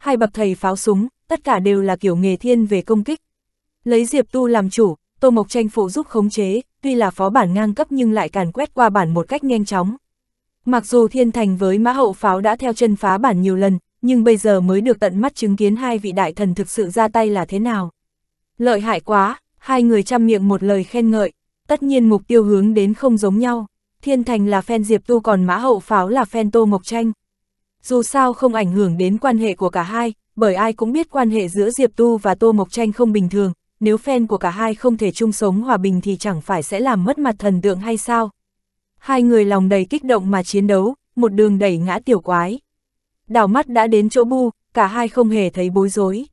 hai bậc thầy pháo súng, tất cả đều là kiểu nghề thiên về công kích. Lấy Diệp Tu làm chủ, Tô Mộc Tranh phụ giúp khống chế, tuy là phó bản ngang cấp nhưng lại càn quét qua bản một cách nhanh chóng. Mặc dù Thiên Thành với mã hậu pháo đã theo chân phá bản nhiều lần, nhưng bây giờ mới được tận mắt chứng kiến hai vị đại thần thực sự ra tay là thế nào. Lợi hại quá, hai người chăm miệng một lời khen ngợi, tất nhiên mục tiêu hướng đến không giống nhau. Thiên Thành là fan Diệp Tu còn mã hậu pháo là fan Tô Mộc Tranh. Dù sao không ảnh hưởng đến quan hệ của cả hai, bởi ai cũng biết quan hệ giữa Diệp Tu và Tô Mộc Tranh không bình thường, nếu fan của cả hai không thể chung sống hòa bình thì chẳng phải sẽ làm mất mặt thần tượng hay sao. Hai người lòng đầy kích động mà chiến đấu, một đường đẩy ngã tiểu quái. Đảo mắt đã đến chỗ bu, cả hai không hề thấy bối rối.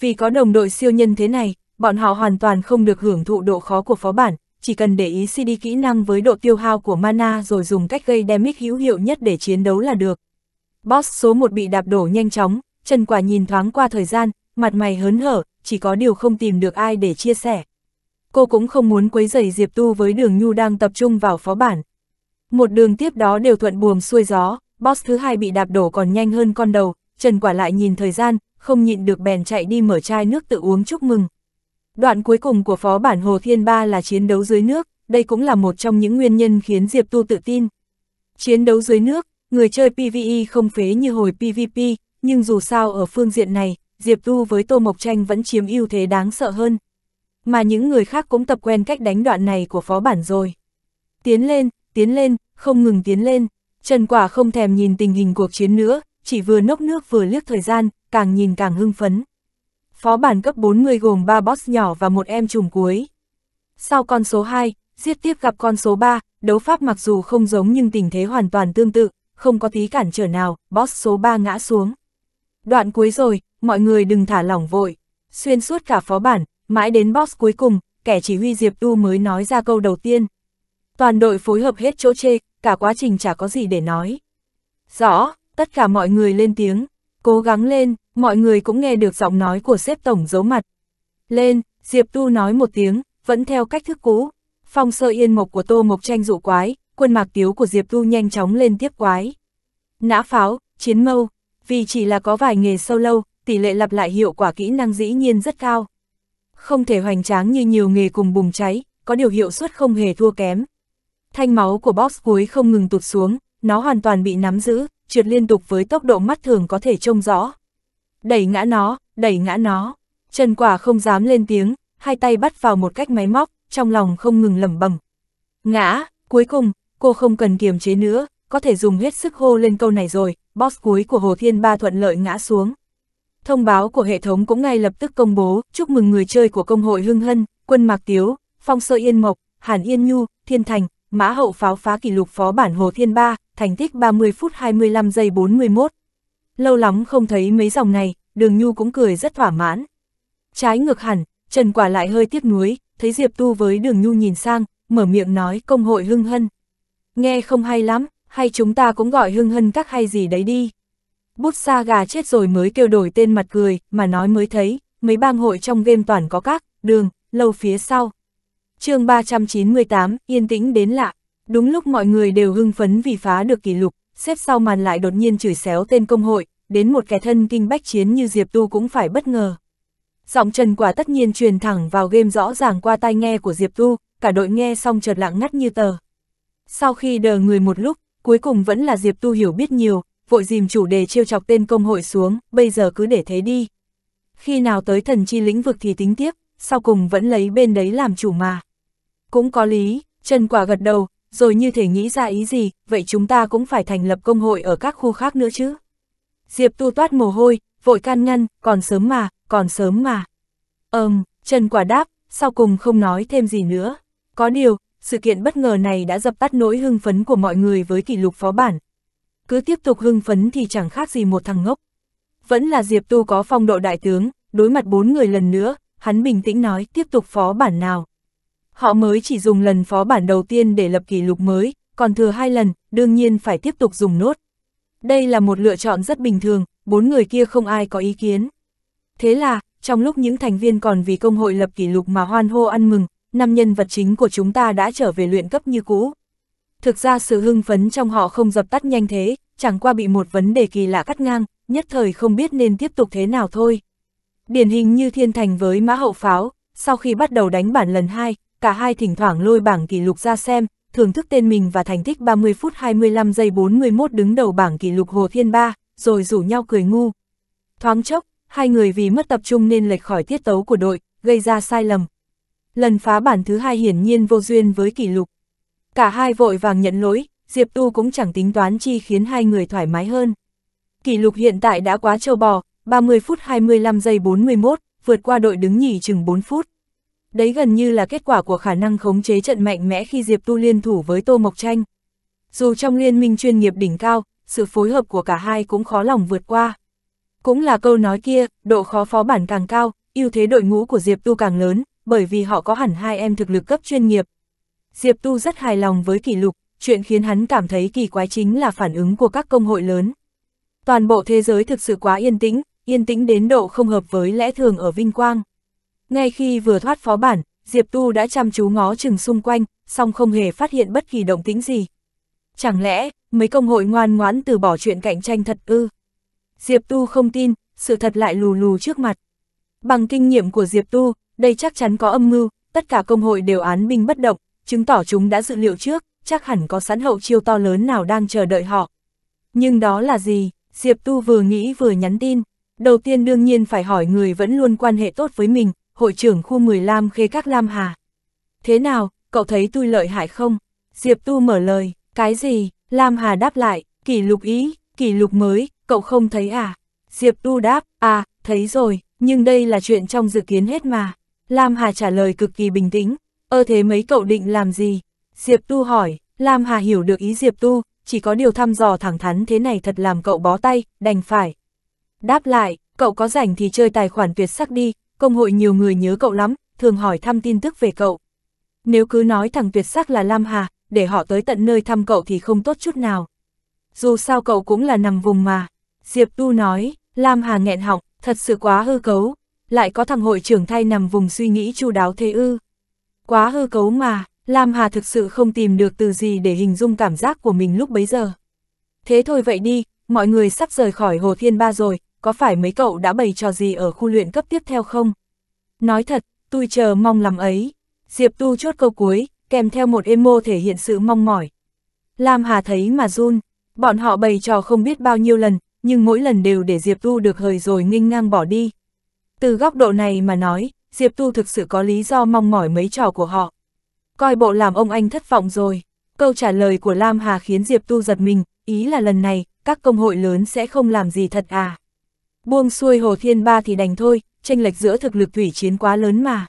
Vì có đồng đội siêu nhân thế này, bọn họ hoàn toàn không được hưởng thụ độ khó của phó bản, chỉ cần để ý CD kỹ năng với độ tiêu hao của mana rồi dùng cách gây damage hữu hiệu nhất để chiến đấu là được. Boss số 1 bị đạp đổ nhanh chóng, Trần Quả nhìn thoáng qua thời gian, mặt mày hớn hở, chỉ có điều không tìm được ai để chia sẻ. Cô cũng không muốn quấy rầy Diệp Tu với đường Nhu đang tập trung vào phó bản. Một đường tiếp đó đều thuận buồm xuôi gió, boss thứ hai bị đạp đổ còn nhanh hơn con đầu, Trần Quả lại nhìn thời gian, không nhịn được bèn chạy đi mở chai nước tự uống chúc mừng. Đoạn cuối cùng của phó bản Hồ Thiên Ba là chiến đấu dưới nước, đây cũng là một trong những nguyên nhân khiến Diệp Tu tự tin. Chiến đấu dưới nước, Người chơi PvE không phế như hồi PvP, nhưng dù sao ở phương diện này, Diệp Tu với Tô Mộc Tranh vẫn chiếm ưu thế đáng sợ hơn. Mà những người khác cũng tập quen cách đánh đoạn này của phó bản rồi. Tiến lên, tiến lên, không ngừng tiến lên. Trần Quả không thèm nhìn tình hình cuộc chiến nữa, chỉ vừa nốc nước vừa liếc thời gian, càng nhìn càng hưng phấn. Phó bản cấp 4 người gồm 3 boss nhỏ và một em trùng cuối. Sau con số 2, giết tiếp gặp con số 3, đấu pháp mặc dù không giống nhưng tình thế hoàn toàn tương tự không có tí cản trở nào, boss số 3 ngã xuống. Đoạn cuối rồi, mọi người đừng thả lỏng vội. Xuyên suốt cả phó bản, mãi đến boss cuối cùng, kẻ chỉ huy Diệp Tu mới nói ra câu đầu tiên. Toàn đội phối hợp hết chỗ chê, cả quá trình chả có gì để nói. Rõ, tất cả mọi người lên tiếng, cố gắng lên, mọi người cũng nghe được giọng nói của xếp tổng giấu mặt. Lên, Diệp Tu nói một tiếng, vẫn theo cách thức cũ. Phong sơ yên mộc của Tô Mộc tranh dụ quái, quân mạc tiếu của Diệp Thu nhanh chóng lên tiếp quái. Nã pháo, chiến mâu, vì chỉ là có vài nghề sâu lâu, tỷ lệ lặp lại hiệu quả kỹ năng dĩ nhiên rất cao. Không thể hoành tráng như nhiều nghề cùng bùng cháy, có điều hiệu suất không hề thua kém. Thanh máu của box cuối không ngừng tụt xuống, nó hoàn toàn bị nắm giữ, trượt liên tục với tốc độ mắt thường có thể trông rõ. Đẩy ngã nó, đẩy ngã nó. Trần quả không dám lên tiếng, hai tay bắt vào một cách máy móc, trong lòng không ngừng lẩm bẩm. Ngã, cuối cùng, cô không cần kiềm chế nữa, có thể dùng hết sức hô lên câu này rồi, boss cuối của Hồ Thiên Ba thuận lợi ngã xuống. Thông báo của hệ thống cũng ngay lập tức công bố, chúc mừng người chơi của công hội Hưng Hân, Quân Mạc Tiếu, Phong Sơ Yên Mộc, Hàn Yên Nhu, Thiên Thành, Mã Hậu pháo phá kỷ lục phó bản Hồ Thiên Ba, thành tích 30 phút 25 giây 41. Lâu lắm không thấy mấy dòng này, Đường Nhu cũng cười rất thỏa mãn. Trái ngược hẳn, Trần Quả lại hơi tiếc nuối, thấy Diệp Tu với Đường Nhu nhìn sang, mở miệng nói công hội Hưng Hân, Nghe không hay lắm, hay chúng ta cũng gọi hưng hân các hay gì đấy đi. Bút xa gà chết rồi mới kêu đổi tên mặt cười, mà nói mới thấy, mấy bang hội trong game toàn có các, đường, lâu phía sau. chương 398, yên tĩnh đến lạ. Đúng lúc mọi người đều hưng phấn vì phá được kỷ lục, xếp sau màn lại đột nhiên chửi xéo tên công hội, đến một kẻ thân kinh bách chiến như Diệp Tu cũng phải bất ngờ. Giọng Trần Quả tất nhiên truyền thẳng vào game rõ ràng qua tai nghe của Diệp Tu, cả đội nghe xong chợt lặng ngắt như tờ. Sau khi đờ người một lúc, cuối cùng vẫn là Diệp Tu hiểu biết nhiều, vội dìm chủ đề trêu chọc tên công hội xuống, bây giờ cứ để thế đi. Khi nào tới thần chi lĩnh vực thì tính tiếp, sau cùng vẫn lấy bên đấy làm chủ mà. Cũng có lý, Trần Quả gật đầu, rồi như thể nghĩ ra ý gì, vậy chúng ta cũng phải thành lập công hội ở các khu khác nữa chứ. Diệp tu toát mồ hôi, vội can ngăn, còn sớm mà, còn sớm mà. Ờm, Trần Quả đáp, sau cùng không nói thêm gì nữa. Có điều, sự kiện bất ngờ này đã dập tắt nỗi hưng phấn của mọi người với kỷ lục phó bản. Cứ tiếp tục hưng phấn thì chẳng khác gì một thằng ngốc. Vẫn là Diệp Tu có phong độ đại tướng, đối mặt bốn người lần nữa, hắn bình tĩnh nói tiếp tục phó bản nào. Họ mới chỉ dùng lần phó bản đầu tiên để lập kỷ lục mới, còn thừa hai lần, đương nhiên phải tiếp tục dùng nốt. Đây là một lựa chọn rất bình thường, bốn người kia không ai có ý kiến. Thế là, trong lúc những thành viên còn vì công hội lập kỷ lục mà hoan hô ăn mừng, năm nhân vật chính của chúng ta đã trở về luyện cấp như cũ. Thực ra sự hưng phấn trong họ không dập tắt nhanh thế, chẳng qua bị một vấn đề kỳ lạ cắt ngang, nhất thời không biết nên tiếp tục thế nào thôi. Điển hình như thiên thành với mã hậu pháo, sau khi bắt đầu đánh bản lần 2, cả hai thỉnh thoảng lôi bảng kỷ lục ra xem, thưởng thức tên mình và thành tích 30 phút 25 giây 41 đứng đầu bảng kỷ lục Hồ Thiên Ba, rồi rủ nhau cười ngu. Thoáng chốc, hai người vì mất tập trung nên lệch khỏi tiết tấu của đội, gây ra sai lầm lần phá bản thứ hai hiển nhiên vô duyên với kỷ lục. Cả hai vội vàng nhận lỗi, Diệp Tu cũng chẳng tính toán chi khiến hai người thoải mái hơn. Kỷ lục hiện tại đã quá trâu bò, 30 phút 25 giây 41, vượt qua đội đứng nhì chừng 4 phút. Đấy gần như là kết quả của khả năng khống chế trận mạnh mẽ khi Diệp Tu liên thủ với Tô Mộc Tranh. Dù trong liên minh chuyên nghiệp đỉnh cao, sự phối hợp của cả hai cũng khó lòng vượt qua. Cũng là câu nói kia, độ khó phó bản càng cao, ưu thế đội ngũ của Diệp Tu càng lớn, bởi vì họ có hẳn hai em thực lực cấp chuyên nghiệp. Diệp Tu rất hài lòng với kỷ lục, chuyện khiến hắn cảm thấy kỳ quái chính là phản ứng của các công hội lớn. Toàn bộ thế giới thực sự quá yên tĩnh, yên tĩnh đến độ không hợp với lẽ thường ở Vinh Quang. Ngay khi vừa thoát phó bản, Diệp Tu đã chăm chú ngó chừng xung quanh, song không hề phát hiện bất kỳ động tĩnh gì. Chẳng lẽ, mấy công hội ngoan ngoãn từ bỏ chuyện cạnh tranh thật ư? Diệp Tu không tin, sự thật lại lù lù trước mặt. Bằng kinh nghiệm của Diệp Tu, đây chắc chắn có âm mưu, tất cả công hội đều án binh bất động, chứng tỏ chúng đã dự liệu trước, chắc hẳn có sẵn hậu chiêu to lớn nào đang chờ đợi họ. Nhưng đó là gì? Diệp Tu vừa nghĩ vừa nhắn tin. Đầu tiên đương nhiên phải hỏi người vẫn luôn quan hệ tốt với mình, hội trưởng khu 10 Lam Khê Các Lam Hà. Thế nào, cậu thấy tôi lợi hại không? Diệp Tu mở lời, cái gì? Lam Hà đáp lại, kỷ lục ý, kỷ lục mới, cậu không thấy à? Diệp Tu đáp, à, thấy rồi, nhưng đây là chuyện trong dự kiến hết mà. Lam Hà trả lời cực kỳ bình tĩnh, ơ thế mấy cậu định làm gì? Diệp Tu hỏi, Lam Hà hiểu được ý Diệp Tu, chỉ có điều thăm dò thẳng thắn thế này thật làm cậu bó tay, đành phải. Đáp lại, cậu có rảnh thì chơi tài khoản tuyệt sắc đi, công hội nhiều người nhớ cậu lắm, thường hỏi thăm tin tức về cậu. Nếu cứ nói thằng tuyệt sắc là Lam Hà, để họ tới tận nơi thăm cậu thì không tốt chút nào. Dù sao cậu cũng là nằm vùng mà. Diệp Tu nói, Lam Hà nghẹn họng, thật sự quá hư cấu, lại có thằng hội trưởng thay nằm vùng suy nghĩ chu đáo thế ư. Quá hư cấu mà, Lam Hà thực sự không tìm được từ gì để hình dung cảm giác của mình lúc bấy giờ. Thế thôi vậy đi, mọi người sắp rời khỏi Hồ Thiên Ba rồi, có phải mấy cậu đã bày trò gì ở khu luyện cấp tiếp theo không? Nói thật, tôi chờ mong lắm ấy. Diệp Tu chốt câu cuối, kèm theo một emo thể hiện sự mong mỏi. Lam Hà thấy mà run, bọn họ bày trò không biết bao nhiêu lần, nhưng mỗi lần đều để Diệp Tu được hời rồi nghênh ngang bỏ đi. Từ góc độ này mà nói, Diệp Tu thực sự có lý do mong mỏi mấy trò của họ. Coi bộ làm ông anh thất vọng rồi. Câu trả lời của Lam Hà khiến Diệp Tu giật mình, ý là lần này, các công hội lớn sẽ không làm gì thật à. Buông xuôi Hồ Thiên Ba thì đành thôi, tranh lệch giữa thực lực thủy chiến quá lớn mà.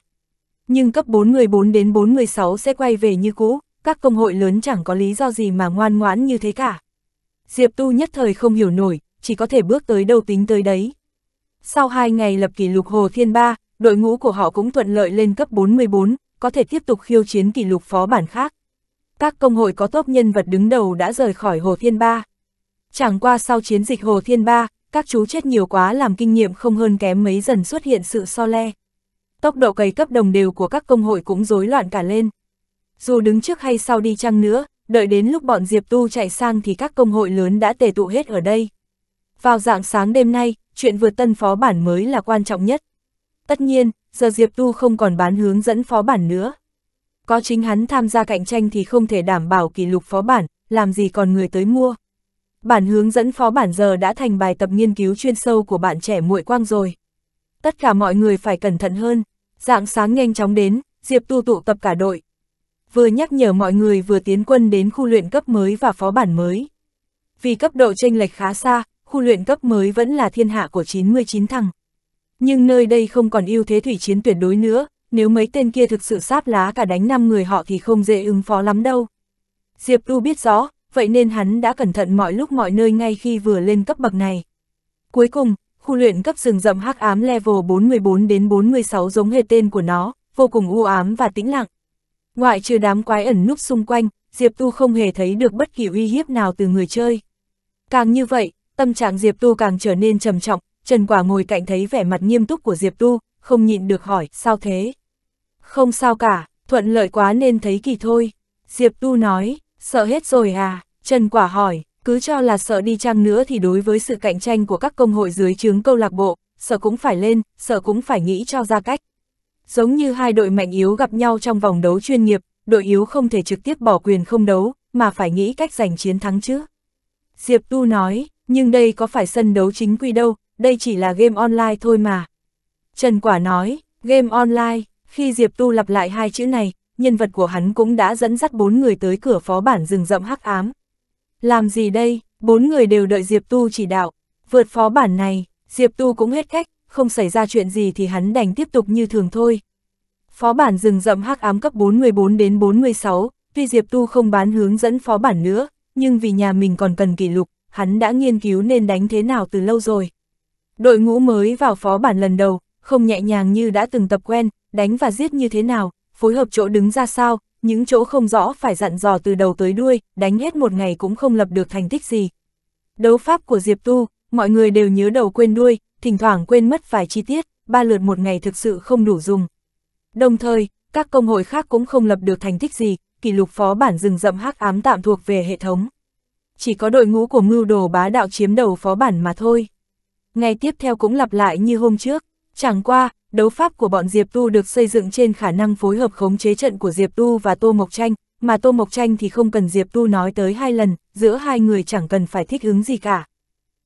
Nhưng cấp 414 đến 416 sẽ quay về như cũ, các công hội lớn chẳng có lý do gì mà ngoan ngoãn như thế cả. Diệp Tu nhất thời không hiểu nổi, chỉ có thể bước tới đâu tính tới đấy. Sau 2 ngày lập kỷ lục Hồ Thiên Ba, đội ngũ của họ cũng thuận lợi lên cấp 44, có thể tiếp tục khiêu chiến kỷ lục phó bản khác. Các công hội có top nhân vật đứng đầu đã rời khỏi Hồ Thiên Ba. Chẳng qua sau chiến dịch Hồ Thiên Ba, các chú chết nhiều quá làm kinh nghiệm không hơn kém mấy dần xuất hiện sự so le. Tốc độ cày cấp đồng đều của các công hội cũng rối loạn cả lên. Dù đứng trước hay sau đi chăng nữa, đợi đến lúc bọn Diệp Tu chạy sang thì các công hội lớn đã tề tụ hết ở đây. Vào dạng sáng đêm nay, chuyện vượt tân phó bản mới là quan trọng nhất. Tất nhiên, giờ Diệp Tu không còn bán hướng dẫn phó bản nữa. Có chính hắn tham gia cạnh tranh thì không thể đảm bảo kỷ lục phó bản, làm gì còn người tới mua. Bản hướng dẫn phó bản giờ đã thành bài tập nghiên cứu chuyên sâu của bạn trẻ muội quang rồi. Tất cả mọi người phải cẩn thận hơn. Dạng sáng nhanh chóng đến, Diệp Tu tụ tập cả đội. Vừa nhắc nhở mọi người vừa tiến quân đến khu luyện cấp mới và phó bản mới. Vì cấp độ tranh lệch khá xa, khu luyện cấp mới vẫn là thiên hạ của 99 thằng. Nhưng nơi đây không còn ưu thế thủy chiến tuyệt đối nữa, nếu mấy tên kia thực sự sáp lá cả đánh năm người họ thì không dễ ứng phó lắm đâu. Diệp U biết rõ, vậy nên hắn đã cẩn thận mọi lúc mọi nơi ngay khi vừa lên cấp bậc này. Cuối cùng, khu luyện cấp rừng rậm hắc ám level 44 đến 46 giống hệt tên của nó, vô cùng u ám và tĩnh lặng. Ngoại trừ đám quái ẩn núp xung quanh, Diệp Tu không hề thấy được bất kỳ uy hiếp nào từ người chơi. Càng như vậy, Tâm trạng Diệp Tu càng trở nên trầm trọng, Trần Quả ngồi cạnh thấy vẻ mặt nghiêm túc của Diệp Tu, không nhịn được hỏi, sao thế? Không sao cả, thuận lợi quá nên thấy kỳ thôi. Diệp Tu nói, sợ hết rồi à? Trần Quả hỏi, cứ cho là sợ đi chăng nữa thì đối với sự cạnh tranh của các công hội dưới chướng câu lạc bộ, sợ cũng phải lên, sợ cũng phải nghĩ cho ra cách. Giống như hai đội mạnh yếu gặp nhau trong vòng đấu chuyên nghiệp, đội yếu không thể trực tiếp bỏ quyền không đấu, mà phải nghĩ cách giành chiến thắng chứ. Diệp Tu nói, nhưng đây có phải sân đấu chính quy đâu, đây chỉ là game online thôi mà. Trần Quả nói, game online, khi Diệp Tu lặp lại hai chữ này, nhân vật của hắn cũng đã dẫn dắt bốn người tới cửa phó bản rừng rậm hắc ám. Làm gì đây, bốn người đều đợi Diệp Tu chỉ đạo, vượt phó bản này, Diệp Tu cũng hết cách, không xảy ra chuyện gì thì hắn đành tiếp tục như thường thôi. Phó bản rừng rậm hắc ám cấp 44 đến 46, tuy Diệp Tu không bán hướng dẫn phó bản nữa, nhưng vì nhà mình còn cần kỷ lục, hắn đã nghiên cứu nên đánh thế nào từ lâu rồi. Đội ngũ mới vào phó bản lần đầu, không nhẹ nhàng như đã từng tập quen, đánh và giết như thế nào, phối hợp chỗ đứng ra sao, những chỗ không rõ phải dặn dò từ đầu tới đuôi, đánh hết một ngày cũng không lập được thành tích gì. Đấu pháp của Diệp Tu, mọi người đều nhớ đầu quên đuôi, thỉnh thoảng quên mất vài chi tiết, ba lượt một ngày thực sự không đủ dùng. Đồng thời, các công hội khác cũng không lập được thành tích gì, kỷ lục phó bản rừng rậm hắc ám tạm thuộc về hệ thống chỉ có đội ngũ của mưu đồ bá đạo chiếm đầu phó bản mà thôi. Ngày tiếp theo cũng lặp lại như hôm trước, chẳng qua, đấu pháp của bọn Diệp Tu được xây dựng trên khả năng phối hợp khống chế trận của Diệp Tu và Tô Mộc Tranh, mà Tô Mộc Tranh thì không cần Diệp Tu nói tới hai lần, giữa hai người chẳng cần phải thích ứng gì cả.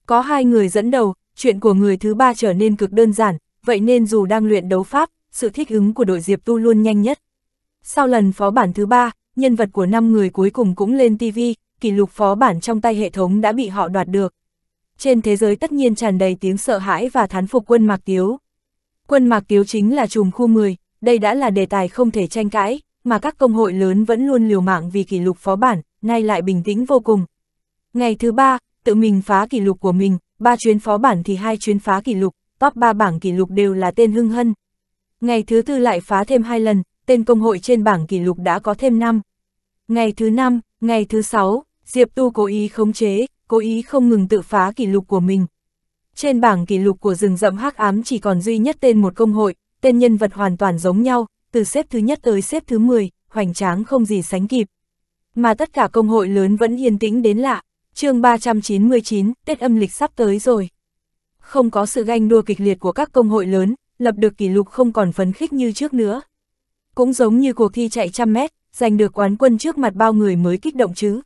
Có hai người dẫn đầu, chuyện của người thứ ba trở nên cực đơn giản, vậy nên dù đang luyện đấu pháp, sự thích ứng của đội Diệp Tu luôn nhanh nhất. Sau lần phó bản thứ ba, nhân vật của năm người cuối cùng cũng lên TV, kỷ lục phó bản trong tay hệ thống đã bị họ đoạt được. Trên thế giới tất nhiên tràn đầy tiếng sợ hãi và thán phục quân Mạc Tiếu. Quân Mạc Tiếu chính là chùm khu 10, đây đã là đề tài không thể tranh cãi, mà các công hội lớn vẫn luôn liều mạng vì kỷ lục phó bản, nay lại bình tĩnh vô cùng. Ngày thứ ba, tự mình phá kỷ lục của mình, ba chuyến phó bản thì hai chuyến phá kỷ lục, top 3 bảng kỷ lục đều là tên Hưng Hân. Ngày thứ tư lại phá thêm hai lần, tên công hội trên bảng kỷ lục đã có thêm 5. Ngày thứ năm, Ngày thứ sáu, Diệp Tu cố ý khống chế, cố ý không ngừng tự phá kỷ lục của mình. Trên bảng kỷ lục của rừng rậm hắc ám chỉ còn duy nhất tên một công hội, tên nhân vật hoàn toàn giống nhau, từ xếp thứ nhất tới xếp thứ 10, hoành tráng không gì sánh kịp. Mà tất cả công hội lớn vẫn yên tĩnh đến lạ. chương 399, Tết âm lịch sắp tới rồi. Không có sự ganh đua kịch liệt của các công hội lớn, lập được kỷ lục không còn phấn khích như trước nữa. Cũng giống như cuộc thi chạy trăm mét, giành được quán quân trước mặt bao người mới kích động chứ.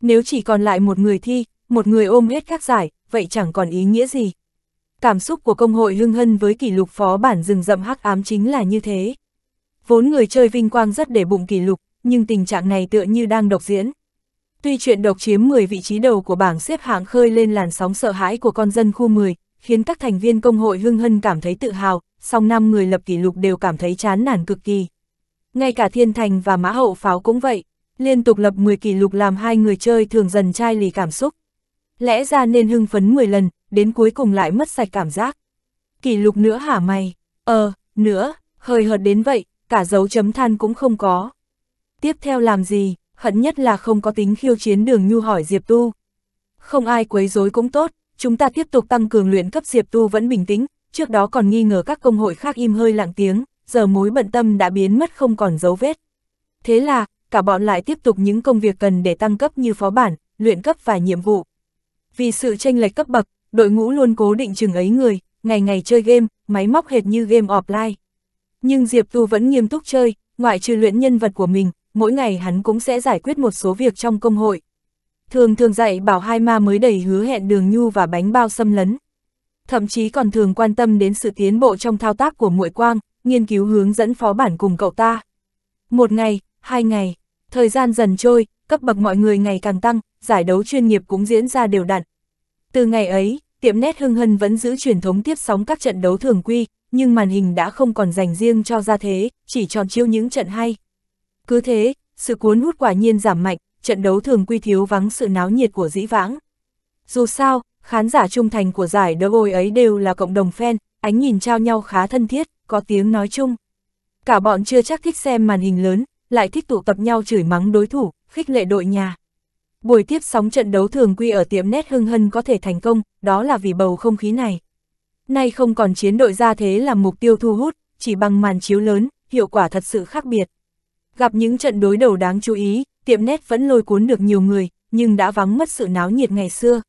Nếu chỉ còn lại một người thi, một người ôm hết các giải, vậy chẳng còn ý nghĩa gì. Cảm xúc của công hội hưng hân với kỷ lục phó bản rừng rậm hắc ám chính là như thế. Vốn người chơi vinh quang rất để bụng kỷ lục, nhưng tình trạng này tựa như đang độc diễn. Tuy chuyện độc chiếm 10 vị trí đầu của bảng xếp hạng khơi lên làn sóng sợ hãi của con dân khu 10, khiến các thành viên công hội hưng hân cảm thấy tự hào, song năm người lập kỷ lục đều cảm thấy chán nản cực kỳ ngay cả thiên thành và mã hậu pháo cũng vậy, liên tục lập 10 kỷ lục làm hai người chơi thường dần chai lì cảm xúc. Lẽ ra nên hưng phấn 10 lần, đến cuối cùng lại mất sạch cảm giác. Kỷ lục nữa hả mày? Ờ, nữa, hơi hợt đến vậy, cả dấu chấm than cũng không có. Tiếp theo làm gì, hận nhất là không có tính khiêu chiến đường nhu hỏi Diệp Tu. Không ai quấy rối cũng tốt, chúng ta tiếp tục tăng cường luyện cấp Diệp Tu vẫn bình tĩnh, trước đó còn nghi ngờ các công hội khác im hơi lặng tiếng, giờ mối bận tâm đã biến mất không còn dấu vết. Thế là, cả bọn lại tiếp tục những công việc cần để tăng cấp như phó bản, luyện cấp và nhiệm vụ. Vì sự tranh lệch cấp bậc, đội ngũ luôn cố định chừng ấy người, ngày ngày chơi game, máy móc hệt như game offline. Nhưng Diệp Tu vẫn nghiêm túc chơi, ngoại trừ luyện nhân vật của mình, mỗi ngày hắn cũng sẽ giải quyết một số việc trong công hội. Thường thường dạy bảo hai ma mới đầy hứa hẹn đường nhu và bánh bao xâm lấn. Thậm chí còn thường quan tâm đến sự tiến bộ trong thao tác của muội quang, nghiên cứu hướng dẫn phó bản cùng cậu ta. Một ngày, hai ngày, thời gian dần trôi, cấp bậc mọi người ngày càng tăng, giải đấu chuyên nghiệp cũng diễn ra đều đặn. Từ ngày ấy, tiệm nét hưng hân vẫn giữ truyền thống tiếp sóng các trận đấu thường quy, nhưng màn hình đã không còn dành riêng cho ra thế, chỉ tròn chiêu những trận hay. Cứ thế, sự cuốn hút quả nhiên giảm mạnh, trận đấu thường quy thiếu vắng sự náo nhiệt của dĩ vãng. Dù sao, khán giả trung thành của giải đấu ôi ấy đều là cộng đồng fan, ánh nhìn trao nhau khá thân thiết, có tiếng nói chung. Cả bọn chưa chắc thích xem màn hình lớn, lại thích tụ tập nhau chửi mắng đối thủ, khích lệ đội nhà. Buổi tiếp sóng trận đấu thường quy ở tiệm nét hưng hân có thể thành công, đó là vì bầu không khí này. Nay không còn chiến đội ra thế là mục tiêu thu hút, chỉ bằng màn chiếu lớn, hiệu quả thật sự khác biệt. Gặp những trận đối đầu đáng chú ý, tiệm nét vẫn lôi cuốn được nhiều người, nhưng đã vắng mất sự náo nhiệt ngày xưa.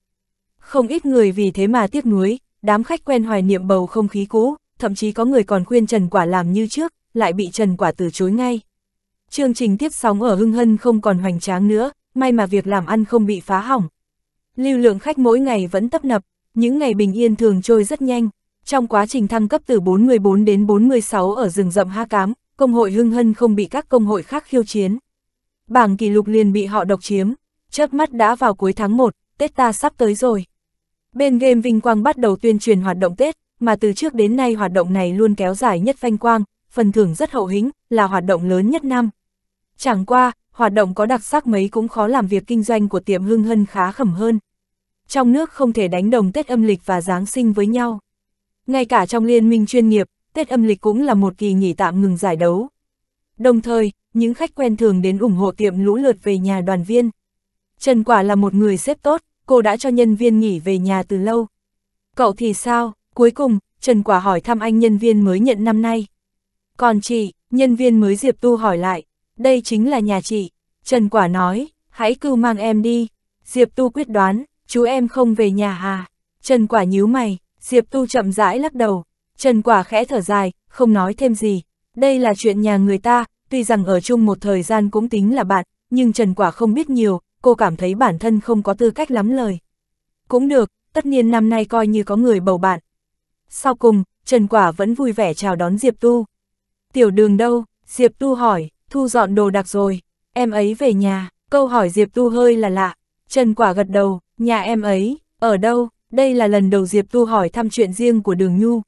Không ít người vì thế mà tiếc nuối, đám khách quen hoài niệm bầu không khí cũ thậm chí có người còn khuyên Trần Quả làm như trước, lại bị Trần Quả từ chối ngay. Chương trình tiếp sóng ở Hưng Hân không còn hoành tráng nữa, may mà việc làm ăn không bị phá hỏng. Lưu lượng khách mỗi ngày vẫn tấp nập, những ngày bình yên thường trôi rất nhanh. Trong quá trình thăng cấp từ 414 đến 416 ở rừng rậm Ha Cám, công hội Hưng Hân không bị các công hội khác khiêu chiến. Bảng kỷ lục liền bị họ độc chiếm, chớp mắt đã vào cuối tháng 1, Tết ta sắp tới rồi. Bên game Vinh Quang bắt đầu tuyên truyền hoạt động Tết, mà từ trước đến nay hoạt động này luôn kéo dài nhất phanh quang, phần thưởng rất hậu hĩnh, là hoạt động lớn nhất năm. Chẳng qua, hoạt động có đặc sắc mấy cũng khó làm việc kinh doanh của tiệm hương hân khá khẩm hơn. Trong nước không thể đánh đồng Tết âm lịch và Giáng sinh với nhau. Ngay cả trong liên minh chuyên nghiệp, Tết âm lịch cũng là một kỳ nghỉ tạm ngừng giải đấu. Đồng thời, những khách quen thường đến ủng hộ tiệm lũ lượt về nhà đoàn viên. Trần Quả là một người xếp tốt, cô đã cho nhân viên nghỉ về nhà từ lâu. Cậu thì sao? Cuối cùng, Trần Quả hỏi thăm anh nhân viên mới nhận năm nay. Còn chị, nhân viên mới Diệp Tu hỏi lại, đây chính là nhà chị. Trần Quả nói, hãy cứ mang em đi. Diệp Tu quyết đoán, chú em không về nhà hà. Trần Quả nhíu mày, Diệp Tu chậm rãi lắc đầu. Trần Quả khẽ thở dài, không nói thêm gì. Đây là chuyện nhà người ta, tuy rằng ở chung một thời gian cũng tính là bạn, nhưng Trần Quả không biết nhiều, cô cảm thấy bản thân không có tư cách lắm lời. Cũng được, tất nhiên năm nay coi như có người bầu bạn, sau cùng, Trần Quả vẫn vui vẻ chào đón Diệp Tu. Tiểu đường đâu? Diệp Tu hỏi, thu dọn đồ đạc rồi, em ấy về nhà, câu hỏi Diệp Tu hơi là lạ. Trần Quả gật đầu, nhà em ấy, ở đâu? Đây là lần đầu Diệp Tu hỏi thăm chuyện riêng của đường Nhu.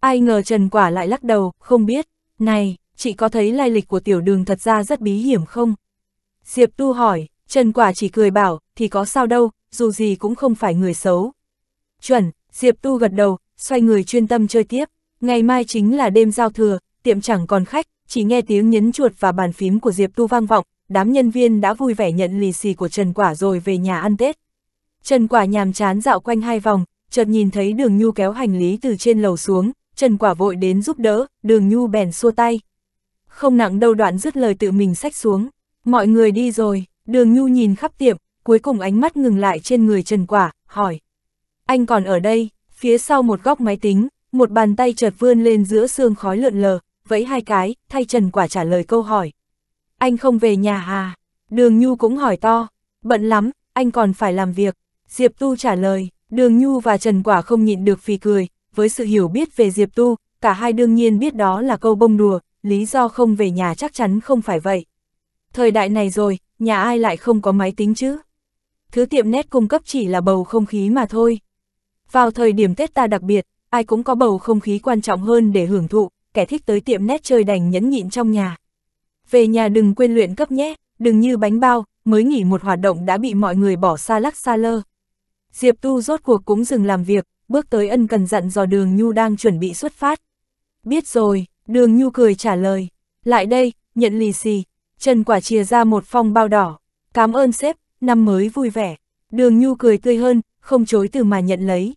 Ai ngờ Trần Quả lại lắc đầu, không biết. Này, chị có thấy lai lịch của tiểu đường thật ra rất bí hiểm không? Diệp Tu hỏi, Trần Quả chỉ cười bảo, thì có sao đâu, dù gì cũng không phải người xấu. Chuẩn, Diệp Tu gật đầu, xoay người chuyên tâm chơi tiếp. Ngày mai chính là đêm giao thừa, tiệm chẳng còn khách, chỉ nghe tiếng nhấn chuột và bàn phím của Diệp Tu vang vọng, đám nhân viên đã vui vẻ nhận lì xì của Trần Quả rồi về nhà ăn Tết. Trần Quả nhàm chán dạo quanh hai vòng, chợt nhìn thấy Đường Nhu kéo hành lý từ trên lầu xuống, Trần Quả vội đến giúp đỡ, Đường Nhu bèn xua tay. Không nặng đâu đoạn dứt lời tự mình xách xuống, mọi người đi rồi, Đường Nhu nhìn khắp tiệm, cuối cùng ánh mắt ngừng lại trên người Trần Quả, hỏi. Anh còn ở đây, Phía sau một góc máy tính, một bàn tay chợt vươn lên giữa xương khói lượn lờ, vẫy hai cái, thay Trần Quả trả lời câu hỏi. Anh không về nhà à? Đường Nhu cũng hỏi to. Bận lắm, anh còn phải làm việc. Diệp Tu trả lời, Đường Nhu và Trần Quả không nhịn được phì cười, với sự hiểu biết về Diệp Tu, cả hai đương nhiên biết đó là câu bông đùa, lý do không về nhà chắc chắn không phải vậy. Thời đại này rồi, nhà ai lại không có máy tính chứ? Thứ tiệm nét cung cấp chỉ là bầu không khí mà thôi. Vào thời điểm Tết ta đặc biệt, ai cũng có bầu không khí quan trọng hơn để hưởng thụ, kẻ thích tới tiệm nét chơi đành nhẫn nhịn trong nhà. Về nhà đừng quên luyện cấp nhé, đừng như bánh bao, mới nghỉ một hoạt động đã bị mọi người bỏ xa lắc xa lơ. Diệp Tu rốt cuộc cũng dừng làm việc, bước tới ân cần dặn dò đường Nhu đang chuẩn bị xuất phát. Biết rồi, đường Nhu cười trả lời. Lại đây, nhận lì xì. Trần Quả chia ra một phong bao đỏ. Cảm ơn sếp, năm mới vui vẻ. Đường Nhu cười tươi hơn, không chối từ mà nhận lấy.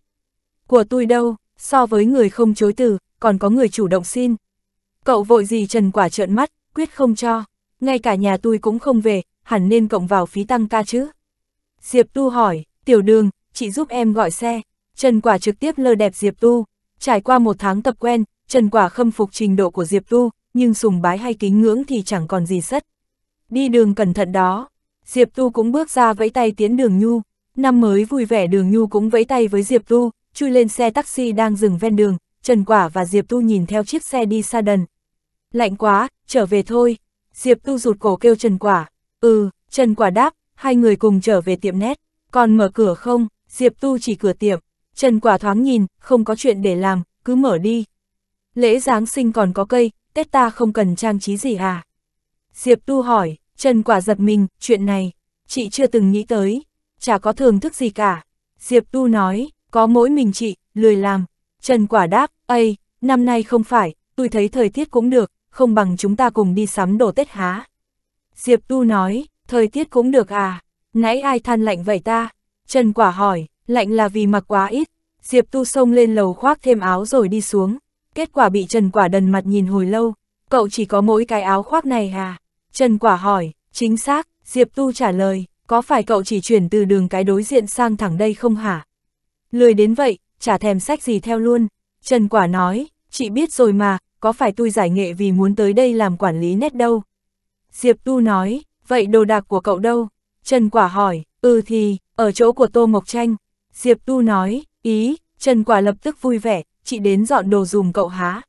Của tôi đâu, so với người không chối từ, còn có người chủ động xin. Cậu vội gì trần quả trợn mắt, quyết không cho, ngay cả nhà tôi cũng không về, hẳn nên cộng vào phí tăng ca chứ. Diệp Tu hỏi, tiểu đường, chị giúp em gọi xe. Trần Quả trực tiếp lơ đẹp Diệp Tu. Trải qua một tháng tập quen, Trần Quả khâm phục trình độ của Diệp Tu, nhưng sùng bái hay kính ngưỡng thì chẳng còn gì sất. Đi đường cẩn thận đó. Diệp Tu cũng bước ra vẫy tay tiến đường nhu. Năm mới vui vẻ đường Nhu cũng vẫy tay với Diệp Tu, chui lên xe taxi đang dừng ven đường, Trần Quả và Diệp Tu nhìn theo chiếc xe đi xa đần. Lạnh quá, trở về thôi. Diệp Tu rụt cổ kêu Trần Quả. Ừ, Trần Quả đáp, hai người cùng trở về tiệm nét. Còn mở cửa không? Diệp Tu chỉ cửa tiệm. Trần Quả thoáng nhìn, không có chuyện để làm, cứ mở đi. Lễ Giáng sinh còn có cây, Tết ta không cần trang trí gì à? Diệp Tu hỏi, Trần Quả giật mình, chuyện này, chị chưa từng nghĩ tới chả có thưởng thức gì cả. Diệp Tu nói, có mỗi mình chị, lười làm. Trần Quả đáp, ây, năm nay không phải, tôi thấy thời tiết cũng được, không bằng chúng ta cùng đi sắm đồ Tết há. Diệp Tu nói, thời tiết cũng được à, nãy ai than lạnh vậy ta? Trần Quả hỏi, lạnh là vì mặc quá ít. Diệp Tu xông lên lầu khoác thêm áo rồi đi xuống. Kết quả bị Trần Quả đần mặt nhìn hồi lâu, cậu chỉ có mỗi cái áo khoác này à? Trần Quả hỏi, chính xác, Diệp Tu trả lời, có phải cậu chỉ chuyển từ đường cái đối diện sang thẳng đây không hả? Lười đến vậy, chả thèm sách gì theo luôn. Trần Quả nói, chị biết rồi mà, có phải tôi giải nghệ vì muốn tới đây làm quản lý nét đâu? Diệp Tu nói, vậy đồ đạc của cậu đâu? Trần Quả hỏi, ừ thì, ở chỗ của Tô Mộc Tranh. Diệp Tu nói, ý, Trần Quả lập tức vui vẻ, chị đến dọn đồ dùm cậu há.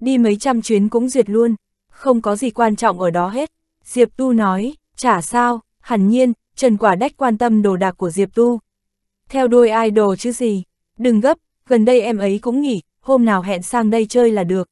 Đi mấy trăm chuyến cũng duyệt luôn, không có gì quan trọng ở đó hết. Diệp Tu nói, chả sao, hẳn nhiên, Trần Quả Đách quan tâm đồ đạc của Diệp Tu. Theo đuôi idol chứ gì, đừng gấp, gần đây em ấy cũng nghỉ, hôm nào hẹn sang đây chơi là được.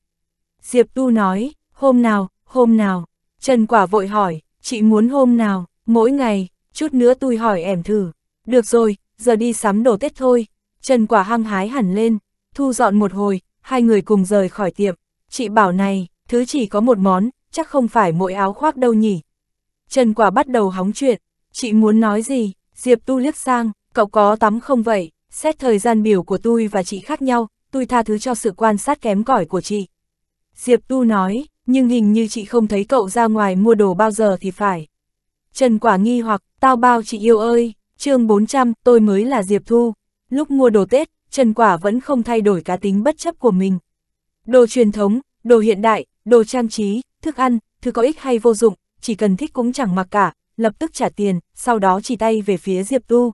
Diệp Tu nói, hôm nào, hôm nào, Trần Quả vội hỏi, chị muốn hôm nào, mỗi ngày, chút nữa tôi hỏi em thử. Được rồi, giờ đi sắm đồ Tết thôi. Trần Quả hăng hái hẳn lên, thu dọn một hồi, hai người cùng rời khỏi tiệm. Chị bảo này, thứ chỉ có một món, chắc không phải mỗi áo khoác đâu nhỉ. Trần Quả bắt đầu hóng chuyện, Chị muốn nói gì? Diệp Tu liếc sang, cậu có tắm không vậy? Xét thời gian biểu của tôi và chị khác nhau, tôi tha thứ cho sự quan sát kém cỏi của chị. Diệp Tu nói, nhưng hình như chị không thấy cậu ra ngoài mua đồ bao giờ thì phải. Trần Quả nghi hoặc, tao bao chị yêu ơi, chương 400, tôi mới là Diệp Thu. Lúc mua đồ Tết, Trần Quả vẫn không thay đổi cá tính bất chấp của mình. Đồ truyền thống, đồ hiện đại, đồ trang trí, thức ăn, thứ có ích hay vô dụng, chỉ cần thích cũng chẳng mặc cả, lập tức trả tiền, sau đó chỉ tay về phía Diệp Tu.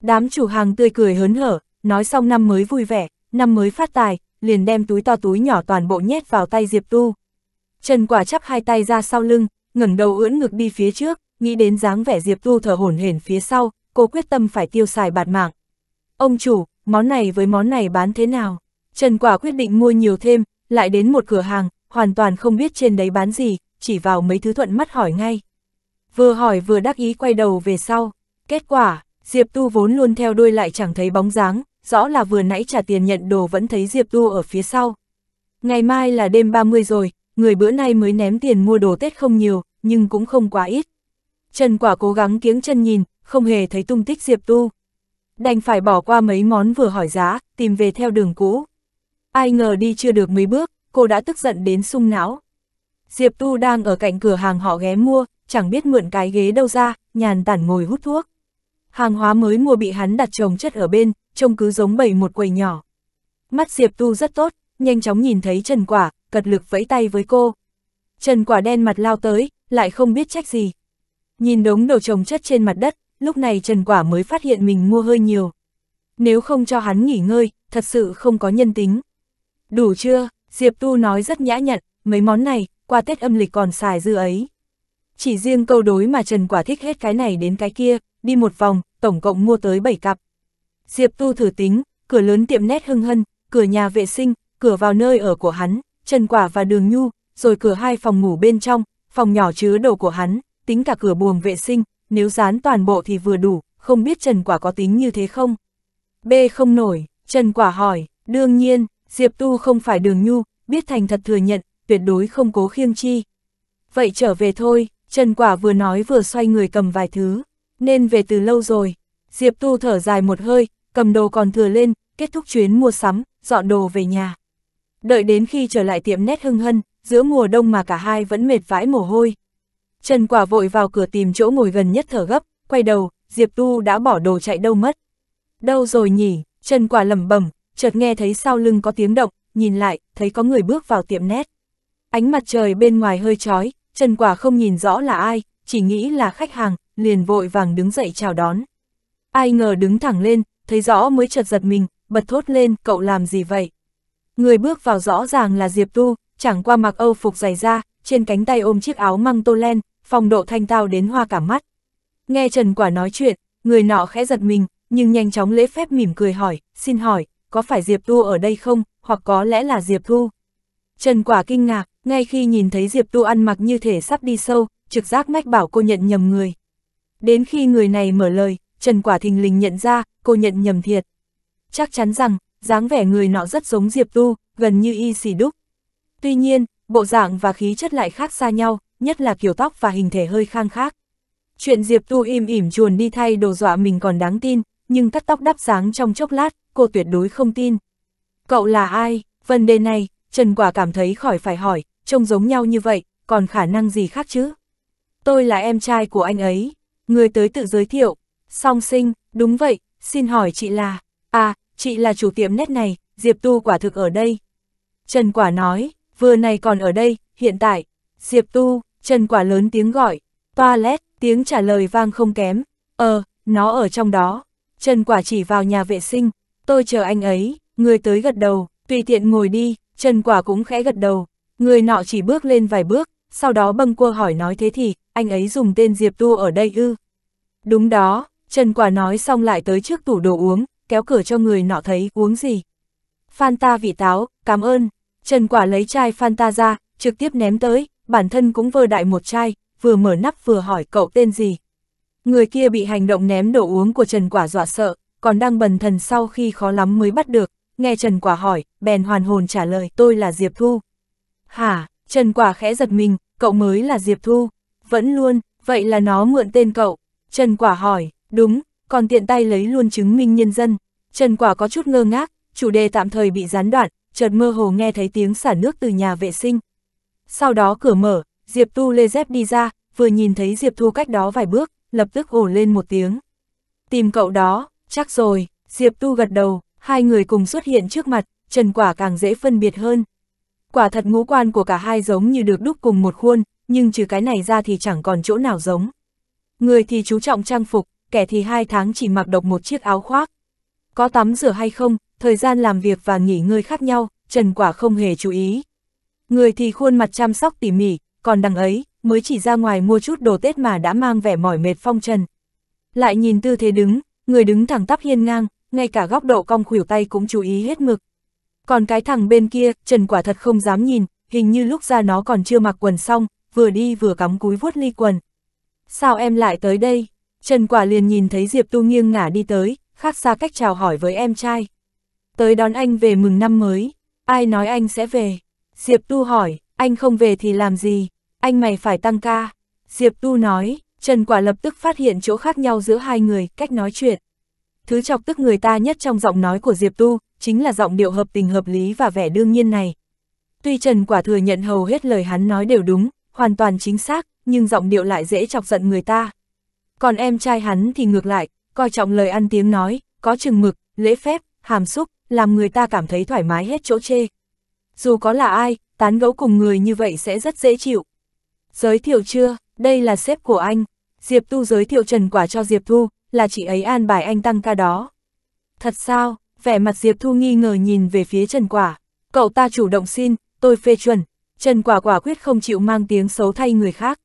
Đám chủ hàng tươi cười hớn hở, nói xong năm mới vui vẻ, năm mới phát tài, liền đem túi to túi nhỏ toàn bộ nhét vào tay Diệp Tu. Trần Quả chắp hai tay ra sau lưng, ngẩng đầu ưỡn ngực đi phía trước, nghĩ đến dáng vẻ Diệp Tu thở hổn hển phía sau, cô quyết tâm phải tiêu xài bạt mạng. Ông chủ, món này với món này bán thế nào? Trần Quả quyết định mua nhiều thêm, lại đến một cửa hàng, hoàn toàn không biết trên đấy bán gì, chỉ vào mấy thứ thuận mắt hỏi ngay vừa hỏi vừa đắc ý quay đầu về sau. Kết quả, Diệp Tu vốn luôn theo đuôi lại chẳng thấy bóng dáng, rõ là vừa nãy trả tiền nhận đồ vẫn thấy Diệp Tu ở phía sau. Ngày mai là đêm 30 rồi, người bữa nay mới ném tiền mua đồ Tết không nhiều, nhưng cũng không quá ít. Trần Quả cố gắng kiếng chân nhìn, không hề thấy tung tích Diệp Tu. Đành phải bỏ qua mấy món vừa hỏi giá, tìm về theo đường cũ. Ai ngờ đi chưa được mấy bước, cô đã tức giận đến sung não. Diệp Tu đang ở cạnh cửa hàng họ ghé mua, chẳng biết mượn cái ghế đâu ra, nhàn tản ngồi hút thuốc. Hàng hóa mới mua bị hắn đặt chồng chất ở bên, trông cứ giống bầy một quầy nhỏ. Mắt Diệp Tu rất tốt, nhanh chóng nhìn thấy Trần Quả, cật lực vẫy tay với cô. Trần Quả đen mặt lao tới, lại không biết trách gì. Nhìn đống đồ trồng chất trên mặt đất, lúc này Trần Quả mới phát hiện mình mua hơi nhiều. Nếu không cho hắn nghỉ ngơi, thật sự không có nhân tính. Đủ chưa, Diệp Tu nói rất nhã nhặn, mấy món này, qua Tết âm lịch còn xài dư ấy. Chỉ riêng câu đối mà Trần Quả thích hết cái này đến cái kia, đi một vòng, tổng cộng mua tới 7 cặp. Diệp Tu thử tính, cửa lớn tiệm nét hưng hân, cửa nhà vệ sinh, cửa vào nơi ở của hắn, Trần Quả và Đường Nhu, rồi cửa hai phòng ngủ bên trong, phòng nhỏ chứa đồ của hắn, tính cả cửa buồng vệ sinh, nếu dán toàn bộ thì vừa đủ, không biết Trần Quả có tính như thế không? B không nổi, Trần Quả hỏi, đương nhiên, Diệp Tu không phải Đường Nhu, biết thành thật thừa nhận, tuyệt đối không cố khiêng chi. Vậy trở về thôi, Trần Quả vừa nói vừa xoay người cầm vài thứ, nên về từ lâu rồi. Diệp Tu thở dài một hơi, cầm đồ còn thừa lên, kết thúc chuyến mua sắm, dọn đồ về nhà. Đợi đến khi trở lại tiệm nét hưng hân, giữa mùa đông mà cả hai vẫn mệt vãi mồ hôi. Trần Quả vội vào cửa tìm chỗ ngồi gần nhất thở gấp, quay đầu, Diệp Tu đã bỏ đồ chạy đâu mất. Đâu rồi nhỉ? Trần Quả lẩm bẩm, chợt nghe thấy sau lưng có tiếng động, nhìn lại, thấy có người bước vào tiệm nét. Ánh mặt trời bên ngoài hơi chói, Trần Quả không nhìn rõ là ai, chỉ nghĩ là khách hàng, liền vội vàng đứng dậy chào đón. Ai ngờ đứng thẳng lên, thấy rõ mới chợt giật mình, bật thốt lên, cậu làm gì vậy? Người bước vào rõ ràng là Diệp Tu, chẳng qua mặc âu phục dày da, trên cánh tay ôm chiếc áo măng tô len, phong độ thanh tao đến hoa cả mắt. Nghe Trần Quả nói chuyện, người nọ khẽ giật mình, nhưng nhanh chóng lễ phép mỉm cười hỏi, xin hỏi, có phải Diệp Tu ở đây không, hoặc có lẽ là Diệp Thu? Trần Quả kinh ngạc, ngay khi nhìn thấy Diệp Tu ăn mặc như thể sắp đi sâu, trực giác mách bảo cô nhận nhầm người. Đến khi người này mở lời, Trần Quả Thình lình nhận ra, cô nhận nhầm thiệt. Chắc chắn rằng, dáng vẻ người nọ rất giống Diệp Tu, gần như y xì đúc. Tuy nhiên, bộ dạng và khí chất lại khác xa nhau, nhất là kiểu tóc và hình thể hơi khang khác. Chuyện Diệp Tu im ỉm chuồn đi thay đồ dọa mình còn đáng tin, nhưng cắt tóc đắp sáng trong chốc lát, cô tuyệt đối không tin. Cậu là ai? Vấn đề này, Trần Quả cảm thấy khỏi phải hỏi, trông giống nhau như vậy, còn khả năng gì khác chứ? Tôi là em trai của anh ấy, người tới tự giới thiệu, song sinh, đúng vậy, xin hỏi chị là, à, chị là chủ tiệm nét này, Diệp Tu quả thực ở đây. Trần Quả nói, vừa này còn ở đây, hiện tại, Diệp Tu, Trần Quả lớn tiếng gọi, toilet, tiếng trả lời vang không kém, ờ, nó ở trong đó. Trần Quả chỉ vào nhà vệ sinh, tôi chờ anh ấy, người tới gật đầu, tùy tiện ngồi đi, Trần Quả cũng khẽ gật đầu, Người nọ chỉ bước lên vài bước, sau đó bâng cua hỏi nói thế thì, anh ấy dùng tên Diệp Tu ở đây ư. Đúng đó, Trần Quả nói xong lại tới trước tủ đồ uống, kéo cửa cho người nọ thấy uống gì. Fanta vị táo, cảm ơn. Trần Quả lấy chai Fanta ra, trực tiếp ném tới, bản thân cũng vơ đại một chai, vừa mở nắp vừa hỏi cậu tên gì. Người kia bị hành động ném đồ uống của Trần Quả dọa sợ, còn đang bần thần sau khi khó lắm mới bắt được, nghe Trần Quả hỏi, bèn hoàn hồn trả lời tôi là Diệp Thu. Hả, Trần Quả khẽ giật mình, cậu mới là Diệp Thu. Vẫn luôn, vậy là nó mượn tên cậu. Trần Quả hỏi, đúng, còn tiện tay lấy luôn chứng minh nhân dân. Trần Quả có chút ngơ ngác, chủ đề tạm thời bị gián đoạn, chợt mơ hồ nghe thấy tiếng xả nước từ nhà vệ sinh. Sau đó cửa mở, Diệp Thu lê dép đi ra, vừa nhìn thấy Diệp Thu cách đó vài bước, lập tức ổ lên một tiếng. Tìm cậu đó, chắc rồi, Diệp Tu gật đầu, hai người cùng xuất hiện trước mặt, Trần Quả càng dễ phân biệt hơn, Quả thật ngũ quan của cả hai giống như được đúc cùng một khuôn, nhưng trừ cái này ra thì chẳng còn chỗ nào giống. Người thì chú trọng trang phục, kẻ thì hai tháng chỉ mặc độc một chiếc áo khoác. Có tắm rửa hay không, thời gian làm việc và nghỉ ngơi khác nhau, Trần Quả không hề chú ý. Người thì khuôn mặt chăm sóc tỉ mỉ, còn đằng ấy, mới chỉ ra ngoài mua chút đồ Tết mà đã mang vẻ mỏi mệt phong trần. Lại nhìn tư thế đứng, người đứng thẳng tắp hiên ngang, ngay cả góc độ cong khuỷu tay cũng chú ý hết mực. Còn cái thằng bên kia, Trần quả thật không dám nhìn, hình như lúc ra nó còn chưa mặc quần xong, vừa đi vừa cắm cúi vuốt ly quần. Sao em lại tới đây? Trần quả liền nhìn thấy Diệp Tu nghiêng ngả đi tới, khác xa cách chào hỏi với em trai. Tới đón anh về mừng năm mới, ai nói anh sẽ về? Diệp Tu hỏi, anh không về thì làm gì? Anh mày phải tăng ca. Diệp Tu nói, Trần quả lập tức phát hiện chỗ khác nhau giữa hai người, cách nói chuyện. Thứ chọc tức người ta nhất trong giọng nói của Diệp Tu, chính là giọng điệu hợp tình hợp lý và vẻ đương nhiên này. Tuy Trần Quả thừa nhận hầu hết lời hắn nói đều đúng, hoàn toàn chính xác, nhưng giọng điệu lại dễ chọc giận người ta. Còn em trai hắn thì ngược lại, coi trọng lời ăn tiếng nói, có chừng mực, lễ phép, hàm xúc, làm người ta cảm thấy thoải mái hết chỗ chê. Dù có là ai, tán gẫu cùng người như vậy sẽ rất dễ chịu. Giới thiệu chưa, đây là sếp của anh. Diệp Tu giới thiệu Trần Quả cho Diệp Thu, là chị ấy an bài anh tăng ca đó. Thật sao, vẻ mặt Diệp Thu nghi ngờ nhìn về phía Trần Quả, cậu ta chủ động xin, tôi phê chuẩn, Trần Quả quả quyết không chịu mang tiếng xấu thay người khác.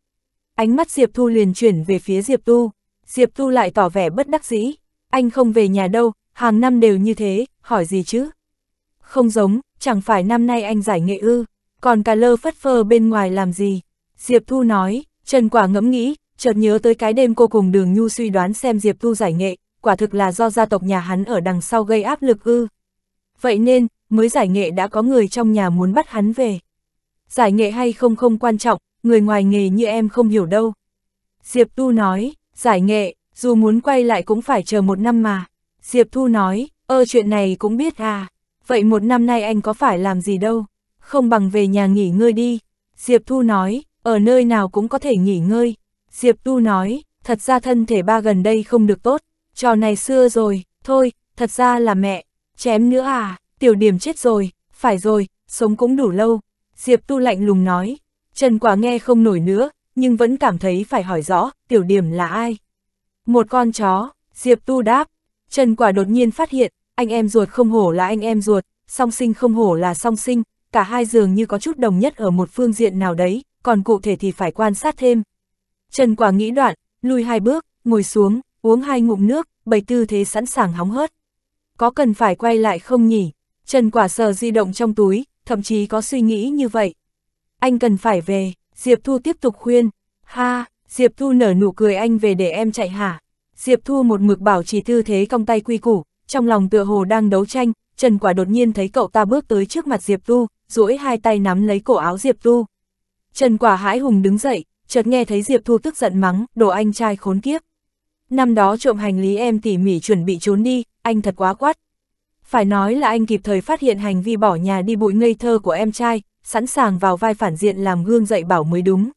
Ánh mắt Diệp Thu liền chuyển về phía Diệp Tu, Diệp Tu lại tỏ vẻ bất đắc dĩ, anh không về nhà đâu, hàng năm đều như thế, hỏi gì chứ? Không giống, chẳng phải năm nay anh giải nghệ ư, còn cả lơ phất phơ bên ngoài làm gì? Diệp Thu nói, Trần Quả ngẫm nghĩ, chợt nhớ tới cái đêm cô cùng đường nhu suy đoán xem Diệp Thu giải nghệ, quả thực là do gia tộc nhà hắn ở đằng sau gây áp lực ư. Vậy nên, mới giải nghệ đã có người trong nhà muốn bắt hắn về. Giải nghệ hay không không quan trọng, người ngoài nghề như em không hiểu đâu. Diệp Thu nói, giải nghệ, dù muốn quay lại cũng phải chờ một năm mà. Diệp Thu nói, ơ chuyện này cũng biết à, vậy một năm nay anh có phải làm gì đâu, không bằng về nhà nghỉ ngơi đi. Diệp Thu nói, ở nơi nào cũng có thể nghỉ ngơi, Diệp Tu nói, thật ra thân thể ba gần đây không được tốt, trò này xưa rồi, thôi, thật ra là mẹ, chém nữa à, tiểu điểm chết rồi, phải rồi, sống cũng đủ lâu. Diệp Tu lạnh lùng nói, Trần Quả nghe không nổi nữa, nhưng vẫn cảm thấy phải hỏi rõ, tiểu điểm là ai? Một con chó, Diệp Tu đáp, Trần Quả đột nhiên phát hiện, anh em ruột không hổ là anh em ruột, song sinh không hổ là song sinh, cả hai dường như có chút đồng nhất ở một phương diện nào đấy, còn cụ thể thì phải quan sát thêm, Trần Quả nghĩ đoạn, lùi hai bước, ngồi xuống, uống hai ngụm nước, bày tư thế sẵn sàng hóng hớt. Có cần phải quay lại không nhỉ? Trần Quả sờ di động trong túi, thậm chí có suy nghĩ như vậy. Anh cần phải về, Diệp Thu tiếp tục khuyên. Ha, Diệp Thu nở nụ cười anh về để em chạy hả? Diệp Thu một mực bảo chỉ tư thế cong tay quy củ, trong lòng tựa hồ đang đấu tranh, Trần Quả đột nhiên thấy cậu ta bước tới trước mặt Diệp Thu, duỗi hai tay nắm lấy cổ áo Diệp Thu. Trần Quả hãi hùng đứng dậy, chợt nghe thấy Diệp Thu tức giận mắng, đồ anh trai khốn kiếp. Năm đó trộm hành lý em tỉ mỉ chuẩn bị trốn đi, anh thật quá quát. Phải nói là anh kịp thời phát hiện hành vi bỏ nhà đi bụi ngây thơ của em trai, sẵn sàng vào vai phản diện làm gương dạy bảo mới đúng.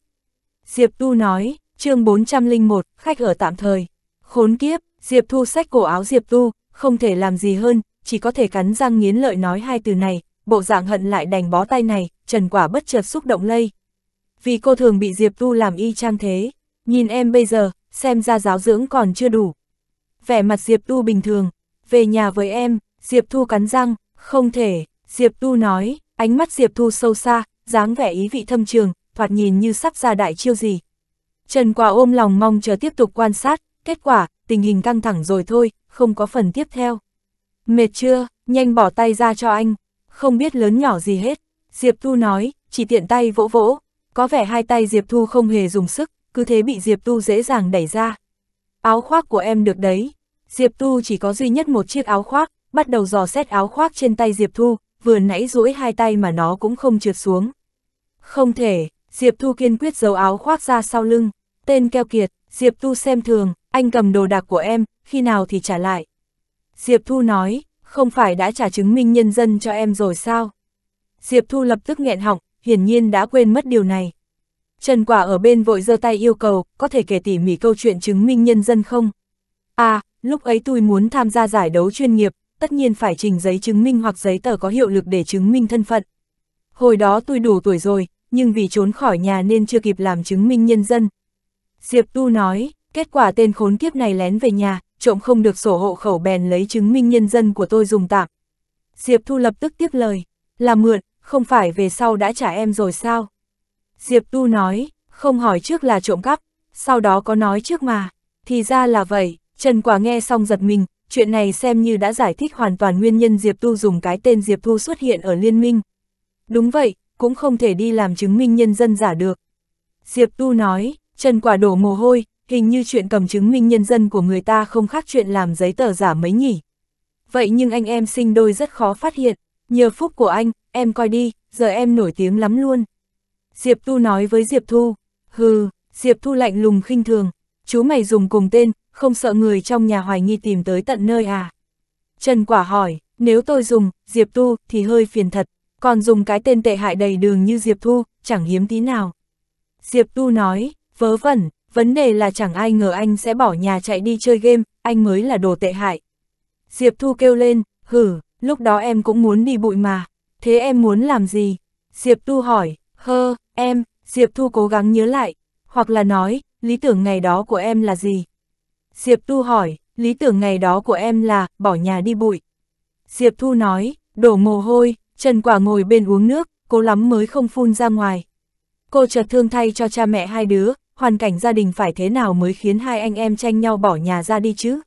Diệp Thu nói, chương 401, khách ở tạm thời. Khốn kiếp, Diệp Thu xách cổ áo Diệp Thu, không thể làm gì hơn, chỉ có thể cắn răng nghiến lợi nói hai từ này, bộ dạng hận lại đành bó tay này, trần quả bất chợt xúc động lây vì cô thường bị Diệp Tu làm y chang thế, nhìn em bây giờ, xem ra giáo dưỡng còn chưa đủ. Vẻ mặt Diệp Tu bình thường, về nhà với em, Diệp Thu cắn răng, không thể, Diệp Tu nói, ánh mắt Diệp Thu sâu xa, dáng vẻ ý vị thâm trường, thoạt nhìn như sắp ra đại chiêu gì. Trần Quả ôm lòng mong chờ tiếp tục quan sát, kết quả, tình hình căng thẳng rồi thôi, không có phần tiếp theo. Mệt chưa, nhanh bỏ tay ra cho anh, không biết lớn nhỏ gì hết, Diệp Tu nói, chỉ tiện tay vỗ vỗ, có vẻ hai tay Diệp Thu không hề dùng sức, cứ thế bị Diệp Tu dễ dàng đẩy ra. Áo khoác của em được đấy. Diệp Tu chỉ có duy nhất một chiếc áo khoác, bắt đầu dò xét áo khoác trên tay Diệp Thu, vừa nãy duỗi hai tay mà nó cũng không trượt xuống. Không thể, Diệp Thu kiên quyết giấu áo khoác ra sau lưng. Tên keo kiệt, Diệp Tu xem thường, anh cầm đồ đạc của em, khi nào thì trả lại. Diệp Thu nói, không phải đã trả chứng minh nhân dân cho em rồi sao? Diệp Thu lập tức nghẹn họng, hiển nhiên đã quên mất điều này. Trần Quả ở bên vội giơ tay yêu cầu, có thể kể tỉ mỉ câu chuyện chứng minh nhân dân không? À, lúc ấy tôi muốn tham gia giải đấu chuyên nghiệp, tất nhiên phải trình giấy chứng minh hoặc giấy tờ có hiệu lực để chứng minh thân phận. Hồi đó tôi đủ tuổi rồi, nhưng vì trốn khỏi nhà nên chưa kịp làm chứng minh nhân dân. Diệp Tu nói, kết quả tên khốn kiếp này lén về nhà, trộm không được sổ hộ khẩu bèn lấy chứng minh nhân dân của tôi dùng tạm. Diệp Thu lập tức tiếp lời, là mượn, không phải về sau đã trả em rồi sao? Diệp Tu nói, không hỏi trước là trộm cắp, sau đó có nói trước mà, thì ra là vậy, Trần Quả nghe xong giật mình, chuyện này xem như đã giải thích hoàn toàn nguyên nhân Diệp Tu dùng cái tên Diệp Tu xuất hiện ở liên minh. Đúng vậy, cũng không thể đi làm chứng minh nhân dân giả được. Diệp Tu nói, Trần Quả đổ mồ hôi, hình như chuyện cầm chứng minh nhân dân của người ta không khác chuyện làm giấy tờ giả mấy nhỉ. Vậy nhưng anh em sinh đôi rất khó phát hiện. Nhờ phúc của anh, em coi đi, giờ em nổi tiếng lắm luôn. Diệp Thu nói với Diệp Thu, hừ, Diệp Thu lạnh lùng khinh thường, chú mày dùng cùng tên, không sợ người trong nhà hoài nghi tìm tới tận nơi à. Trần Quả hỏi, nếu tôi dùng, Diệp Thu, thì hơi phiền thật, còn dùng cái tên tệ hại đầy đường như Diệp Thu, chẳng hiếm tí nào. Diệp Thu nói, vớ vẩn, vấn đề là chẳng ai ngờ anh sẽ bỏ nhà chạy đi chơi game, anh mới là đồ tệ hại. Diệp Thu kêu lên, hừ lúc đó em cũng muốn đi bụi mà, thế em muốn làm gì? Diệp Tu hỏi, hơ, em, Diệp Thu cố gắng nhớ lại, hoặc là nói, lý tưởng ngày đó của em là gì? Diệp Tu hỏi, lý tưởng ngày đó của em là, bỏ nhà đi bụi. Diệp Thu nói, đổ mồ hôi, Trần Quả ngồi bên uống nước, cố lắm mới không phun ra ngoài. Cô chợt thương thay cho cha mẹ hai đứa, hoàn cảnh gia đình phải thế nào mới khiến hai anh em tranh nhau bỏ nhà ra đi chứ?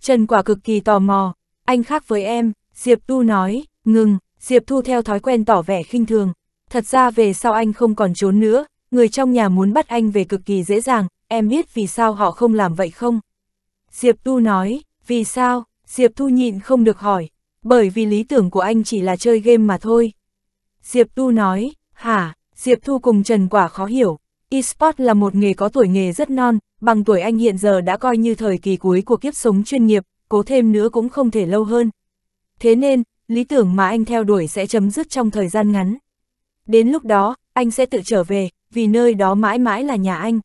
Trần Quả cực kỳ tò mò, anh khác với em, Diệp Tu nói, ngừng, Diệp Thu theo thói quen tỏ vẻ khinh thường. Thật ra về sau anh không còn trốn nữa, người trong nhà muốn bắt anh về cực kỳ dễ dàng, em biết vì sao họ không làm vậy không? Diệp Tu nói, vì sao? Diệp Thu nhịn không được hỏi, bởi vì lý tưởng của anh chỉ là chơi game mà thôi. Diệp Tu nói, hả? Diệp Thu cùng Trần Quả khó hiểu. Esport là một nghề có tuổi nghề rất non, bằng tuổi anh hiện giờ đã coi như thời kỳ cuối của kiếp sống chuyên nghiệp, cố thêm nữa cũng không thể lâu hơn thế nên, lý tưởng mà anh theo đuổi sẽ chấm dứt trong thời gian ngắn. Đến lúc đó, anh sẽ tự trở về, vì nơi đó mãi mãi là nhà anh.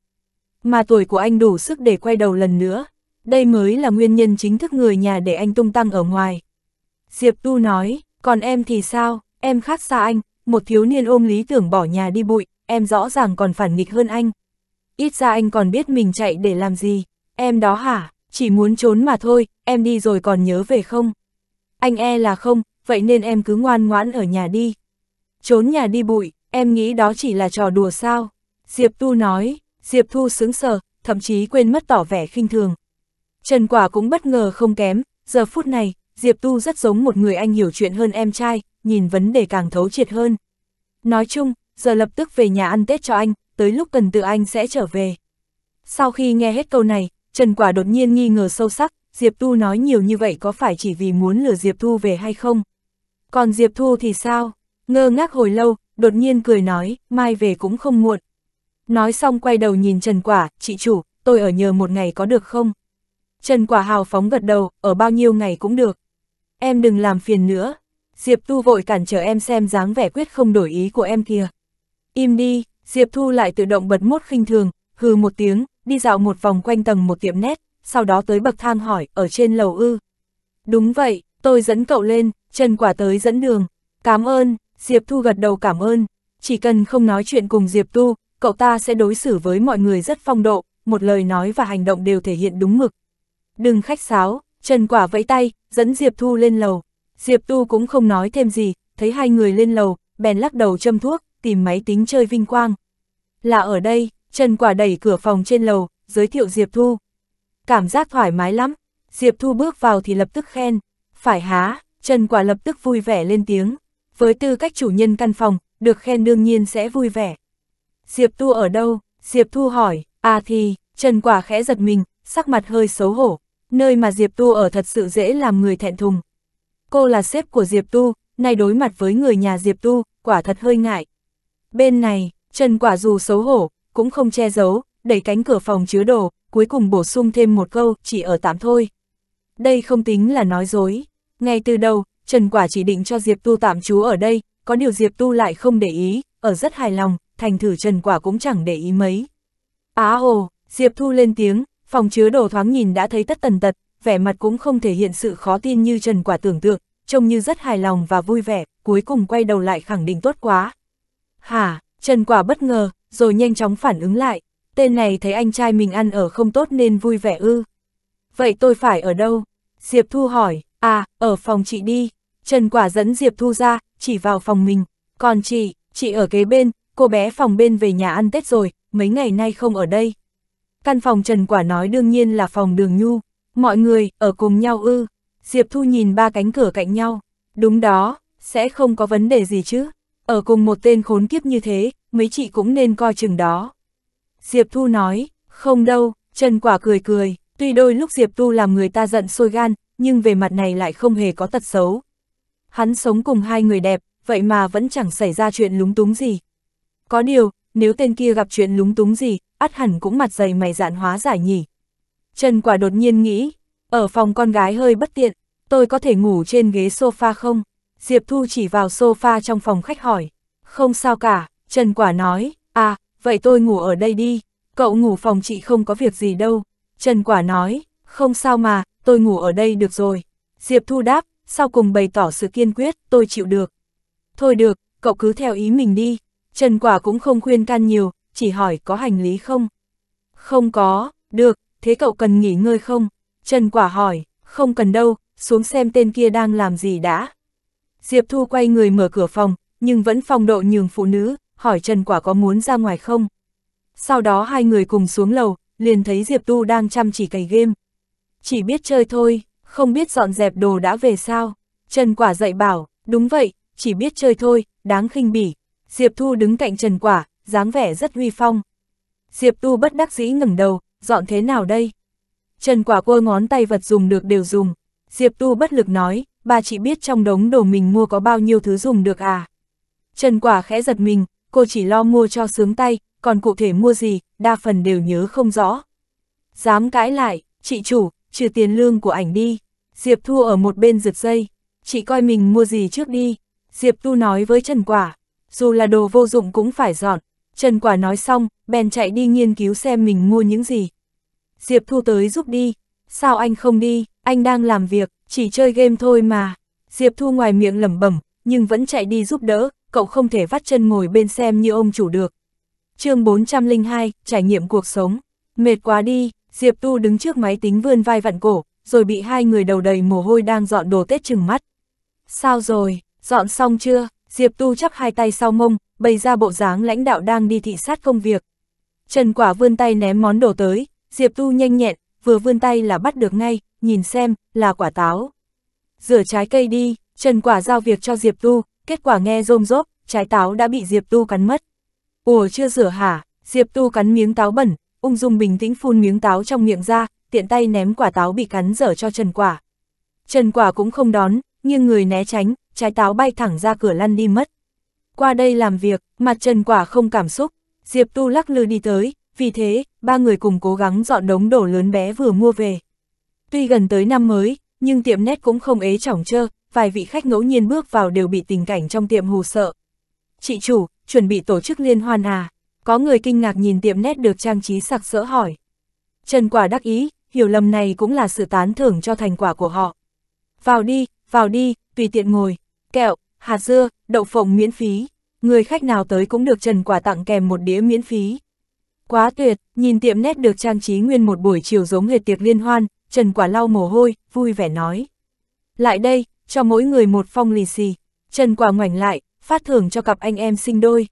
Mà tuổi của anh đủ sức để quay đầu lần nữa, đây mới là nguyên nhân chính thức người nhà để anh tung tăng ở ngoài. Diệp Tu nói, còn em thì sao, em khác xa anh, một thiếu niên ôm lý tưởng bỏ nhà đi bụi, em rõ ràng còn phản nghịch hơn anh. Ít ra anh còn biết mình chạy để làm gì, em đó hả, chỉ muốn trốn mà thôi, em đi rồi còn nhớ về không? anh e là không, vậy nên em cứ ngoan ngoãn ở nhà đi. Trốn nhà đi bụi, em nghĩ đó chỉ là trò đùa sao. Diệp Tu nói, Diệp Thu sướng sờ, thậm chí quên mất tỏ vẻ khinh thường. Trần Quả cũng bất ngờ không kém, giờ phút này, Diệp Tu rất giống một người anh hiểu chuyện hơn em trai, nhìn vấn đề càng thấu triệt hơn. Nói chung, giờ lập tức về nhà ăn Tết cho anh, tới lúc cần tự anh sẽ trở về. Sau khi nghe hết câu này, Trần Quả đột nhiên nghi ngờ sâu sắc, Diệp Thu nói nhiều như vậy có phải chỉ vì muốn lừa Diệp Thu về hay không? Còn Diệp Thu thì sao? Ngơ ngác hồi lâu, đột nhiên cười nói, mai về cũng không muộn. Nói xong quay đầu nhìn Trần Quả, chị chủ, tôi ở nhờ một ngày có được không? Trần Quả hào phóng gật đầu, ở bao nhiêu ngày cũng được. Em đừng làm phiền nữa. Diệp Thu vội cản trở em xem dáng vẻ quyết không đổi ý của em kìa. Im đi, Diệp Thu lại tự động bật mốt khinh thường, hừ một tiếng, đi dạo một vòng quanh tầng một tiệm nét, sau đó tới bậc thang hỏi, ở trên lầu ư. Đúng vậy, tôi dẫn cậu lên, Trần Quả tới dẫn đường. Cảm ơn, Diệp Thu gật đầu cảm ơn. Chỉ cần không nói chuyện cùng Diệp thu cậu ta sẽ đối xử với mọi người rất phong độ, một lời nói và hành động đều thể hiện đúng mực. Đừng khách sáo, Trần Quả vẫy tay, dẫn Diệp Thu lên lầu. Diệp thu cũng không nói thêm gì, thấy hai người lên lầu, bèn lắc đầu châm thuốc, tìm máy tính chơi vinh quang. Là ở đây, Trần Quả đẩy cửa phòng trên lầu, giới thiệu Diệp Thu cảm giác thoải mái lắm. Diệp Thu bước vào thì lập tức khen, phải há, Trần Quả lập tức vui vẻ lên tiếng. Với tư cách chủ nhân căn phòng, được khen đương nhiên sẽ vui vẻ. Diệp Thu ở đâu? Diệp Thu hỏi, à thì, Trần Quả khẽ giật mình, sắc mặt hơi xấu hổ. Nơi mà Diệp Tu ở thật sự dễ làm người thẹn thùng. Cô là sếp của Diệp Tu, nay đối mặt với người nhà Diệp Tu, quả thật hơi ngại. Bên này, Trần Quả dù xấu hổ, cũng không che giấu, đẩy cánh cửa phòng chứa đồ, cuối cùng bổ sung thêm một câu, chỉ ở tạm thôi. Đây không tính là nói dối. Ngay từ đầu, Trần Quả chỉ định cho Diệp Tu tạm trú ở đây, có điều Diệp Tu lại không để ý, ở rất hài lòng, thành thử Trần Quả cũng chẳng để ý mấy. Á à hồ, Diệp Thu lên tiếng, phòng chứa đồ thoáng nhìn đã thấy tất tần tật, vẻ mặt cũng không thể hiện sự khó tin như Trần Quả tưởng tượng, trông như rất hài lòng và vui vẻ, cuối cùng quay đầu lại khẳng định tốt quá. Hả, Trần Quả bất ngờ, rồi nhanh chóng phản ứng lại, tên này thấy anh trai mình ăn ở không tốt nên vui vẻ ư. Vậy tôi phải ở đâu? Diệp Thu hỏi, à, ở phòng chị đi. Trần Quả dẫn Diệp Thu ra, chỉ vào phòng mình. Còn chị, chị ở kế bên, cô bé phòng bên về nhà ăn Tết rồi, mấy ngày nay không ở đây. Căn phòng Trần Quả nói đương nhiên là phòng đường nhu. Mọi người, ở cùng nhau ư. Diệp Thu nhìn ba cánh cửa cạnh nhau. Đúng đó, sẽ không có vấn đề gì chứ. Ở cùng một tên khốn kiếp như thế, mấy chị cũng nên coi chừng đó. Diệp Thu nói, không đâu, Trần Quả cười cười, tuy đôi lúc Diệp Thu làm người ta giận sôi gan, nhưng về mặt này lại không hề có tật xấu. Hắn sống cùng hai người đẹp, vậy mà vẫn chẳng xảy ra chuyện lúng túng gì. Có điều, nếu tên kia gặp chuyện lúng túng gì, ắt hẳn cũng mặt dày mày dạn hóa giải nhỉ. Trần Quả đột nhiên nghĩ, ở phòng con gái hơi bất tiện, tôi có thể ngủ trên ghế sofa không? Diệp Thu chỉ vào sofa trong phòng khách hỏi. Không sao cả, Trần Quả nói, à, vậy tôi ngủ ở đây đi, cậu ngủ phòng chị không có việc gì đâu. Trần Quả nói, không sao mà, tôi ngủ ở đây được rồi. Diệp Thu đáp, sau cùng bày tỏ sự kiên quyết, tôi chịu được. Thôi được, cậu cứ theo ý mình đi. Trần Quả cũng không khuyên can nhiều, chỉ hỏi có hành lý không? Không có, được, thế cậu cần nghỉ ngơi không? Trần Quả hỏi, không cần đâu, xuống xem tên kia đang làm gì đã. Diệp Thu quay người mở cửa phòng, nhưng vẫn phong độ nhường phụ nữ, hỏi Trần Quả có muốn ra ngoài không. Sau đó hai người cùng xuống lầu, liền thấy Diệp Tu đang chăm chỉ cày game. Chỉ biết chơi thôi, không biết dọn dẹp đồ đã về sao. Trần Quả dạy bảo, đúng vậy, chỉ biết chơi thôi, đáng khinh bỉ. Diệp Thu đứng cạnh Trần Quả, dáng vẻ rất huy phong. Diệp Tu bất đắc dĩ ngẩng đầu, dọn thế nào đây? Trần Quả cô ngón tay vật dùng được đều dùng. Diệp Tu bất lực nói, bà chỉ biết trong đống đồ mình mua có bao nhiêu thứ dùng được à? Trần Quả khẽ giật mình, cô chỉ lo mua cho sướng tay, còn cụ thể mua gì, đa phần đều nhớ không rõ. Dám cãi lại, chị chủ, trừ tiền lương của ảnh đi. Diệp Thu ở một bên giật dây, chị coi mình mua gì trước đi. Diệp Thu nói với Trần Quả, dù là đồ vô dụng cũng phải dọn. Trần Quả nói xong, bèn chạy đi nghiên cứu xem mình mua những gì. Diệp Thu tới giúp đi, sao anh không đi, anh đang làm việc, chỉ chơi game thôi mà. Diệp Thu ngoài miệng lẩm bẩm, nhưng vẫn chạy đi giúp đỡ, cậu không thể vắt chân ngồi bên xem như ông chủ được. chương 402, trải nghiệm cuộc sống. Mệt quá đi, Diệp Tu đứng trước máy tính vươn vai vặn cổ, rồi bị hai người đầu đầy mồ hôi đang dọn đồ Tết chừng mắt. Sao rồi, dọn xong chưa? Diệp Tu chắp hai tay sau mông, bày ra bộ dáng lãnh đạo đang đi thị sát công việc. Trần Quả vươn tay ném món đồ tới, Diệp Tu nhanh nhẹn, vừa vươn tay là bắt được ngay, nhìn xem, là quả táo. Rửa trái cây đi, Trần Quả giao việc cho Diệp Tu, kết quả nghe rôm rốp, trái táo đã bị Diệp Tu cắn mất. Ủa chưa rửa hả, Diệp Tu cắn miếng táo bẩn, ung dung bình tĩnh phun miếng táo trong miệng ra, tiện tay ném quả táo bị cắn dở cho Trần Quả. Trần Quả cũng không đón, nhưng người né tránh, trái táo bay thẳng ra cửa lăn đi mất. Qua đây làm việc, mặt Trần Quả không cảm xúc, Diệp Tu lắc lư đi tới, vì thế, ba người cùng cố gắng dọn đống đồ lớn bé vừa mua về. Tuy gần tới năm mới, nhưng tiệm nét cũng không ế chỏng trơ, vài vị khách ngẫu nhiên bước vào đều bị tình cảnh trong tiệm hù sợ. Chị chủ, chuẩn bị tổ chức liên hoan à? Có người kinh ngạc nhìn tiệm nét được trang trí sặc sỡ hỏi. Trần quả đắc ý, hiểu lầm này cũng là sự tán thưởng cho thành quả của họ. Vào đi, vào đi, tùy tiện ngồi, kẹo, hạt dưa, đậu phộng miễn phí. Người khách nào tới cũng được Trần Quả tặng kèm một đĩa miễn phí. Quá tuyệt, nhìn tiệm nét được trang trí nguyên một buổi chiều giống hệt tiệc liên hoan, Trần Quả lau mồ hôi, vui vẻ nói. Lại đây, cho mỗi người một phong lì xì. Trần Quả ngoảnh lại, phát thưởng cho cặp anh em sinh đôi.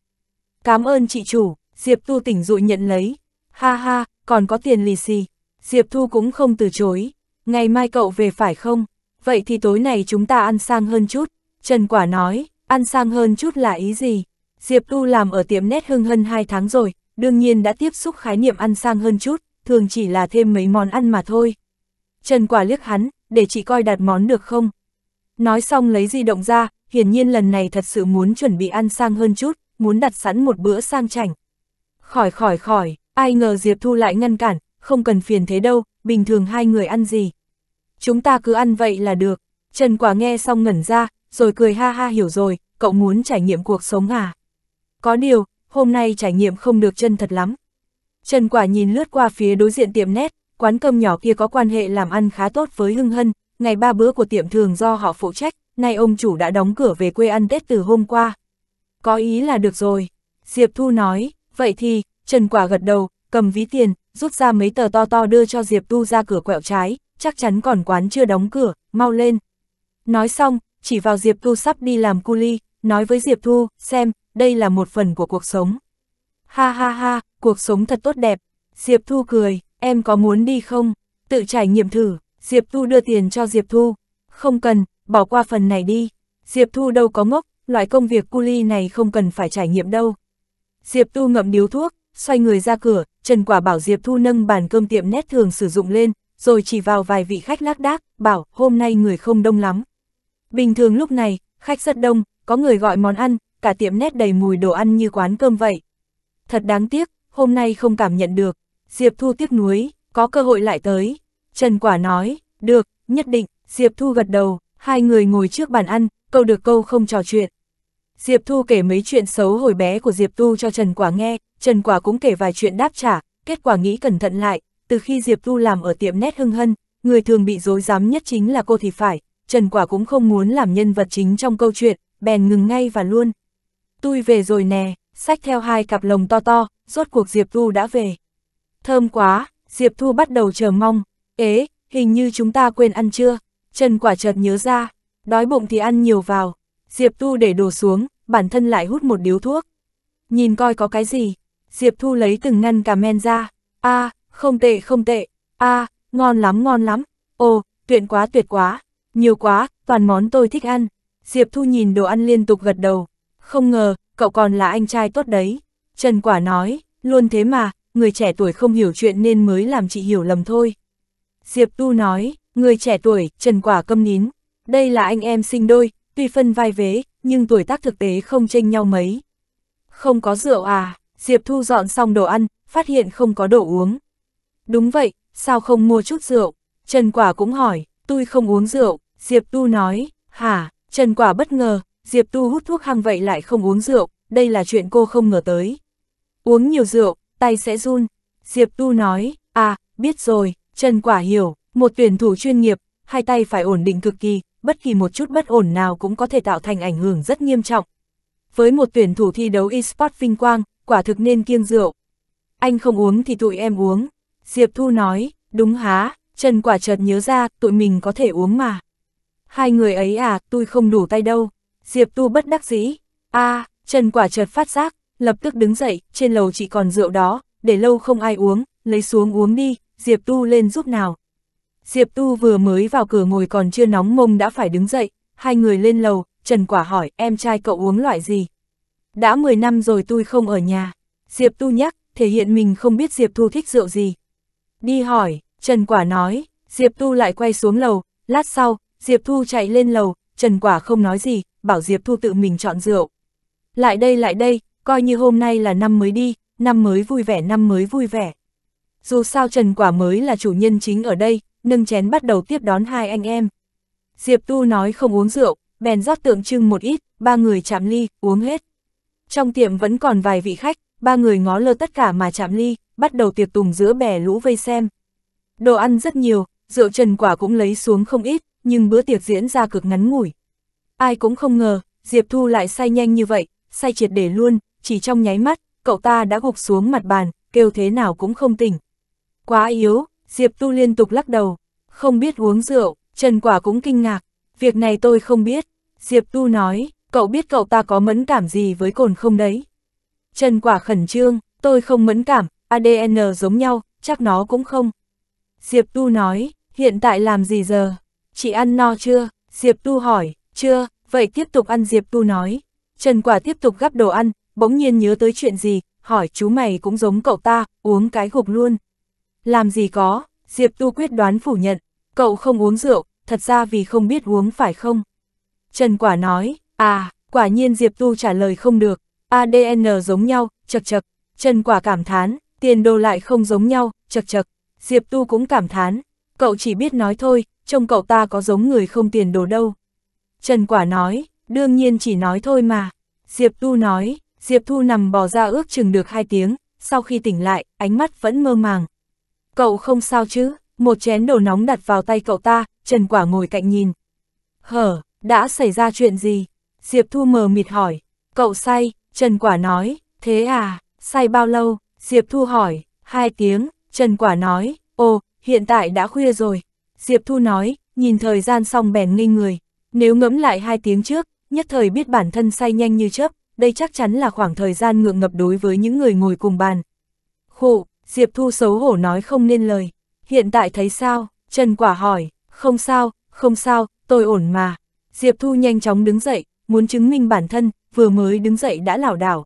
Cám ơn chị chủ, Diệp Thu tỉnh dụi nhận lấy. Ha ha, còn có tiền lì xì. Diệp Thu cũng không từ chối. Ngày mai cậu về phải không? Vậy thì tối này chúng ta ăn sang hơn chút. Trần Quả nói, ăn sang hơn chút là ý gì? Diệp Thu làm ở tiệm nét hưng hân 2 tháng rồi, đương nhiên đã tiếp xúc khái niệm ăn sang hơn chút, thường chỉ là thêm mấy món ăn mà thôi. Trần Quả liếc hắn, để chị coi đặt món được không? Nói xong lấy di động ra, hiển nhiên lần này thật sự muốn chuẩn bị ăn sang hơn chút, muốn đặt sẵn một bữa sang chảnh. Khỏi khỏi khỏi, ai ngờ Diệp Thu lại ngăn cản, không cần phiền thế đâu, bình thường hai người ăn gì. Chúng ta cứ ăn vậy là được. Trần Quả nghe xong ngẩn ra, rồi cười ha ha hiểu rồi, cậu muốn trải nghiệm cuộc sống à? Có điều, hôm nay trải nghiệm không được chân thật lắm. Trần Quả nhìn lướt qua phía đối diện tiệm nét, quán cơm nhỏ kia có quan hệ làm ăn khá tốt với Hưng Hân, ngày ba bữa của tiệm thường do họ phụ trách, nay ông chủ đã đóng cửa về quê ăn Tết từ hôm qua. Có ý là được rồi. Diệp Thu nói, vậy thì, Trần Quả gật đầu, cầm ví tiền, rút ra mấy tờ to to đưa cho Diệp Thu ra cửa quẹo trái, chắc chắn còn quán chưa đóng cửa, mau lên. Nói xong, chỉ vào Diệp Thu sắp đi làm cu ly, nói với Diệp Thu, xem, đây là một phần của cuộc sống. Ha ha ha, cuộc sống thật tốt đẹp. Diệp Thu cười, em có muốn đi không? Tự trải nghiệm thử. Diệp Thu đưa tiền cho Diệp Thu. Không cần, bỏ qua phần này đi. Diệp Thu đâu có ngốc, loại công việc cu ly này không cần phải trải nghiệm đâu. Diệp Thu ngậm điếu thuốc, xoay người ra cửa, Trần Quả bảo Diệp Thu nâng bàn cơm tiệm nét thường sử dụng lên, rồi chỉ vào vài vị khách lác đác, bảo hôm nay người không đông lắm. Bình thường lúc này, khách rất đông, có người gọi món ăn, cả tiệm nét đầy mùi đồ ăn như quán cơm vậy. Thật đáng tiếc, hôm nay không cảm nhận được. Diệp Thu tiếc nuối, có cơ hội lại tới. Trần Quả nói, được, nhất định, Diệp Thu gật đầu, hai người ngồi trước bàn ăn, câu được câu không trò chuyện. Diệp Thu kể mấy chuyện xấu hồi bé của Diệp Thu cho Trần Quả nghe, Trần Quả cũng kể vài chuyện đáp trả, kết quả nghĩ cẩn thận lại, từ khi Diệp Thu làm ở tiệm nét hưng hân, người thường bị dối dám nhất chính là cô thì phải, Trần Quả cũng không muốn làm nhân vật chính trong câu chuyện, bèn ngừng ngay và luôn. Tôi về rồi nè, sách theo hai cặp lồng to to, rốt cuộc Diệp Thu đã về. Thơm quá, Diệp Thu bắt đầu chờ mong, Ế, hình như chúng ta quên ăn chưa? Trần quả chợt nhớ ra, đói bụng thì ăn nhiều vào. Diệp Thu để đồ xuống, bản thân lại hút một điếu thuốc. Nhìn coi có cái gì. Diệp Thu lấy từng ngăn cà men ra. a không tệ không tệ. a ngon lắm ngon lắm. Ồ, tuyệt quá tuyệt quá. Nhiều quá, toàn món tôi thích ăn. Diệp Thu nhìn đồ ăn liên tục gật đầu. Không ngờ, cậu còn là anh trai tốt đấy. Trần Quả nói, luôn thế mà, người trẻ tuổi không hiểu chuyện nên mới làm chị hiểu lầm thôi. Diệp Tu nói, người trẻ tuổi, Trần Quả câm nín. Đây là anh em sinh đôi, tuy phân vai vế, nhưng tuổi tác thực tế không chênh nhau mấy. Không có rượu à, Diệp Thu dọn xong đồ ăn, phát hiện không có đồ uống. Đúng vậy, sao không mua chút rượu? Trần Quả cũng hỏi, tôi không uống rượu, Diệp Tu nói, hả, Trần Quả bất ngờ, Diệp Tu hút thuốc hăng vậy lại không uống rượu, đây là chuyện cô không ngờ tới. Uống nhiều rượu, tay sẽ run, Diệp Tu nói, à, biết rồi, Trần Quả hiểu, một tuyển thủ chuyên nghiệp, hai tay phải ổn định cực kỳ, bất kỳ một chút bất ổn nào cũng có thể tạo thành ảnh hưởng rất nghiêm trọng. Với một tuyển thủ thi đấu esports vinh quang, quả thực nên kiêng rượu. Anh không uống thì tụi em uống. Diệp Thu nói, đúng há, Trần Quả chợt nhớ ra, tụi mình có thể uống mà. Hai người ấy à, tôi không đủ tay đâu. Diệp Thu bất đắc dĩ. a à, Trần Quả chợt phát giác, lập tức đứng dậy, trên lầu chỉ còn rượu đó, để lâu không ai uống, lấy xuống uống đi, Diệp Tu lên giúp nào. Diệp Tu vừa mới vào cửa ngồi còn chưa nóng mông đã phải đứng dậy, hai người lên lầu, Trần Quả hỏi em trai cậu uống loại gì. Đã 10 năm rồi tôi không ở nhà, Diệp Tu nhắc, thể hiện mình không biết Diệp Tu thích rượu gì. Đi hỏi, Trần Quả nói, Diệp Tu lại quay xuống lầu, lát sau, Diệp Thu chạy lên lầu, Trần Quả không nói gì, bảo Diệp Thu tự mình chọn rượu. Lại đây lại đây, coi như hôm nay là năm mới đi, năm mới vui vẻ năm mới vui vẻ dù sao Trần Quả mới là chủ nhân chính ở đây, nâng chén bắt đầu tiếp đón hai anh em. Diệp Tu nói không uống rượu, bèn rót tượng trưng một ít, ba người chạm ly, uống hết. Trong tiệm vẫn còn vài vị khách, ba người ngó lơ tất cả mà chạm ly, bắt đầu tiệc tùng giữa bè lũ vây xem. Đồ ăn rất nhiều, rượu Trần Quả cũng lấy xuống không ít, nhưng bữa tiệc diễn ra cực ngắn ngủi. Ai cũng không ngờ, Diệp Thu lại say nhanh như vậy, say triệt để luôn, chỉ trong nháy mắt, cậu ta đã gục xuống mặt bàn, kêu thế nào cũng không tỉnh quá yếu, Diệp Tu liên tục lắc đầu, không biết uống rượu, Trần Quả cũng kinh ngạc, việc này tôi không biết, Diệp Tu nói, cậu biết cậu ta có mẫn cảm gì với cồn không đấy? Trần Quả khẩn trương, tôi không mẫn cảm, ADN giống nhau, chắc nó cũng không. Diệp Tu nói, hiện tại làm gì giờ? Chị ăn no chưa? Diệp Tu hỏi, chưa, vậy tiếp tục ăn Diệp Tu nói. Trần Quả tiếp tục gắp đồ ăn, bỗng nhiên nhớ tới chuyện gì, hỏi chú mày cũng giống cậu ta, uống cái gục luôn. Làm gì có, Diệp Tu quyết đoán phủ nhận, cậu không uống rượu, thật ra vì không biết uống phải không? Trần Quả nói, à, quả nhiên Diệp Tu trả lời không được, ADN giống nhau, chật chật, Trần Quả cảm thán, tiền đồ lại không giống nhau, chật chật, Diệp Tu cũng cảm thán, cậu chỉ biết nói thôi, trông cậu ta có giống người không tiền đồ đâu. Trần Quả nói, đương nhiên chỉ nói thôi mà, Diệp Tu nói, Diệp Thu nằm bò ra ước chừng được hai tiếng, sau khi tỉnh lại, ánh mắt vẫn mơ màng, Cậu không sao chứ, một chén đồ nóng đặt vào tay cậu ta, Trần Quả ngồi cạnh nhìn. Hở, đã xảy ra chuyện gì? Diệp Thu mờ mịt hỏi. Cậu say, Trần Quả nói, thế à, say bao lâu? Diệp Thu hỏi, hai tiếng, Trần Quả nói, ồ, hiện tại đã khuya rồi. Diệp Thu nói, nhìn thời gian xong bèn ngây người. Nếu ngẫm lại hai tiếng trước, nhất thời biết bản thân say nhanh như chớp, đây chắc chắn là khoảng thời gian ngượng ngập đối với những người ngồi cùng bàn. khổ. Diệp Thu xấu hổ nói không nên lời. Hiện tại thấy sao? Trần Quả hỏi, không sao, không sao, tôi ổn mà. Diệp Thu nhanh chóng đứng dậy, muốn chứng minh bản thân, vừa mới đứng dậy đã lảo đảo.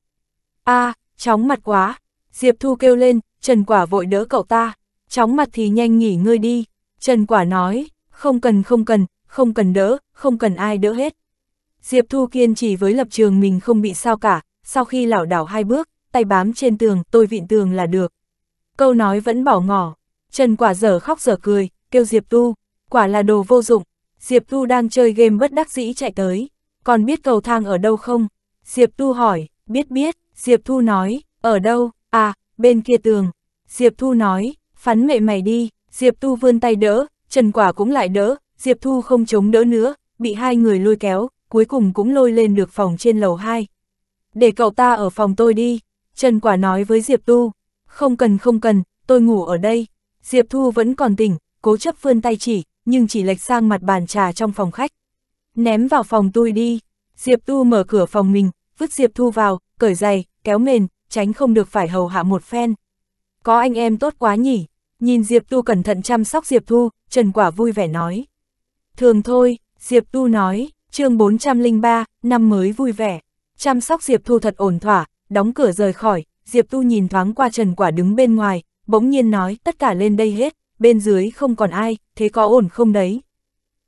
a à, chóng mặt quá. Diệp Thu kêu lên, Trần Quả vội đỡ cậu ta. Chóng mặt thì nhanh nghỉ ngơi đi. Trần Quả nói, không cần không cần, không cần đỡ, không cần ai đỡ hết. Diệp Thu kiên trì với lập trường mình không bị sao cả, sau khi lảo đảo hai bước, tay bám trên tường, tôi vịn tường là được, câu nói vẫn bỏ ngỏ. Trần quả dở khóc dở cười, kêu Diệp Tu, quả là đồ vô dụng. Diệp Tu đang chơi game bất đắc dĩ chạy tới, còn biết cầu thang ở đâu không? Diệp Tu hỏi, biết biết, Diệp Thu nói, ở đâu, à, bên kia tường. Diệp Thu nói, phắn mẹ mày đi, Diệp Tu vươn tay đỡ, Trần Quả cũng lại đỡ, Diệp Thu không chống đỡ nữa, bị hai người lôi kéo, cuối cùng cũng lôi lên được phòng trên lầu 2. Để cậu ta ở phòng tôi đi, Trần Quả nói với Diệp Tu. Không cần không cần, tôi ngủ ở đây. Diệp Thu vẫn còn tỉnh, cố chấp vươn tay chỉ, nhưng chỉ lệch sang mặt bàn trà trong phòng khách. Ném vào phòng tôi đi. Diệp Thu mở cửa phòng mình, vứt Diệp Thu vào, cởi giày, kéo mền, tránh không được phải hầu hạ một phen. Có anh em tốt quá nhỉ. Nhìn Diệp Tu cẩn thận chăm sóc Diệp Thu, Trần Quả vui vẻ nói. Thường thôi, Diệp Tu nói, chương 403, năm mới vui vẻ. Chăm sóc Diệp Thu thật ổn thỏa, đóng cửa rời khỏi, Diệp Tu nhìn thoáng qua Trần Quả đứng bên ngoài, bỗng nhiên nói tất cả lên đây hết, bên dưới không còn ai, thế có ổn không đấy?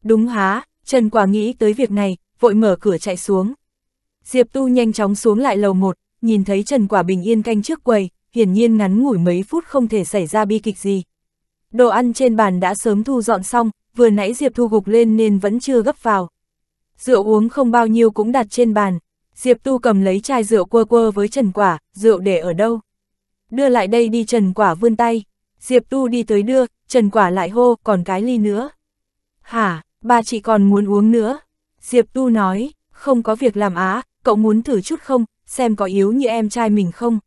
Đúng há, Trần Quả nghĩ tới việc này, vội mở cửa chạy xuống. Diệp Tu nhanh chóng xuống lại lầu một, nhìn thấy Trần Quả bình yên canh trước quầy, hiển nhiên ngắn ngủi mấy phút không thể xảy ra bi kịch gì. Đồ ăn trên bàn đã sớm thu dọn xong, vừa nãy Diệp Thu gục lên nên vẫn chưa gấp vào. Rượu uống không bao nhiêu cũng đặt trên bàn. Diệp Tu cầm lấy chai rượu quơ quơ với Trần Quả, rượu để ở đâu? Đưa lại đây đi Trần Quả vươn tay. Diệp Tu đi tới đưa, Trần Quả lại hô, còn cái ly nữa. Hả, bà chị còn muốn uống nữa. Diệp Tu nói, không có việc làm á, cậu muốn thử chút không, xem có yếu như em trai mình không?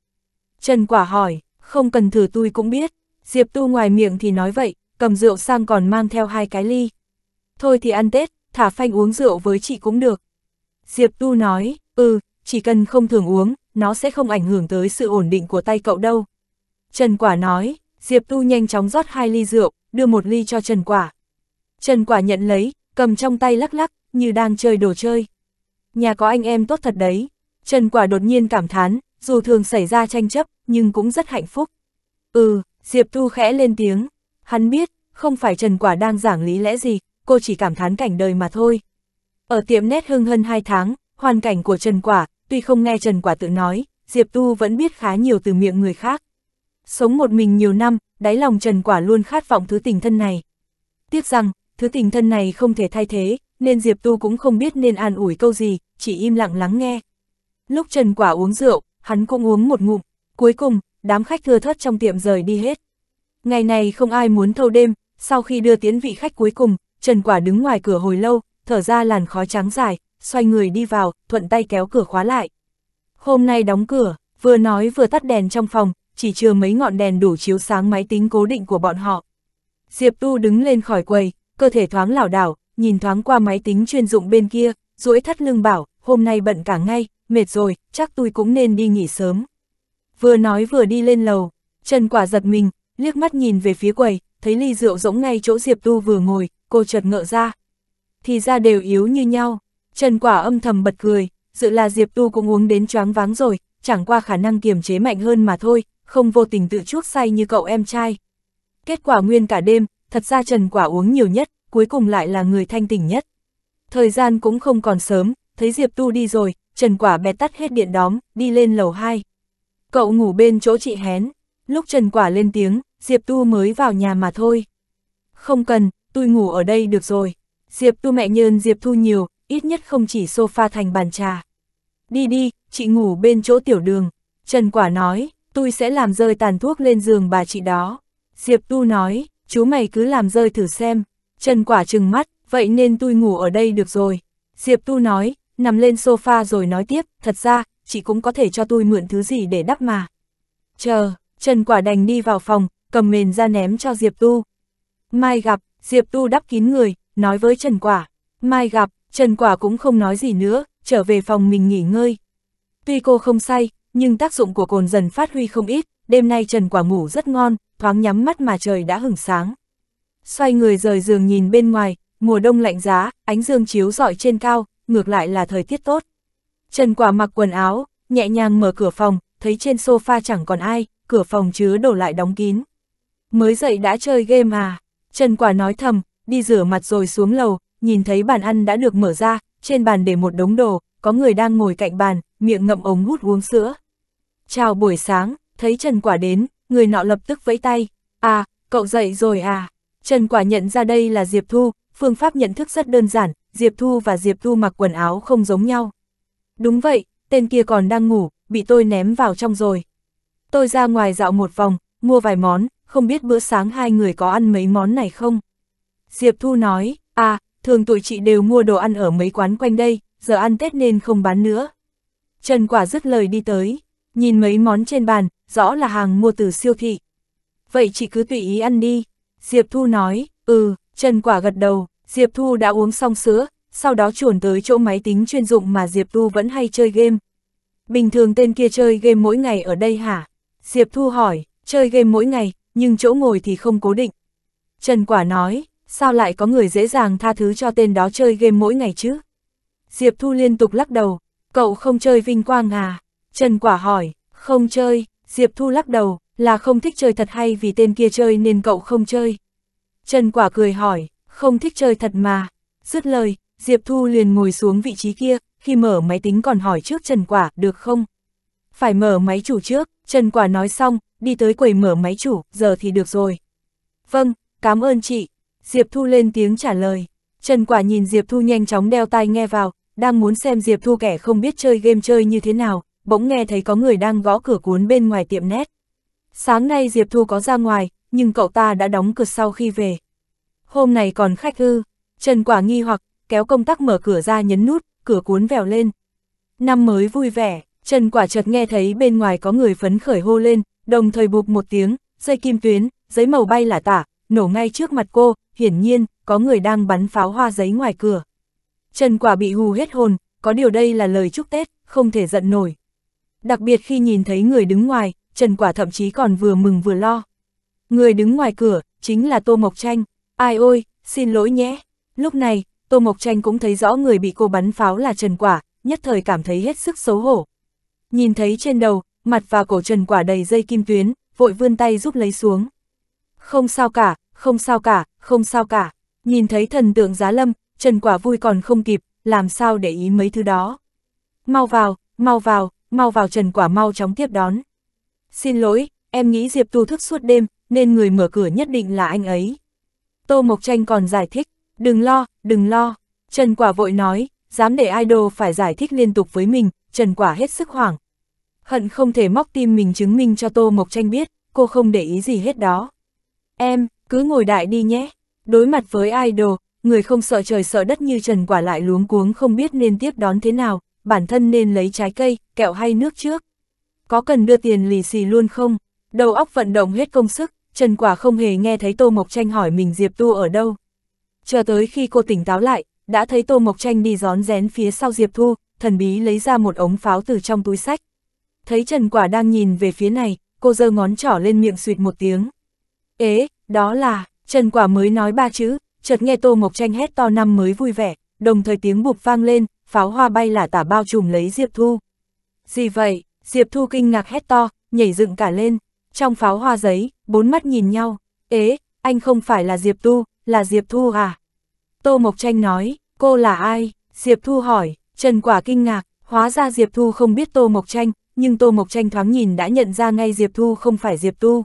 Trần Quả hỏi, không cần thử tôi cũng biết. Diệp Tu ngoài miệng thì nói vậy, cầm rượu sang còn mang theo hai cái ly. Thôi thì ăn Tết, thả phanh uống rượu với chị cũng được. Diệp Tu nói, Ừ, chỉ cần không thường uống, nó sẽ không ảnh hưởng tới sự ổn định của tay cậu đâu. Trần Quả nói, Diệp Tu nhanh chóng rót hai ly rượu, đưa một ly cho Trần Quả. Trần Quả nhận lấy, cầm trong tay lắc lắc, như đang chơi đồ chơi. Nhà có anh em tốt thật đấy. Trần Quả đột nhiên cảm thán, dù thường xảy ra tranh chấp, nhưng cũng rất hạnh phúc. Ừ, Diệp Tu khẽ lên tiếng. Hắn biết, không phải Trần Quả đang giảng lý lẽ gì, cô chỉ cảm thán cảnh đời mà thôi. Ở tiệm nét hưng hơn hai tháng, Hoàn cảnh của Trần Quả, tuy không nghe Trần Quả tự nói, Diệp Tu vẫn biết khá nhiều từ miệng người khác. Sống một mình nhiều năm, đáy lòng Trần Quả luôn khát vọng thứ tình thân này. Tiếc rằng, thứ tình thân này không thể thay thế, nên Diệp Tu cũng không biết nên an ủi câu gì, chỉ im lặng lắng nghe. Lúc Trần Quả uống rượu, hắn cũng uống một ngụm, cuối cùng, đám khách thưa thớt trong tiệm rời đi hết. Ngày này không ai muốn thâu đêm, sau khi đưa tiến vị khách cuối cùng, Trần Quả đứng ngoài cửa hồi lâu, thở ra làn khói trắng dài, xoay người đi vào, thuận tay kéo cửa khóa lại. Hôm nay đóng cửa, vừa nói vừa tắt đèn trong phòng, chỉ chừa mấy ngọn đèn đủ chiếu sáng máy tính cố định của bọn họ. Diệp Tu đứng lên khỏi quầy, cơ thể thoáng lảo đảo, nhìn thoáng qua máy tính chuyên dụng bên kia, duỗi thắt lưng bảo, hôm nay bận cả ngay, mệt rồi, chắc tôi cũng nên đi nghỉ sớm. Vừa nói vừa đi lên lầu, Trần Quả giật mình, liếc mắt nhìn về phía quầy, thấy ly rượu rỗng ngay chỗ Diệp Tu vừa ngồi, cô chợt ngợ ra. Thì ra đều yếu như nhau, Trần Quả âm thầm bật cười, dự là Diệp Tu cũng uống đến choáng váng rồi, chẳng qua khả năng kiềm chế mạnh hơn mà thôi, không vô tình tự chuốc say như cậu em trai. Kết quả nguyên cả đêm, thật ra Trần Quả uống nhiều nhất, cuối cùng lại là người thanh tỉnh nhất. Thời gian cũng không còn sớm, thấy Diệp Tu đi rồi, Trần Quả bẹt tắt hết điện đóm, đi lên lầu 2. Cậu ngủ bên chỗ chị hén, lúc Trần Quả lên tiếng, Diệp Tu mới vào nhà mà thôi. Không cần, tôi ngủ ở đây được rồi. Diệp Tu mẹ nhơn Diệp Thu nhiều, ít nhất không chỉ sofa thành bàn trà. Đi đi, chị ngủ bên chỗ tiểu đường. Trần Quả nói, tôi sẽ làm rơi tàn thuốc lên giường bà chị đó. Diệp Tu nói, chú mày cứ làm rơi thử xem. Trần Quả trừng mắt, vậy nên tôi ngủ ở đây được rồi. Diệp Tu nói, nằm lên sofa rồi nói tiếp, thật ra, chị cũng có thể cho tôi mượn thứ gì để đắp mà. Chờ, Trần Quả đành đi vào phòng, cầm mền ra ném cho Diệp Tu. Mai gặp, Diệp Tu đắp kín người, nói với Trần Quả. Mai gặp, Trần Quả cũng không nói gì nữa, trở về phòng mình nghỉ ngơi. Tuy cô không say, nhưng tác dụng của cồn dần phát huy không ít, đêm nay Trần Quả ngủ rất ngon, thoáng nhắm mắt mà trời đã hửng sáng. Xoay người rời giường nhìn bên ngoài, mùa đông lạnh giá, ánh dương chiếu rọi trên cao, ngược lại là thời tiết tốt. Trần Quả mặc quần áo, nhẹ nhàng mở cửa phòng, thấy trên sofa chẳng còn ai, cửa phòng chứa đổ lại đóng kín. Mới dậy đã chơi game à? Trần Quả nói thầm, đi rửa mặt rồi xuống lầu, nhìn thấy bàn ăn đã được mở ra, trên bàn để một đống đồ, có người đang ngồi cạnh bàn, miệng ngậm ống hút uống sữa. Chào buổi sáng, thấy Trần Quả đến, người nọ lập tức vẫy tay. À, cậu dậy rồi à? Trần Quả nhận ra đây là Diệp Thu, phương pháp nhận thức rất đơn giản, Diệp Thu và Diệp Thu mặc quần áo không giống nhau. Đúng vậy, tên kia còn đang ngủ, bị tôi ném vào trong rồi. Tôi ra ngoài dạo một vòng, mua vài món, không biết bữa sáng hai người có ăn mấy món này không? Diệp Thu nói, à, thường tụi chị đều mua đồ ăn ở mấy quán quanh đây, giờ ăn Tết nên không bán nữa. Trần Quả dứt lời đi tới, nhìn mấy món trên bàn, rõ là hàng mua từ siêu thị. Vậy chị cứ tùy ý ăn đi, Diệp Thu nói, ừ, Trần Quả gật đầu, Diệp Thu đã uống xong sữa, sau đó chuồn tới chỗ máy tính chuyên dụng mà Diệp Thu vẫn hay chơi game. Bình thường tên kia chơi game mỗi ngày ở đây hả? Diệp Thu hỏi, chơi game mỗi ngày, nhưng chỗ ngồi thì không cố định. Trần Quả nói, sao lại có người dễ dàng tha thứ cho tên đó chơi game mỗi ngày chứ? Diệp Thu liên tục lắc đầu, cậu không chơi vinh quang à? Trần Quả hỏi, không chơi, Diệp Thu lắc đầu, là không thích chơi thật hay vì tên kia chơi nên cậu không chơi. Trần Quả cười hỏi, không thích chơi thật mà. Dứt lời, Diệp Thu liền ngồi xuống vị trí kia, khi mở máy tính còn hỏi trước Trần Quả, được không? Phải mở máy chủ trước, Trần Quả nói xong, đi tới quầy mở máy chủ, giờ thì được rồi. Vâng, cảm ơn chị, Diệp Thu lên tiếng trả lời. Trần Quả nhìn Diệp Thu nhanh chóng đeo tai nghe vào, đang muốn xem Diệp Thu kẻ không biết chơi game chơi như thế nào, bỗng nghe thấy có người đang gõ cửa cuốn bên ngoài tiệm nét. Sáng nay Diệp Thu có ra ngoài, nhưng cậu ta đã đóng cửa sau khi về. Hôm nay còn khách hư. Trần Quả nghi hoặc, kéo công tắc mở cửa ra nhấn nút, cửa cuốn vèo lên. Năm mới vui vẻ, Trần Quả chợt nghe thấy bên ngoài có người phấn khởi hô lên, đồng thời bụp một tiếng, dây kim tuyến, giấy màu bay lả tả, nổ ngay trước mặt cô, hiển nhiên, có người đang bắn pháo hoa giấy ngoài cửa. Trần Quả bị hù hết hồn, có điều đây là lời chúc Tết, không thể giận nổi. Đặc biệt khi nhìn thấy người đứng ngoài, Trần Quả thậm chí còn vừa mừng vừa lo. Người đứng ngoài cửa, chính là Tô Mộc Tranh. Ai ôi, xin lỗi nhé. Lúc này, Tô Mộc Tranh cũng thấy rõ người bị cô bắn pháo là Trần Quả, nhất thời cảm thấy hết sức xấu hổ. Nhìn thấy trên đầu, mặt và cổ Trần Quả đầy dây kim tuyến, vội vươn tay giúp lấy xuống. Không sao cả, không sao cả, không sao cả. Nhìn thấy thần tượng giá lâm, Trần Quả vui còn không kịp, làm sao để ý mấy thứ đó. Mau vào, mau vào, mau vào Trần Quả mau chóng tiếp đón. Xin lỗi, em nghĩ Diệp Tu thức suốt đêm, nên người mở cửa nhất định là anh ấy. Tô Mộc Tranh còn giải thích, đừng lo, đừng lo. Trần Quả vội nói, dám để idol phải giải thích liên tục với mình, Trần Quả hết sức hoảng. Hận không thể móc tim mình chứng minh cho Tô Mộc Tranh biết, cô không để ý gì hết đó. Em, cứ ngồi đại đi nhé. Đối mặt với idol, người không sợ trời sợ đất như Trần Quả lại luống cuống không biết nên tiếp đón thế nào, bản thân nên lấy trái cây, kẹo hay nước trước. Có cần đưa tiền lì xì luôn không? Đầu óc vận động hết công sức, Trần Quả không hề nghe thấy Tô Mộc Tranh hỏi mình Diệp Tu ở đâu. Chờ tới khi cô tỉnh táo lại, đã thấy Tô Mộc Tranh đi gión rén phía sau Diệp Thu, thần bí lấy ra một ống pháo từ trong túi sách. Thấy Trần Quả đang nhìn về phía này, cô giơ ngón trỏ lên miệng suyệt một tiếng. Ế, đó là, Trần Quả mới nói ba chữ, chợt nghe Tô Mộc Tranh hét to năm mới vui vẻ, đồng thời tiếng bục vang lên, pháo hoa bay là tả bao trùm lấy Diệp Thu. Gì vậy? Diệp Thu kinh ngạc hét to, nhảy dựng cả lên. Trong pháo hoa giấy, bốn mắt nhìn nhau. Ế, anh không phải là Diệp Tu, là Diệp Thu à? Tô Mộc Tranh nói, cô là ai? Diệp Thu hỏi, Trần Quả kinh ngạc, hóa ra Diệp Thu không biết Tô Mộc Tranh, nhưng Tô Mộc Tranh thoáng nhìn đã nhận ra ngay Diệp Thu không phải Diệp Tu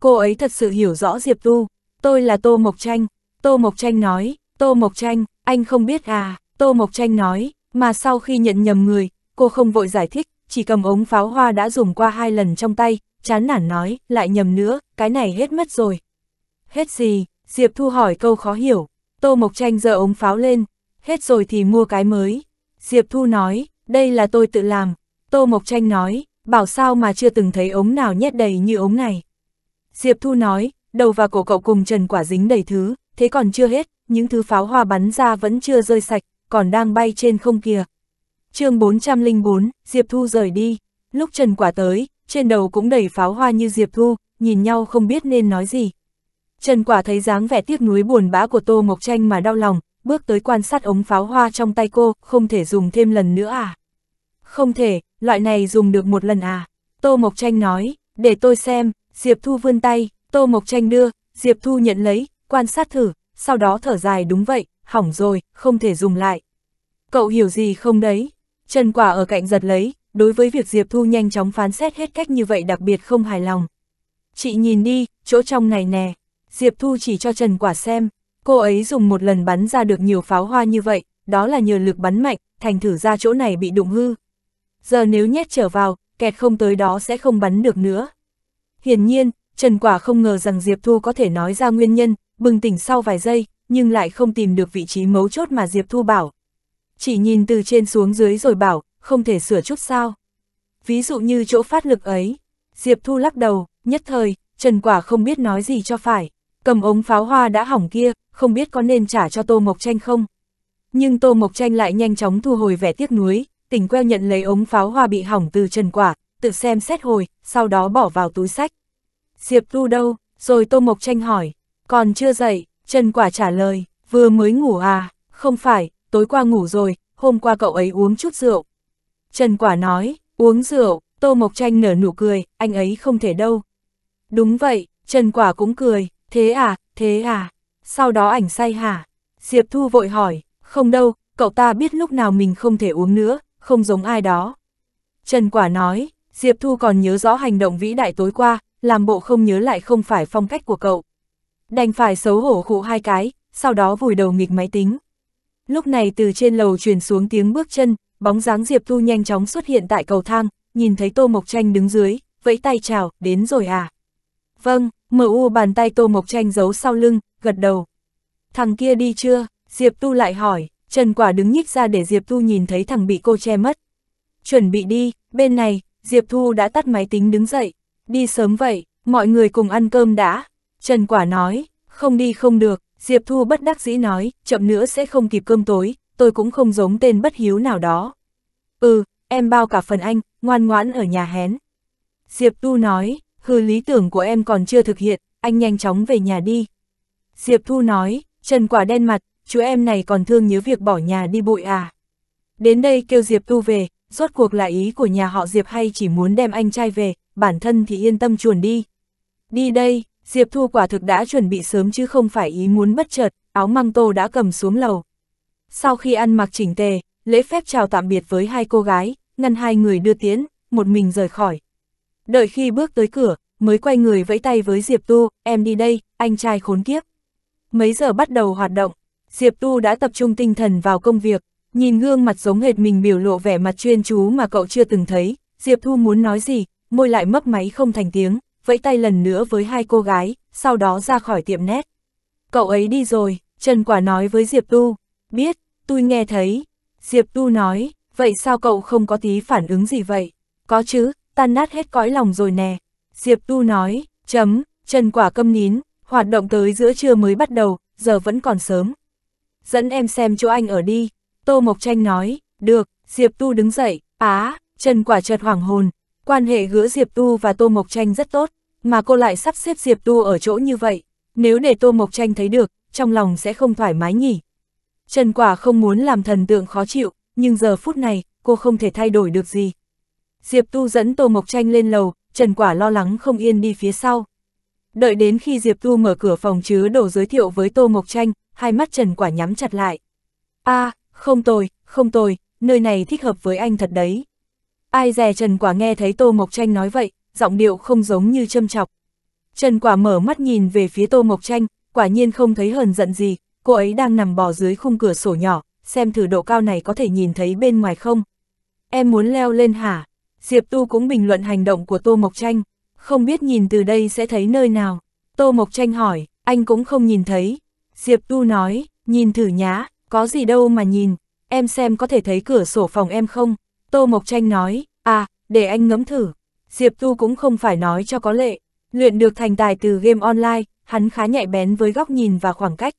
cô ấy thật sự hiểu rõ Diệp Tu, tôi là Tô Mộc Tranh, Tô Mộc Tranh nói, Tô Mộc Tranh, anh không biết à, Tô Mộc Tranh nói, mà sau khi nhận nhầm người, cô không vội giải thích, chỉ cầm ống pháo hoa đã dùng qua hai lần trong tay, chán nản nói, lại nhầm nữa, cái này hết mất rồi. Hết gì, Diệp Thu hỏi câu khó hiểu, Tô Mộc Tranh giơ ống pháo lên, hết rồi thì mua cái mới. Diệp Thu nói, đây là tôi tự làm, Tô Mộc Tranh nói, bảo sao mà chưa từng thấy ống nào nhét đầy như ống này. Diệp Thu nói, đầu và cổ cậu cùng Trần Quả dính đầy thứ, thế còn chưa hết, những thứ pháo hoa bắn ra vẫn chưa rơi sạch, còn đang bay trên không kìa. chương 404, Diệp Thu rời đi. Lúc Trần Quả tới, trên đầu cũng đầy pháo hoa như Diệp Thu, nhìn nhau không biết nên nói gì. Trần Quả thấy dáng vẻ tiếc nuối buồn bã của Tô Mộc Tranh mà đau lòng, bước tới quan sát ống pháo hoa trong tay cô, không thể dùng thêm lần nữa à? Không thể, loại này dùng được một lần à? Tô Mộc Tranh nói, để tôi xem, Diệp Thu vươn tay, Tô Mộc Tranh đưa, Diệp Thu nhận lấy, quan sát thử, sau đó thở dài đúng vậy, hỏng rồi, không thể dùng lại. Cậu hiểu gì không đấy? Trần Quả ở cạnh giật lấy, đối với việc Diệp Thu nhanh chóng phán xét hết cách như vậy đặc biệt không hài lòng. Chị nhìn đi, chỗ trong này nè. Diệp Thu chỉ cho Trần Quả xem, cô ấy dùng một lần bắn ra được nhiều pháo hoa như vậy, đó là nhờ lực bắn mạnh, thành thử ra chỗ này bị đụng hư. Giờ nếu nhét trở vào, kẹt không tới đó sẽ không bắn được nữa. Hiển nhiên, Trần Quả không ngờ rằng Diệp Thu có thể nói ra nguyên nhân, bừng tỉnh sau vài giây, nhưng lại không tìm được vị trí mấu chốt mà Diệp Thu bảo. Chỉ nhìn từ trên xuống dưới rồi bảo, không thể sửa chút sao. Ví dụ như chỗ phát lực ấy, Diệp Thu lắc đầu, nhất thời, Trần Quả không biết nói gì cho phải, cầm ống pháo hoa đã hỏng kia, không biết có nên trả cho Tô Mộc Tranh không. Nhưng Tô Mộc Tranh lại nhanh chóng thu hồi vẻ tiếc nuối, tỉnh queo nhận lấy ống pháo hoa bị hỏng từ Trần Quả, tự xem xét hồi, sau đó bỏ vào túi sách. Diệp Tu đâu? Rồi Tô Mộc Tranh hỏi. Còn chưa dậy, Trần Quả trả lời, vừa mới ngủ à? Không phải, tối qua ngủ rồi, hôm qua cậu ấy uống chút rượu. Trần Quả nói, uống rượu, Tô Mộc Tranh nở nụ cười, anh ấy không thể đâu. Đúng vậy, Trần Quả cũng cười, thế à, thế à, sau đó ảnh say hả? Diệp Thu vội hỏi, không đâu, cậu ta biết lúc nào mình không thể uống nữa, không giống ai đó. Trần Quả nói, Diệp Thu còn nhớ rõ hành động vĩ đại tối qua, làm bộ không nhớ lại không phải phong cách của cậu. Đành phải xấu hổ khụ hai cái, sau đó vùi đầu nghịch máy tính. Lúc này từ trên lầu truyền xuống tiếng bước chân, bóng dáng Diệp Thu nhanh chóng xuất hiện tại cầu thang, nhìn thấy Tô Mộc Tranh đứng dưới, vẫy tay chào, đến rồi à? Vâng, mở u bàn tay Tô Mộc Tranh giấu sau lưng, gật đầu. Thằng kia đi chưa? Diệp Tu lại hỏi, Trần Quả đứng nhích ra để Diệp Tu nhìn thấy thằng bị cô che mất. Chuẩn bị đi, bên này, Diệp Thu đã tắt máy tính đứng dậy, đi sớm vậy, mọi người cùng ăn cơm đã. Trần Quả nói, không đi không được, Diệp Thu bất đắc dĩ nói, chậm nữa sẽ không kịp cơm tối, tôi cũng không giống tên bất hiếu nào đó. Ừ, em bao cả phần anh, ngoan ngoãn ở nhà hén. Diệp Thu nói, hư lý tưởng của em còn chưa thực hiện, anh nhanh chóng về nhà đi. Diệp Thu nói, Trần Quả đen mặt, chú em này còn thương nhớ việc bỏ nhà đi bụi à. Đến đây kêu Diệp Tu về, rốt cuộc là ý của nhà họ Diệp hay chỉ muốn đem anh trai về, bản thân thì yên tâm chuồn đi. Đi đây, Diệp Thu quả thực đã chuẩn bị sớm chứ không phải ý muốn bất chợt, áo măng tô đã cầm xuống lầu. Sau khi ăn mặc chỉnh tề, lễ phép chào tạm biệt với hai cô gái, ngăn hai người đưa tiến, một mình rời khỏi. Đợi khi bước tới cửa, mới quay người vẫy tay với Diệp Tu, em đi đây, anh trai khốn kiếp. Mấy giờ bắt đầu hoạt động, Diệp Tu đã tập trung tinh thần vào công việc, Nhìn gương mặt giống hệt mình biểu lộ vẻ mặt chuyên chú mà cậu chưa từng thấy, Diệp Thu muốn nói gì, môi lại mấp máy không thành tiếng, vẫy tay lần nữa với hai cô gái, sau đó ra khỏi tiệm nét. Cậu ấy đi rồi, Trần Quả nói với Diệp Tu, biết, tôi nghe thấy. Diệp Tu nói, vậy sao cậu không có tí phản ứng gì vậy? Có chứ, tan nát hết cõi lòng rồi nè. Diệp Tu nói, chấm, Trần Quả câm nín, hoạt động tới giữa trưa mới bắt đầu, giờ vẫn còn sớm. Dẫn em xem chỗ anh ở đi, Tô Mộc Tranh nói, được, Diệp Tu đứng dậy, á, Trần Quả chợt hoảng hồn, quan hệ giữa Diệp Tu và Tô Mộc Tranh rất tốt, mà cô lại sắp xếp Diệp Tu ở chỗ như vậy, nếu để Tô Mộc Tranh thấy được, trong lòng sẽ không thoải mái nhỉ. Trần Quả không muốn làm thần tượng khó chịu, nhưng giờ phút này, cô không thể thay đổi được gì. Diệp Tu dẫn Tô Mộc Tranh lên lầu, Trần Quả lo lắng không yên đi phía sau. Đợi đến khi Diệp Tu mở cửa phòng chứa đồ giới thiệu với Tô Mộc Tranh, hai mắt Trần Quả nhắm chặt lại. a à, không tồi, không tồi, nơi này thích hợp với anh thật đấy. Ai dè Trần Quả nghe thấy Tô Mộc Tranh nói vậy, giọng điệu không giống như châm chọc. Trần Quả mở mắt nhìn về phía Tô Mộc Tranh, quả nhiên không thấy hờn giận gì, cô ấy đang nằm bò dưới khung cửa sổ nhỏ, xem thử độ cao này có thể nhìn thấy bên ngoài không. Em muốn leo lên hả? Diệp Tu cũng bình luận hành động của Tô Mộc Tranh, không biết nhìn từ đây sẽ thấy nơi nào. Tô Mộc Tranh hỏi, anh cũng không nhìn thấy. Diệp Tu nói, nhìn thử nhá, có gì đâu mà nhìn, em xem có thể thấy cửa sổ phòng em không? Tô Mộc Tranh nói, à, để anh ngẫm thử. Diệp Tu cũng không phải nói cho có lệ, luyện được thành tài từ game online, hắn khá nhạy bén với góc nhìn và khoảng cách.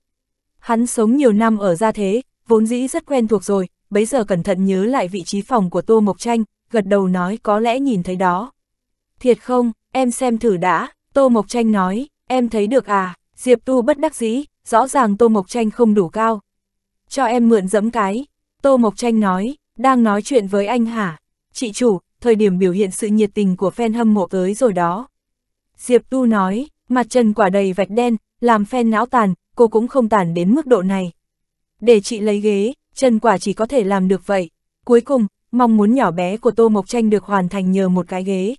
Hắn sống nhiều năm ở gia thế, vốn dĩ rất quen thuộc rồi, bấy giờ cẩn thận nhớ lại vị trí phòng của Tô Mộc Tranh, gật đầu nói có lẽ nhìn thấy đó. Thiệt không, em xem thử đã, Tô Mộc Tranh nói, em thấy được à, Diệp Tu bất đắc dĩ, rõ ràng Tô Mộc Tranh không đủ cao, cho em mượn dẫm cái. Tô Mộc Tranh nói, đang nói chuyện với anh hả? Chị chủ, thời điểm biểu hiện sự nhiệt tình của fan hâm mộ tới rồi đó. Diệp Tu nói, mặt trần quả đầy vạch đen, làm fan não tàn, cô cũng không tàn đến mức độ này. Để chị lấy ghế, trần quả chỉ có thể làm được vậy. Cuối cùng, mong muốn nhỏ bé của Tô Mộc Tranh được hoàn thành nhờ một cái ghế.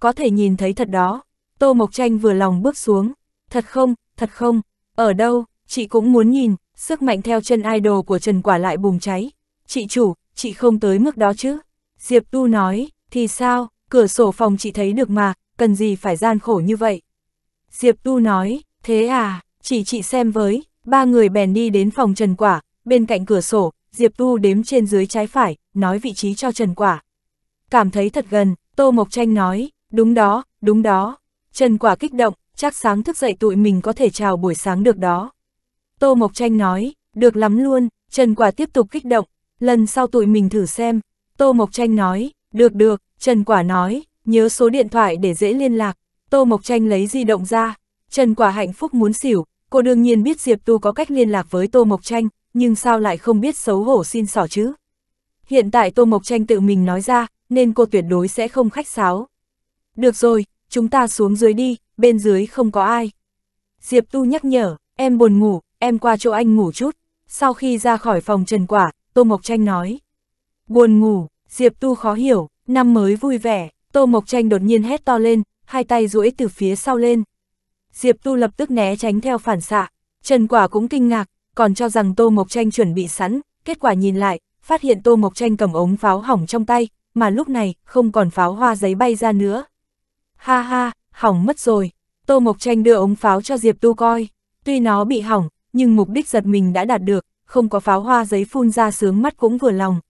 Có thể nhìn thấy thật đó, Tô Mộc Tranh vừa lòng bước xuống. Thật không, thật không, ở đâu, chị cũng muốn nhìn, Sức mạnh theo chân idol của Trần Quả lại bùng cháy. Chị chủ, chị không tới mức đó chứ? Diệp Tu nói, thì sao, cửa sổ phòng chị thấy được mà, cần gì phải gian khổ như vậy? Diệp Tu nói, thế à, chỉ chị xem với, ba người bèn đi đến phòng Trần Quả, bên cạnh cửa sổ, Diệp Tu đếm trên dưới trái phải, nói vị trí cho Trần Quả. Cảm thấy thật gần, Tô Mộc Tranh nói, đúng đó, đúng đó. Trần Quả kích động, chắc sáng thức dậy tụi mình có thể chào buổi sáng được đó. Tô Mộc Tranh nói, được lắm luôn, Trần Quả tiếp tục kích động, lần sau tụi mình thử xem. Tô Mộc Tranh nói, được được, Trần Quả nói, nhớ số điện thoại để dễ liên lạc. Tô Mộc Tranh lấy di động ra, Trần Quả hạnh phúc muốn xỉu, cô đương nhiên biết Diệp Tu có cách liên lạc với Tô Mộc Tranh, nhưng sao lại không biết xấu hổ xin sỏ chứ. Hiện tại Tô Mộc Tranh tự mình nói ra, nên cô tuyệt đối sẽ không khách sáo. Được rồi, chúng ta xuống dưới đi, bên dưới không có ai. Diệp Tu nhắc nhở, em buồn ngủ, em qua chỗ anh ngủ chút. Sau khi ra khỏi phòng Trần Quả, Tô Mộc Tranh nói. Buồn ngủ, Diệp Tu khó hiểu, năm mới vui vẻ, Tô Mộc Tranh đột nhiên hét to lên, hai tay duỗi từ phía sau lên. Diệp Tu lập tức né tránh theo phản xạ, Trần Quả cũng kinh ngạc, còn cho rằng Tô Mộc Tranh chuẩn bị sẵn, kết quả nhìn lại, phát hiện Tô Mộc Tranh cầm ống pháo hỏng trong tay, mà lúc này không còn pháo hoa giấy bay ra nữa. Ha ha, hỏng mất rồi, Tô Mộc Tranh đưa ống pháo cho Diệp Tu coi, tuy nó bị hỏng, nhưng mục đích giật mình đã đạt được, không có pháo hoa giấy phun ra sướng mắt cũng vừa lòng.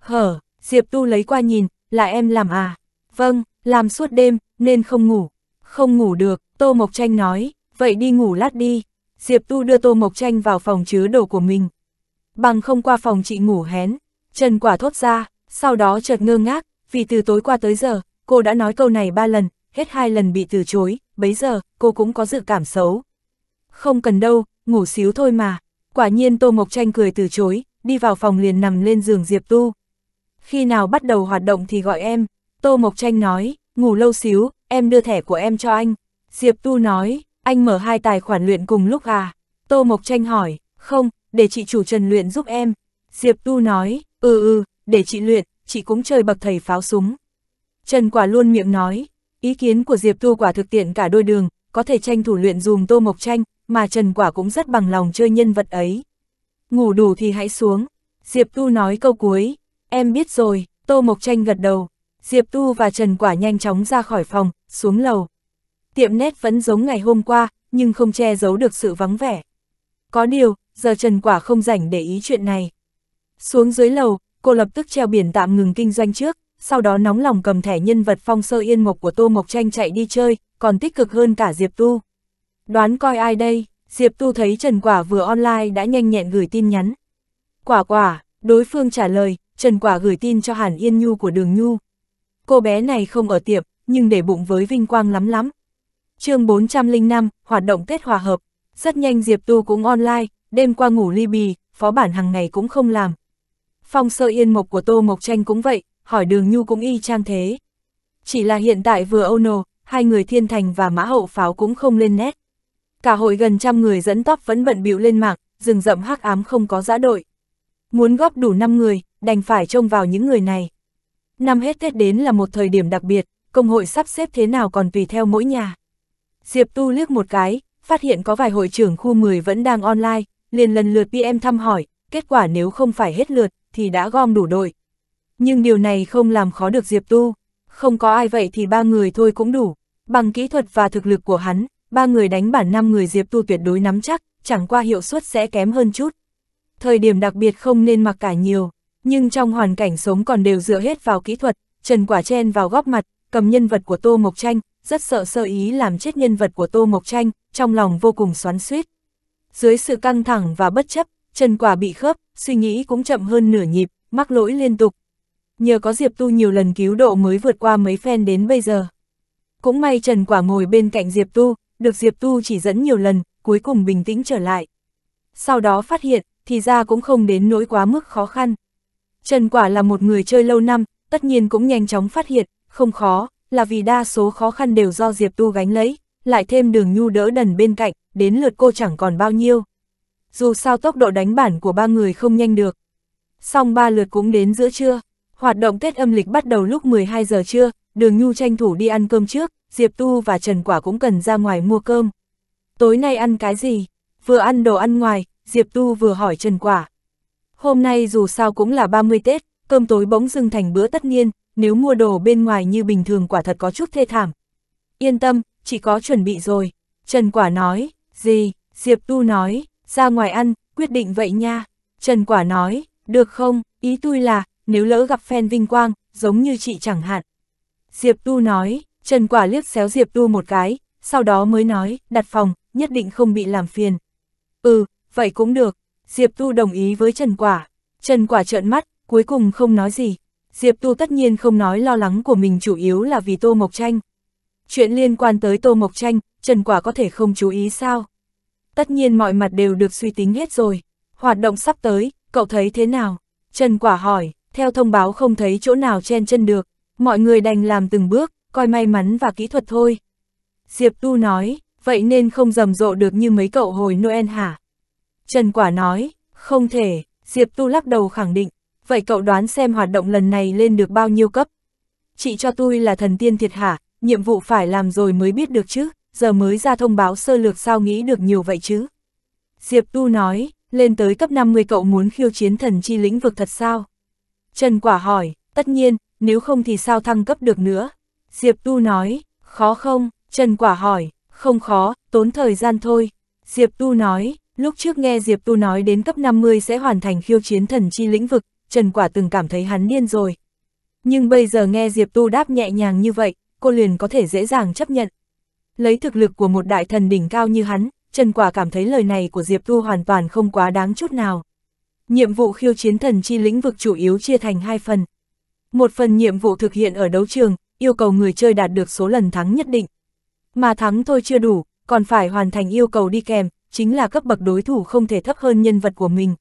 Hở, Diệp Tu lấy qua nhìn, là em làm à? Vâng, làm suốt đêm, nên không ngủ. Không ngủ được, Tô Mộc Tranh nói, vậy đi ngủ lát đi. Diệp Tu đưa Tô Mộc Tranh vào phòng chứa đồ của mình. Bằng không qua phòng chị ngủ hén, Trần Quả thốt ra, sau đó chợt ngơ ngác, vì từ tối qua tới giờ, cô đã nói câu này ba lần, hết hai lần bị từ chối, bấy giờ, cô cũng có dự cảm xấu. Không cần đâu, ngủ xíu thôi mà. Quả nhiên Tô Mộc Tranh cười từ chối, đi vào phòng liền nằm lên giường Diệp Tu. Khi nào bắt đầu hoạt động thì gọi em, Tô Mộc Tranh nói, ngủ lâu xíu, em đưa thẻ của em cho anh. Diệp Tu nói, anh mở hai tài khoản luyện cùng lúc à? Tô Mộc Tranh hỏi, không, để chị chủ trần luyện giúp em. Diệp Tu nói, ừ ừ, để chị luyện, chị cũng chơi bậc thầy pháo súng. Trần Quả luôn miệng nói, ý kiến của Diệp Tu quả thực tiện cả đôi đường, có thể tranh thủ luyện dùm Tô Mộc Tranh, mà Trần Quả cũng rất bằng lòng chơi nhân vật ấy. Ngủ đủ thì hãy xuống, Diệp Tu nói câu cuối, em biết rồi, Tô Mộc Tranh gật đầu, Diệp Tu và Trần Quả nhanh chóng ra khỏi phòng, xuống lầu. Tiệm nét vẫn giống ngày hôm qua, nhưng không che giấu được sự vắng vẻ. Có điều, giờ Trần Quả không rảnh để ý chuyện này. Xuống dưới lầu, cô lập tức treo biển tạm ngừng kinh doanh trước, sau đó nóng lòng cầm thẻ nhân vật phong sơ yên mộc của Tô Mộc Tranh chạy đi chơi, còn tích cực hơn cả Diệp Tu. Đoán coi ai đây, Diệp Tu thấy Trần Quả vừa online đã nhanh nhẹn gửi tin nhắn. Quả quả, đối phương trả lời, Trần Quả gửi tin cho Hàn Yên Nhu của Đường Nhu. Cô bé này không ở tiệm, nhưng để bụng với vinh quang lắm lắm. chương 405, hoạt động Tết hòa hợp. Rất nhanh Diệp Tu cũng online, đêm qua ngủ ly bì, phó bản hàng ngày cũng không làm. Phong sơ yên mộc của Tô Mộc Tranh cũng vậy, hỏi Đường Nhu cũng y chang thế. Chỉ là hiện tại vừa Ono, hai người Thiên Thành và Mã Hậu Pháo cũng không lên nét. Cả hội gần trăm người dẫn tóc vẫn bận bịu lên mạc, rừng rậm hắc ám không có dã đội. Muốn góp đủ 5 người, đành phải trông vào những người này. Năm hết Tết đến là một thời điểm đặc biệt, công hội sắp xếp thế nào còn tùy theo mỗi nhà. Diệp Tu liếc một cái, phát hiện có vài hội trưởng khu 10 vẫn đang online, liền lần lượt PM thăm hỏi, kết quả nếu không phải hết lượt, thì đã gom đủ đội. Nhưng điều này không làm khó được Diệp Tu, không có ai vậy thì ba người thôi cũng đủ, bằng kỹ thuật và thực lực của hắn, ba người đánh bản năm người Diệp Tu tuyệt đối nắm chắc, chẳng qua hiệu suất sẽ kém hơn chút. Thời điểm đặc biệt không nên mặc cả nhiều, nhưng trong hoàn cảnh sống còn đều dựa hết vào kỹ thuật, Trần Quả chen vào góc mặt, cầm nhân vật của Tô Mộc Tranh, rất sợ sơ ý làm chết nhân vật của Tô Mộc Tranh, trong lòng vô cùng xoắn xuýt. Dưới sự căng thẳng và bất chấp, Trần Quả bị khớp, suy nghĩ cũng chậm hơn nửa nhịp, mắc lỗi liên tục. Nhờ có Diệp Tu nhiều lần cứu độ mới vượt qua mấy phen đến bây giờ. Cũng may Trần Quả ngồi bên cạnh Diệp Tu, được Diệp Tu chỉ dẫn nhiều lần, cuối cùng bình tĩnh trở lại. Sau đó phát hiện, thì ra cũng không đến nỗi quá mức khó khăn. Trần Quả là một người chơi lâu năm, tất nhiên cũng nhanh chóng phát hiện, không khó, là vì đa số khó khăn đều do Diệp Tu gánh lấy, lại thêm đường nhu đỡ đần bên cạnh, đến lượt cô chẳng còn bao nhiêu. Dù sao tốc độ đánh bản của ba người không nhanh được. Xong ba lượt cũng đến giữa trưa, hoạt động Tết âm lịch bắt đầu lúc 12 giờ trưa, đường nhu tranh thủ đi ăn cơm trước, Diệp Tu và Trần Quả cũng cần ra ngoài mua cơm. Tối nay ăn cái gì? Vừa ăn đồ ăn ngoài, Diệp Tu vừa hỏi Trần Quả. Hôm nay dù sao cũng là 30 Tết, cơm tối bỗng dưng thành bữa tất niên, nếu mua đồ bên ngoài như bình thường quả thật có chút thê thảm. Yên tâm, chỉ có chuẩn bị rồi. Trần Quả nói, gì? Diệp Tu nói, ra ngoài ăn, quyết định vậy nha. Trần Quả nói, được không, ý tôi là, nếu lỡ gặp fan vinh quang, giống như chị chẳng hạn. Diệp Tu nói, Trần Quả liếc xéo Diệp Tu một cái, sau đó mới nói, đặt phòng, nhất định không bị làm phiền. Ừ, vậy cũng được. Diệp Tu đồng ý với Trần Quả. Trần Quả trợn mắt, cuối cùng không nói gì. Diệp Tu tất nhiên không nói lo lắng của mình chủ yếu là vì Tô Mộc Tranh. Chuyện liên quan tới Tô Mộc Tranh, Trần Quả có thể không chú ý sao? Tất nhiên mọi mặt đều được suy tính hết rồi. Hoạt động sắp tới, cậu thấy thế nào? Trần Quả hỏi, theo thông báo không thấy chỗ nào chen chân được. Mọi người đành làm từng bước, coi may mắn và kỹ thuật thôi. Diệp Tu nói, vậy nên không rầm rộ được như mấy cậu hồi Noel hả? Trần Quả nói, không thể, Diệp Tu lắc đầu khẳng định, vậy cậu đoán xem hoạt động lần này lên được bao nhiêu cấp? Chị cho tôi là thần tiên thiệt hả, nhiệm vụ phải làm rồi mới biết được chứ, giờ mới ra thông báo sơ lược sao nghĩ được nhiều vậy chứ? Diệp Tu nói, lên tới cấp 50 cậu muốn khiêu chiến thần chi lĩnh vực thật sao? Trần Quả hỏi, tất nhiên, nếu không thì sao thăng cấp được nữa? Diệp Tu nói, khó không, Trần Quả hỏi, không khó, tốn thời gian thôi. Diệp Tu nói, lúc trước nghe Diệp Tu nói đến cấp 50 sẽ hoàn thành khiêu chiến thần chi lĩnh vực, Trần Quả từng cảm thấy hắn điên rồi. Nhưng bây giờ nghe Diệp Tu đáp nhẹ nhàng như vậy, cô liền có thể dễ dàng chấp nhận. Lấy thực lực của một đại thần đỉnh cao như hắn, Trần Quả cảm thấy lời này của Diệp Tu hoàn toàn không quá đáng chút nào. Nhiệm vụ khiêu chiến thần chi lĩnh vực chủ yếu chia thành hai phần. Một phần nhiệm vụ thực hiện ở đấu trường, yêu cầu người chơi đạt được số lần thắng nhất định. Mà thắng thôi chưa đủ, còn phải hoàn thành yêu cầu đi kèm, chính là cấp bậc đối thủ không thể thấp hơn nhân vật của mình.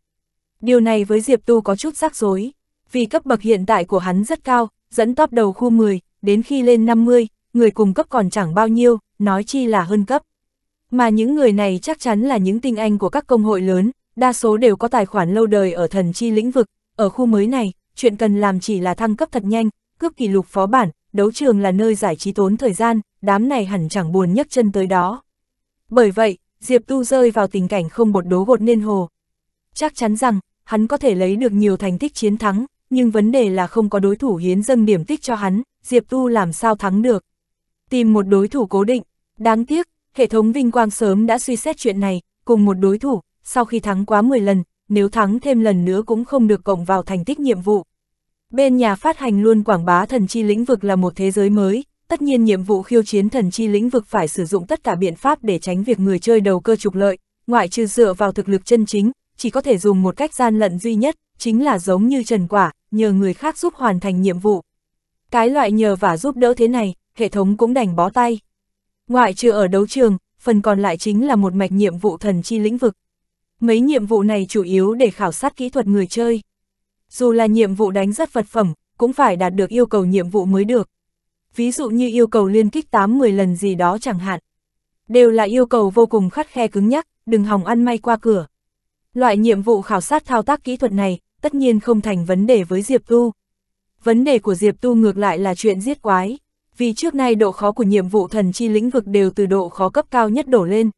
Điều này với Diệp Tu có chút rắc rối, vì cấp bậc hiện tại của hắn rất cao, dẫn top đầu khu 10, đến khi lên 50, người cùng cấp còn chẳng bao nhiêu, nói chi là hơn cấp. Mà những người này chắc chắn là những tinh anh của các công hội lớn, đa số đều có tài khoản lâu đời ở thần chi lĩnh vực, ở khu mới này, chuyện cần làm chỉ là thăng cấp thật nhanh, cướp kỷ lục phó bản, đấu trường là nơi giải trí tốn thời gian, đám này hẳn chẳng buồn nhấc chân tới đó. Bởi vậy, Diệp Tu rơi vào tình cảnh không bột đố gột nên hồ. Chắc chắn rằng, hắn có thể lấy được nhiều thành tích chiến thắng, nhưng vấn đề là không có đối thủ hiến dâng điểm tích cho hắn, Diệp Tu làm sao thắng được. Tìm một đối thủ cố định, đáng tiếc, hệ thống vinh quang sớm đã suy xét chuyện này, cùng một đối thủ, sau khi thắng quá 10 lần, nếu thắng thêm lần nữa cũng không được cộng vào thành tích nhiệm vụ. Bên nhà phát hành luôn quảng bá thần chi lĩnh vực là một thế giới mới, tất nhiên nhiệm vụ khiêu chiến thần chi lĩnh vực phải sử dụng tất cả biện pháp để tránh việc người chơi đầu cơ trục lợi, ngoại trừ dựa vào thực lực chân chính, chỉ có thể dùng một cách gian lận duy nhất, chính là giống như trần quả, nhờ người khác giúp hoàn thành nhiệm vụ. Cái loại nhờ và giúp đỡ thế này, hệ thống cũng đành bó tay. Ngoại trừ ở đấu trường, phần còn lại chính là một mạch nhiệm vụ thần chi lĩnh vực. Mấy nhiệm vụ này chủ yếu để khảo sát kỹ thuật người chơi dù là nhiệm vụ đánh rất vật phẩm, cũng phải đạt được yêu cầu nhiệm vụ mới được. Ví dụ như yêu cầu liên kích 8-10 lần gì đó chẳng hạn. Đều là yêu cầu vô cùng khắt khe cứng nhắc, đừng hòng ăn may qua cửa. Loại nhiệm vụ khảo sát thao tác kỹ thuật này, tất nhiên không thành vấn đề với Diệp Tu. Vấn đề của Diệp Tu ngược lại là chuyện giết quái, vì trước nay độ khó của nhiệm vụ thần chi lĩnh vực đều từ độ khó cấp cao nhất đổ lên.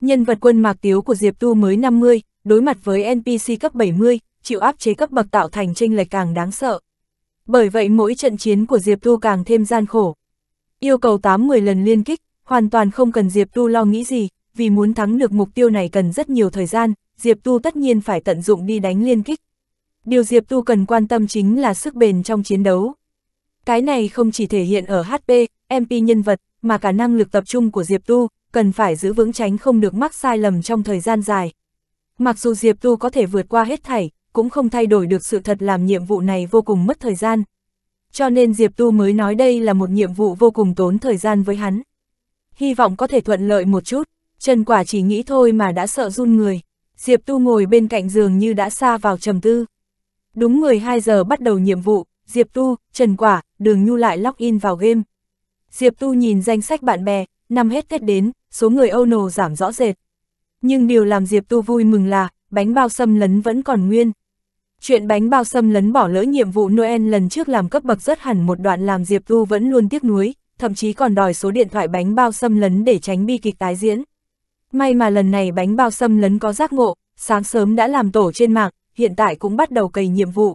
Nhân vật quân mạc tiếu của Diệp Tu mới 50, đối mặt với NPC cấp 70, chịu áp chế cấp bậc tạo thành tranh lệch càng đáng sợ. Bởi vậy mỗi trận chiến của Diệp Tu càng thêm gian khổ. Yêu cầu 8-10 lần liên kích, hoàn toàn không cần Diệp Tu lo nghĩ gì, vì muốn thắng được mục tiêu này cần rất nhiều thời gian, Diệp Tu tất nhiên phải tận dụng đi đánh liên kích. Điều Diệp Tu cần quan tâm chính là sức bền trong chiến đấu. Cái này không chỉ thể hiện ở HP, MP nhân vật, mà cả năng lực tập trung của Diệp Tu, cần phải giữ vững tránh không được mắc sai lầm trong thời gian dài. Mặc dù Diệp Tu có thể vượt qua hết thảy, cũng không thay đổi được sự thật làm nhiệm vụ này vô cùng mất thời gian. Cho nên Diệp Tu mới nói đây là một nhiệm vụ vô cùng tốn thời gian với hắn. Hy vọng có thể thuận lợi một chút, Trần Quả chỉ nghĩ thôi mà đã sợ run người. Diệp Tu ngồi bên cạnh giường như đã xa vào trầm tư. Đúng 12 giờ bắt đầu nhiệm vụ, Diệp Tu, Trần Quả, Đường Nhu lại log in vào game. Diệp Tu nhìn danh sách bạn bè, năm hết Tết đến, số người Âu nồ giảm rõ rệt. Nhưng điều làm Diệp Tu vui mừng là, bánh bao xâm lấn vẫn còn nguyên. Chuyện bánh bao xâm lấn bỏ lỡ nhiệm vụ Noel lần trước làm cấp bậc rất hẳn một đoạn làm Diệp Thu vẫn luôn tiếc nuối, thậm chí còn đòi số điện thoại bánh bao xâm lấn để tránh bi kịch tái diễn. May mà lần này bánh bao xâm lấn có giác ngộ, sáng sớm đã làm tổ trên mạng, hiện tại cũng bắt đầu cày nhiệm vụ.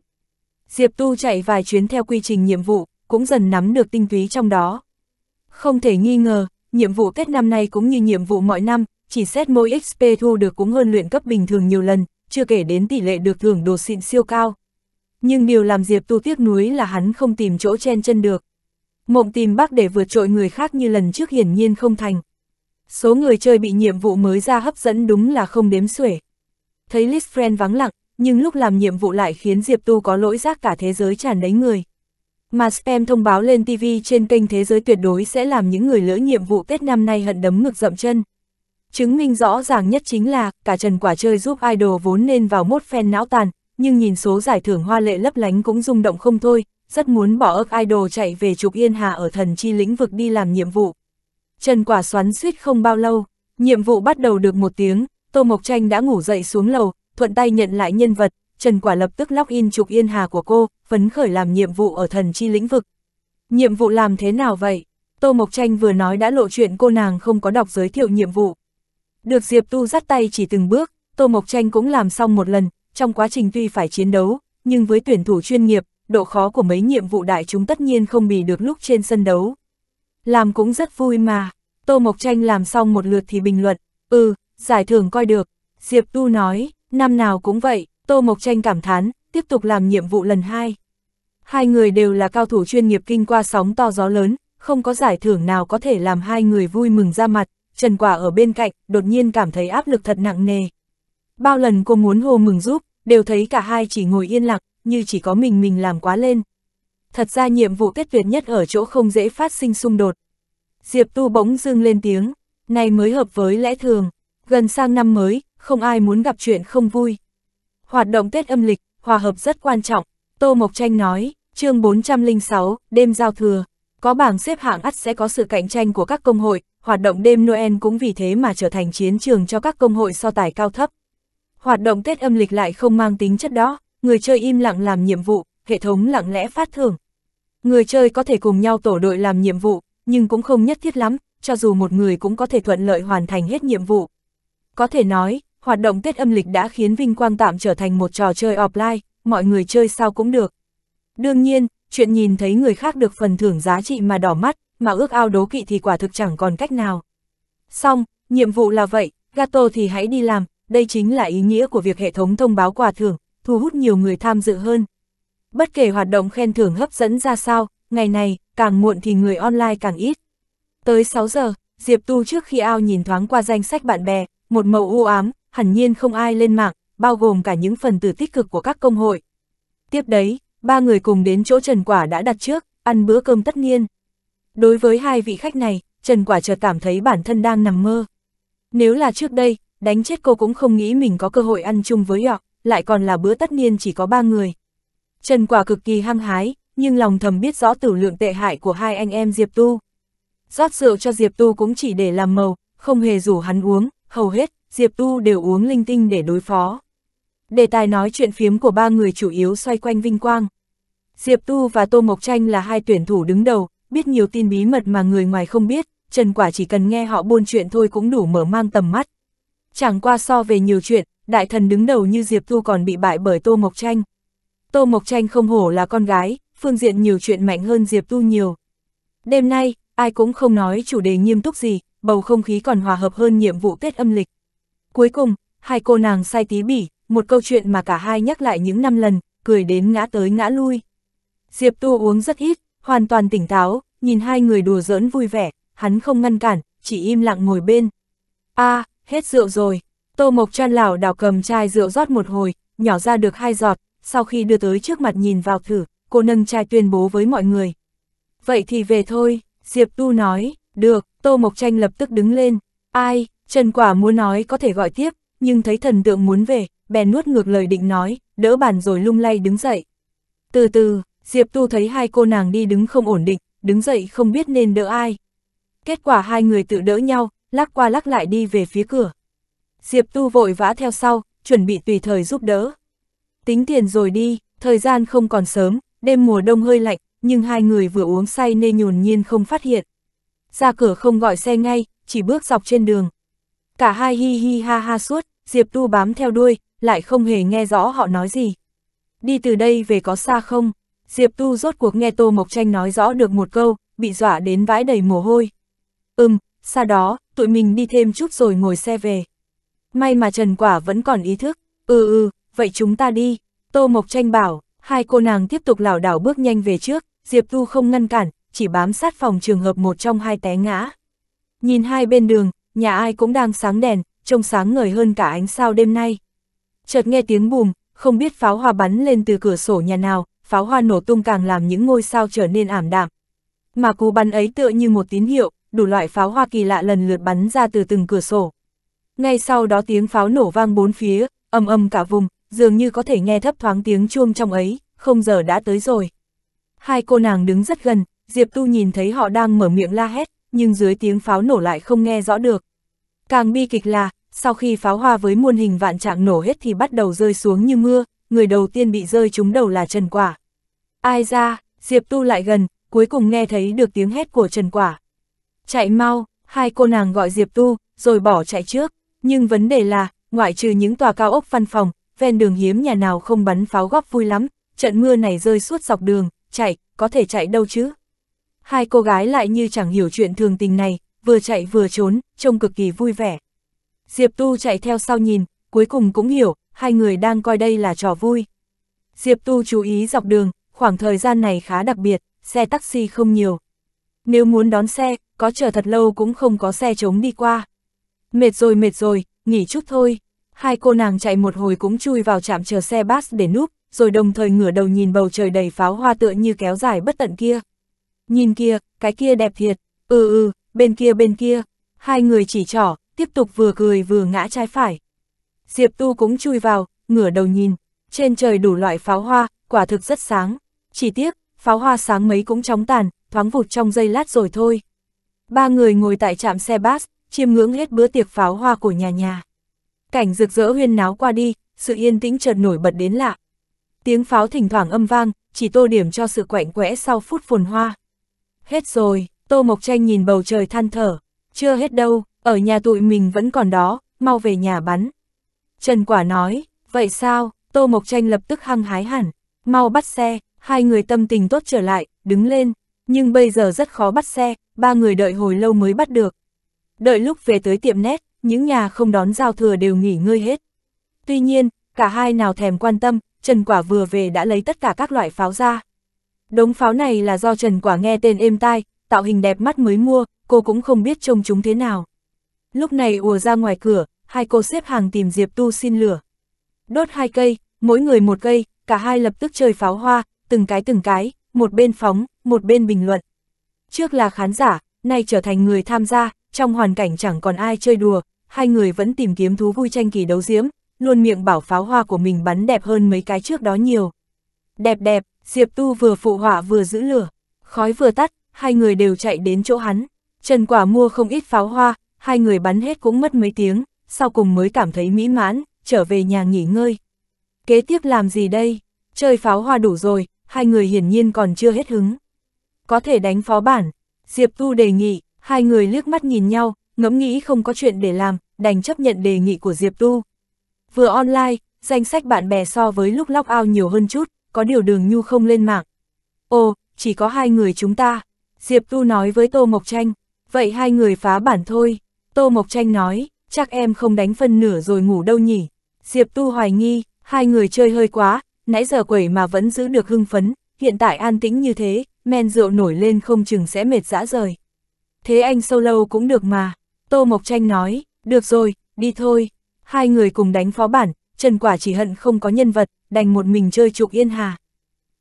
Diệp Tu chạy vài chuyến theo quy trình nhiệm vụ, cũng dần nắm được tinh túy trong đó. Không thể nghi ngờ, nhiệm vụ Tết năm nay cũng như nhiệm vụ mọi năm, chỉ xét mỗi XP thu được cũng hơn luyện cấp bình thường nhiều lần, chưa kể đến tỷ lệ được thưởng đồ xịn siêu cao. Nhưng điều làm Diệp Tu tiếc nuối là hắn không tìm chỗ chen chân được. Mộng tìm bác để vượt trội người khác như lần trước hiển nhiên không thành. Số người chơi bị nhiệm vụ mới ra hấp dẫn đúng là không đếm xuể. Thấy list friend vắng lặng, nhưng lúc làm nhiệm vụ lại khiến Diệp Tu có lỗi rác cả thế giới tràn đấy người. Mà spam thông báo lên TV trên kênh Thế giới tuyệt đối sẽ làm những người lỡ nhiệm vụ Tết năm nay hận đấm ngực dậm chân. Chứng minh rõ ràng nhất chính là, cả Trần Quả chơi giúp idol vốn nên vào mốt phen não tàn, nhưng nhìn số giải thưởng hoa lệ lấp lánh cũng rung động không thôi, rất muốn bỏ ức idol chạy về trục Yên Hà ở thần chi lĩnh vực đi làm nhiệm vụ. Trần Quả xoắn suýt không bao lâu, nhiệm vụ bắt đầu được một tiếng, Tô Mộc Tranh đã ngủ dậy xuống lầu, thuận tay nhận lại nhân vật, Trần Quả lập tức lock in trục Yên Hà của cô, phấn khởi làm nhiệm vụ ở thần chi lĩnh vực. Nhiệm vụ làm thế nào vậy? Tô Mộc Tranh vừa nói đã lộ chuyện cô nàng không có đọc giới thiệu nhiệm vụ. Được Diệp Tu dắt tay chỉ từng bước, Tô Mộc Tranh cũng làm xong một lần, trong quá trình tuy phải chiến đấu, nhưng với tuyển thủ chuyên nghiệp, độ khó của mấy nhiệm vụ đại chúng tất nhiên không bì được lúc trên sân đấu. Làm cũng rất vui mà, Tô Mộc Tranh làm xong một lượt thì bình luận, ừ, giải thưởng coi được, Diệp Tu nói, năm nào cũng vậy, Tô Mộc Tranh cảm thán, tiếp tục làm nhiệm vụ lần hai. Hai người đều là cao thủ chuyên nghiệp kinh qua sóng to gió lớn, không có giải thưởng nào có thể làm hai người vui mừng ra mặt, Trần Quả ở bên cạnh, đột nhiên cảm thấy áp lực thật nặng nề. Bao lần cô muốn hô mừng giúp, đều thấy cả hai chỉ ngồi yên lặng, như chỉ có mình mình làm quá lên. Thật ra nhiệm vụ kết việt nhất ở chỗ không dễ phát sinh xung đột. Diệp Tu bỗng dưng lên tiếng, này mới hợp với lẽ thường, gần sang năm mới, không ai muốn gặp chuyện không vui. Hoạt động Tết âm lịch, hòa hợp rất quan trọng, Tô Mộc Tranh nói, chương 406, đêm giao thừa, có bảng xếp hạng ắt sẽ có sự cạnh tranh của các công hội, hoạt động đêm Noel cũng vì thế mà trở thành chiến trường cho các công hội so tài cao thấp. Hoạt động Tết âm lịch lại không mang tính chất đó, người chơi im lặng làm nhiệm vụ, hệ thống lặng lẽ phát thưởng. Người chơi có thể cùng nhau tổ đội làm nhiệm vụ, nhưng cũng không nhất thiết lắm, cho dù một người cũng có thể thuận lợi hoàn thành hết nhiệm vụ. Có thể nói, hoạt động Tết âm lịch đã khiến Vinh Quang tạm trở thành một trò chơi offline, mọi người chơi sao cũng được. Đương nhiên, chuyện nhìn thấy người khác được phần thưởng giá trị mà đỏ mắt, mà ước ao đố kỵ thì quả thực chẳng còn cách nào. Xong, nhiệm vụ là vậy, Gato thì hãy đi làm, đây chính là ý nghĩa của việc hệ thống thông báo quà thưởng, thu hút nhiều người tham dự hơn. Bất kể hoạt động khen thưởng hấp dẫn ra sao, ngày này, càng muộn thì người online càng ít. Tới 6 giờ, Diệp Tu trước khi ao nhìn thoáng qua danh sách bạn bè, một màu u ám, hẳn nhiên không ai lên mạng, bao gồm cả những phần tử tích cực của các công hội. Tiếp đấy, ba người cùng đến chỗ Trần Quả đã đặt trước, ăn bữa cơm tất niên. Đối với hai vị khách này, Trần Quả chợt cảm thấy bản thân đang nằm mơ. Nếu là trước đây, đánh chết cô cũng không nghĩ mình có cơ hội ăn chung với họ, lại còn là bữa tất niên chỉ có ba người. Trần Quả cực kỳ hăng hái, nhưng lòng thầm biết rõ tử lượng tệ hại của hai anh em Diệp Tu. rót rượu cho Diệp Tu cũng chỉ để làm màu, không hề rủ hắn uống, hầu hết, Diệp Tu đều uống linh tinh để đối phó. Đề tài nói chuyện phiếm của ba người chủ yếu xoay quanh vinh quang. Diệp Tu và Tô Mộc Tranh là hai tuyển thủ đứng đầu, biết nhiều tin bí mật mà người ngoài không biết, Trần Quả chỉ cần nghe họ buôn chuyện thôi cũng đủ mở mang tầm mắt. Chẳng qua so về nhiều chuyện, đại thần đứng đầu như Diệp Thu còn bị bại bởi Tô Mộc Tranh. Tô Mộc Tranh không hổ là con gái, phương diện nhiều chuyện mạnh hơn Diệp Thu nhiều. Đêm nay, ai cũng không nói chủ đề nghiêm túc gì, bầu không khí còn hòa hợp hơn nhiệm vụ Tết âm lịch. Cuối cùng, hai cô nàng say tí bỉ, một câu chuyện mà cả hai nhắc lại những năm lần, cười đến ngã tới ngã lui. Diệp Tu uống rất ít, hoàn toàn tỉnh táo, nhìn hai người đùa giỡn vui vẻ, hắn không ngăn cản, chỉ im lặng ngồi bên. a à, hết rượu rồi, tô mộc chan lảo đảo cầm chai rượu rót một hồi, nhỏ ra được hai giọt, sau khi đưa tới trước mặt nhìn vào thử, cô nâng chai tuyên bố với mọi người. Vậy thì về thôi, Diệp Tu nói, được, Tô Mộc Tranh lập tức đứng lên, ai, Trần Quả muốn nói có thể gọi tiếp, nhưng thấy thần tượng muốn về, bèn nuốt ngược lời định nói, đỡ bàn rồi lung lay đứng dậy. Từ từ, Diệp Tu thấy hai cô nàng đi đứng không ổn định, đứng dậy không biết nên đỡ ai. Kết quả hai người tự đỡ nhau, lắc qua lắc lại đi về phía cửa. Diệp Tu vội vã theo sau, chuẩn bị tùy thời giúp đỡ. Tính tiền rồi đi, thời gian không còn sớm, đêm mùa đông hơi lạnh, nhưng hai người vừa uống say nên nhồn nhiên không phát hiện. Ra cửa không gọi xe ngay, chỉ bước dọc trên đường. Cả hai hi hi ha ha suốt, Diệp Tu bám theo đuôi, lại không hề nghe rõ họ nói gì. Đi từ đây về có xa không? Diệp Tu rốt cuộc nghe Tô Mộc Tranh nói rõ được một câu, bị dọa đến vãi đầy mồ hôi. Ừm, xa đó, tụi mình đi thêm chút rồi ngồi xe về. May mà Trần Quả vẫn còn ý thức, ừ ừ, vậy chúng ta đi. Tô Mộc Tranh bảo, hai cô nàng tiếp tục lảo đảo bước nhanh về trước, Diệp Tu không ngăn cản, chỉ bám sát phòng trường hợp một trong hai té ngã. Nhìn hai bên đường, nhà ai cũng đang sáng đèn, trông sáng ngời hơn cả ánh sao đêm nay. Chợt nghe tiếng bùm, không biết pháo hoa bắn lên từ cửa sổ nhà nào, pháo hoa nổ tung càng làm những ngôi sao trở nên ảm đạm. Mà cú bắn ấy tựa như một tín hiệu, đủ loại pháo hoa kỳ lạ lần lượt bắn ra từ từng cửa sổ. Ngay sau đó tiếng pháo nổ vang bốn phía, ầm ầm cả vùng, dường như có thể nghe thấp thoáng tiếng chuông trong ấy, không giờ đã tới rồi. Hai cô nàng đứng rất gần, Diệp Tu nhìn thấy họ đang mở miệng la hét, nhưng dưới tiếng pháo nổ lại không nghe rõ được. Càng bi kịch là, sau khi pháo hoa với muôn hình vạn trạng nổ hết thì bắt đầu rơi xuống như mưa, người đầu tiên bị rơi trúng đầu là Trần Quả. Ai ra, Diệp Tu lại gần, cuối cùng nghe thấy được tiếng hét của Trần Quả. Chạy mau, hai cô nàng gọi Diệp Tu, rồi bỏ chạy trước. Nhưng vấn đề là, ngoại trừ những tòa cao ốc văn phòng, ven đường hiếm nhà nào không bắn pháo góp vui lắm, trận mưa này rơi suốt dọc đường, chạy, có thể chạy đâu chứ? Hai cô gái lại như chẳng hiểu chuyện thường tình này, vừa chạy vừa trốn, trông cực kỳ vui vẻ. Diệp Tu chạy theo sau nhìn, cuối cùng cũng hiểu, hai người đang coi đây là trò vui. Diệp Tu chú ý dọc đường, khoảng thời gian này khá đặc biệt, xe taxi không nhiều. Nếu muốn đón xe, có chờ thật lâu cũng không có xe trống đi qua. Mệt rồi mệt rồi, nghỉ chút thôi. Hai cô nàng chạy một hồi cũng chui vào trạm chờ xe bus để núp, rồi đồng thời ngửa đầu nhìn bầu trời đầy pháo hoa tựa như kéo dài bất tận kia. Nhìn kia, cái kia đẹp thiệt, ừ ừ, bên kia bên kia. Hai người chỉ trỏ, tiếp tục vừa cười vừa ngã trái phải. Diệp Tu cũng chui vào, ngửa đầu nhìn, trên trời đủ loại pháo hoa, quả thực rất sáng. Chỉ tiếc, pháo hoa sáng mấy cũng chóng tàn, thoáng vụt trong giây lát rồi thôi. Ba người ngồi tại trạm xe bus, chiêm ngưỡng hết bữa tiệc pháo hoa của nhà nhà. Cảnh rực rỡ huyên náo qua đi, sự yên tĩnh chợt nổi bật đến lạ. Tiếng pháo thỉnh thoảng âm vang, chỉ tô điểm cho sự quạnh quẽ sau phút phồn hoa. Hết rồi, Tô Mộc Tranh nhìn bầu trời than thở, chưa hết đâu, ở nhà tụi mình vẫn còn đó, mau về nhà bắn. Trần Quả nói, vậy sao, Tô Mộc Tranh lập tức hăng hái hẳn, mau bắt xe, hai người tâm tình tốt trở lại, đứng lên, nhưng bây giờ rất khó bắt xe, ba người đợi hồi lâu mới bắt được. Đợi lúc về tới tiệm nét, những nhà không đón giao thừa đều nghỉ ngơi hết. Tuy nhiên, cả hai nào thèm quan tâm, Trần Quả vừa về đã lấy tất cả các loại pháo ra. Đống pháo này là do Trần Quả nghe tên êm tai, tạo hình đẹp mắt mới mua, cô cũng không biết trông chúng thế nào. Lúc này ùa ra ngoài cửa, hai cô xếp hàng tìm Diệp Tu xin lửa. Đốt hai cây, mỗi người một cây, cả hai lập tức chơi pháo hoa, từng cái từng cái, một bên phóng, một bên bình luận. Trước là khán giả, nay trở thành người tham gia, trong hoàn cảnh chẳng còn ai chơi đùa, hai người vẫn tìm kiếm thú vui tranh kỳ đấu diễm, luôn miệng bảo pháo hoa của mình bắn đẹp hơn mấy cái trước đó nhiều. Đẹp đẹp, Diệp Tu vừa phụ họa vừa giữ lửa, khói vừa tắt, hai người đều chạy đến chỗ hắn. Trần Quả mua không ít pháo hoa, hai người bắn hết cũng mất mấy tiếng sau cùng mới cảm thấy mỹ mãn, trở về nhà nghỉ ngơi. Kế tiếp làm gì đây? Chơi pháo hoa đủ rồi, hai người hiển nhiên còn chưa hết hứng. Có thể đánh phó bản, Diệp Tu đề nghị, hai người liếc mắt nhìn nhau, ngẫm nghĩ không có chuyện để làm, đành chấp nhận đề nghị của Diệp Tu. Vừa online, danh sách bạn bè so với lúc lóc ao nhiều hơn chút, có điều đường nhu không lên mạng. Ồ, chỉ có hai người chúng ta. Diệp Tu nói với Tô Mộc Tranh, vậy hai người phá bản thôi. Tô Mộc Tranh nói, chắc em không đánh phân nửa rồi ngủ đâu nhỉ. Diệp Tu hoài nghi, hai người chơi hơi quá, nãy giờ quẩy mà vẫn giữ được hưng phấn, hiện tại an tĩnh như thế, men rượu nổi lên không chừng sẽ mệt dã rời. Thế anh sâu lâu cũng được mà, Tô Mộc Tranh nói, được rồi, đi thôi. Hai người cùng đánh phó bản, Trần Quả chỉ hận không có nhân vật, đành một mình chơi trục yên hà.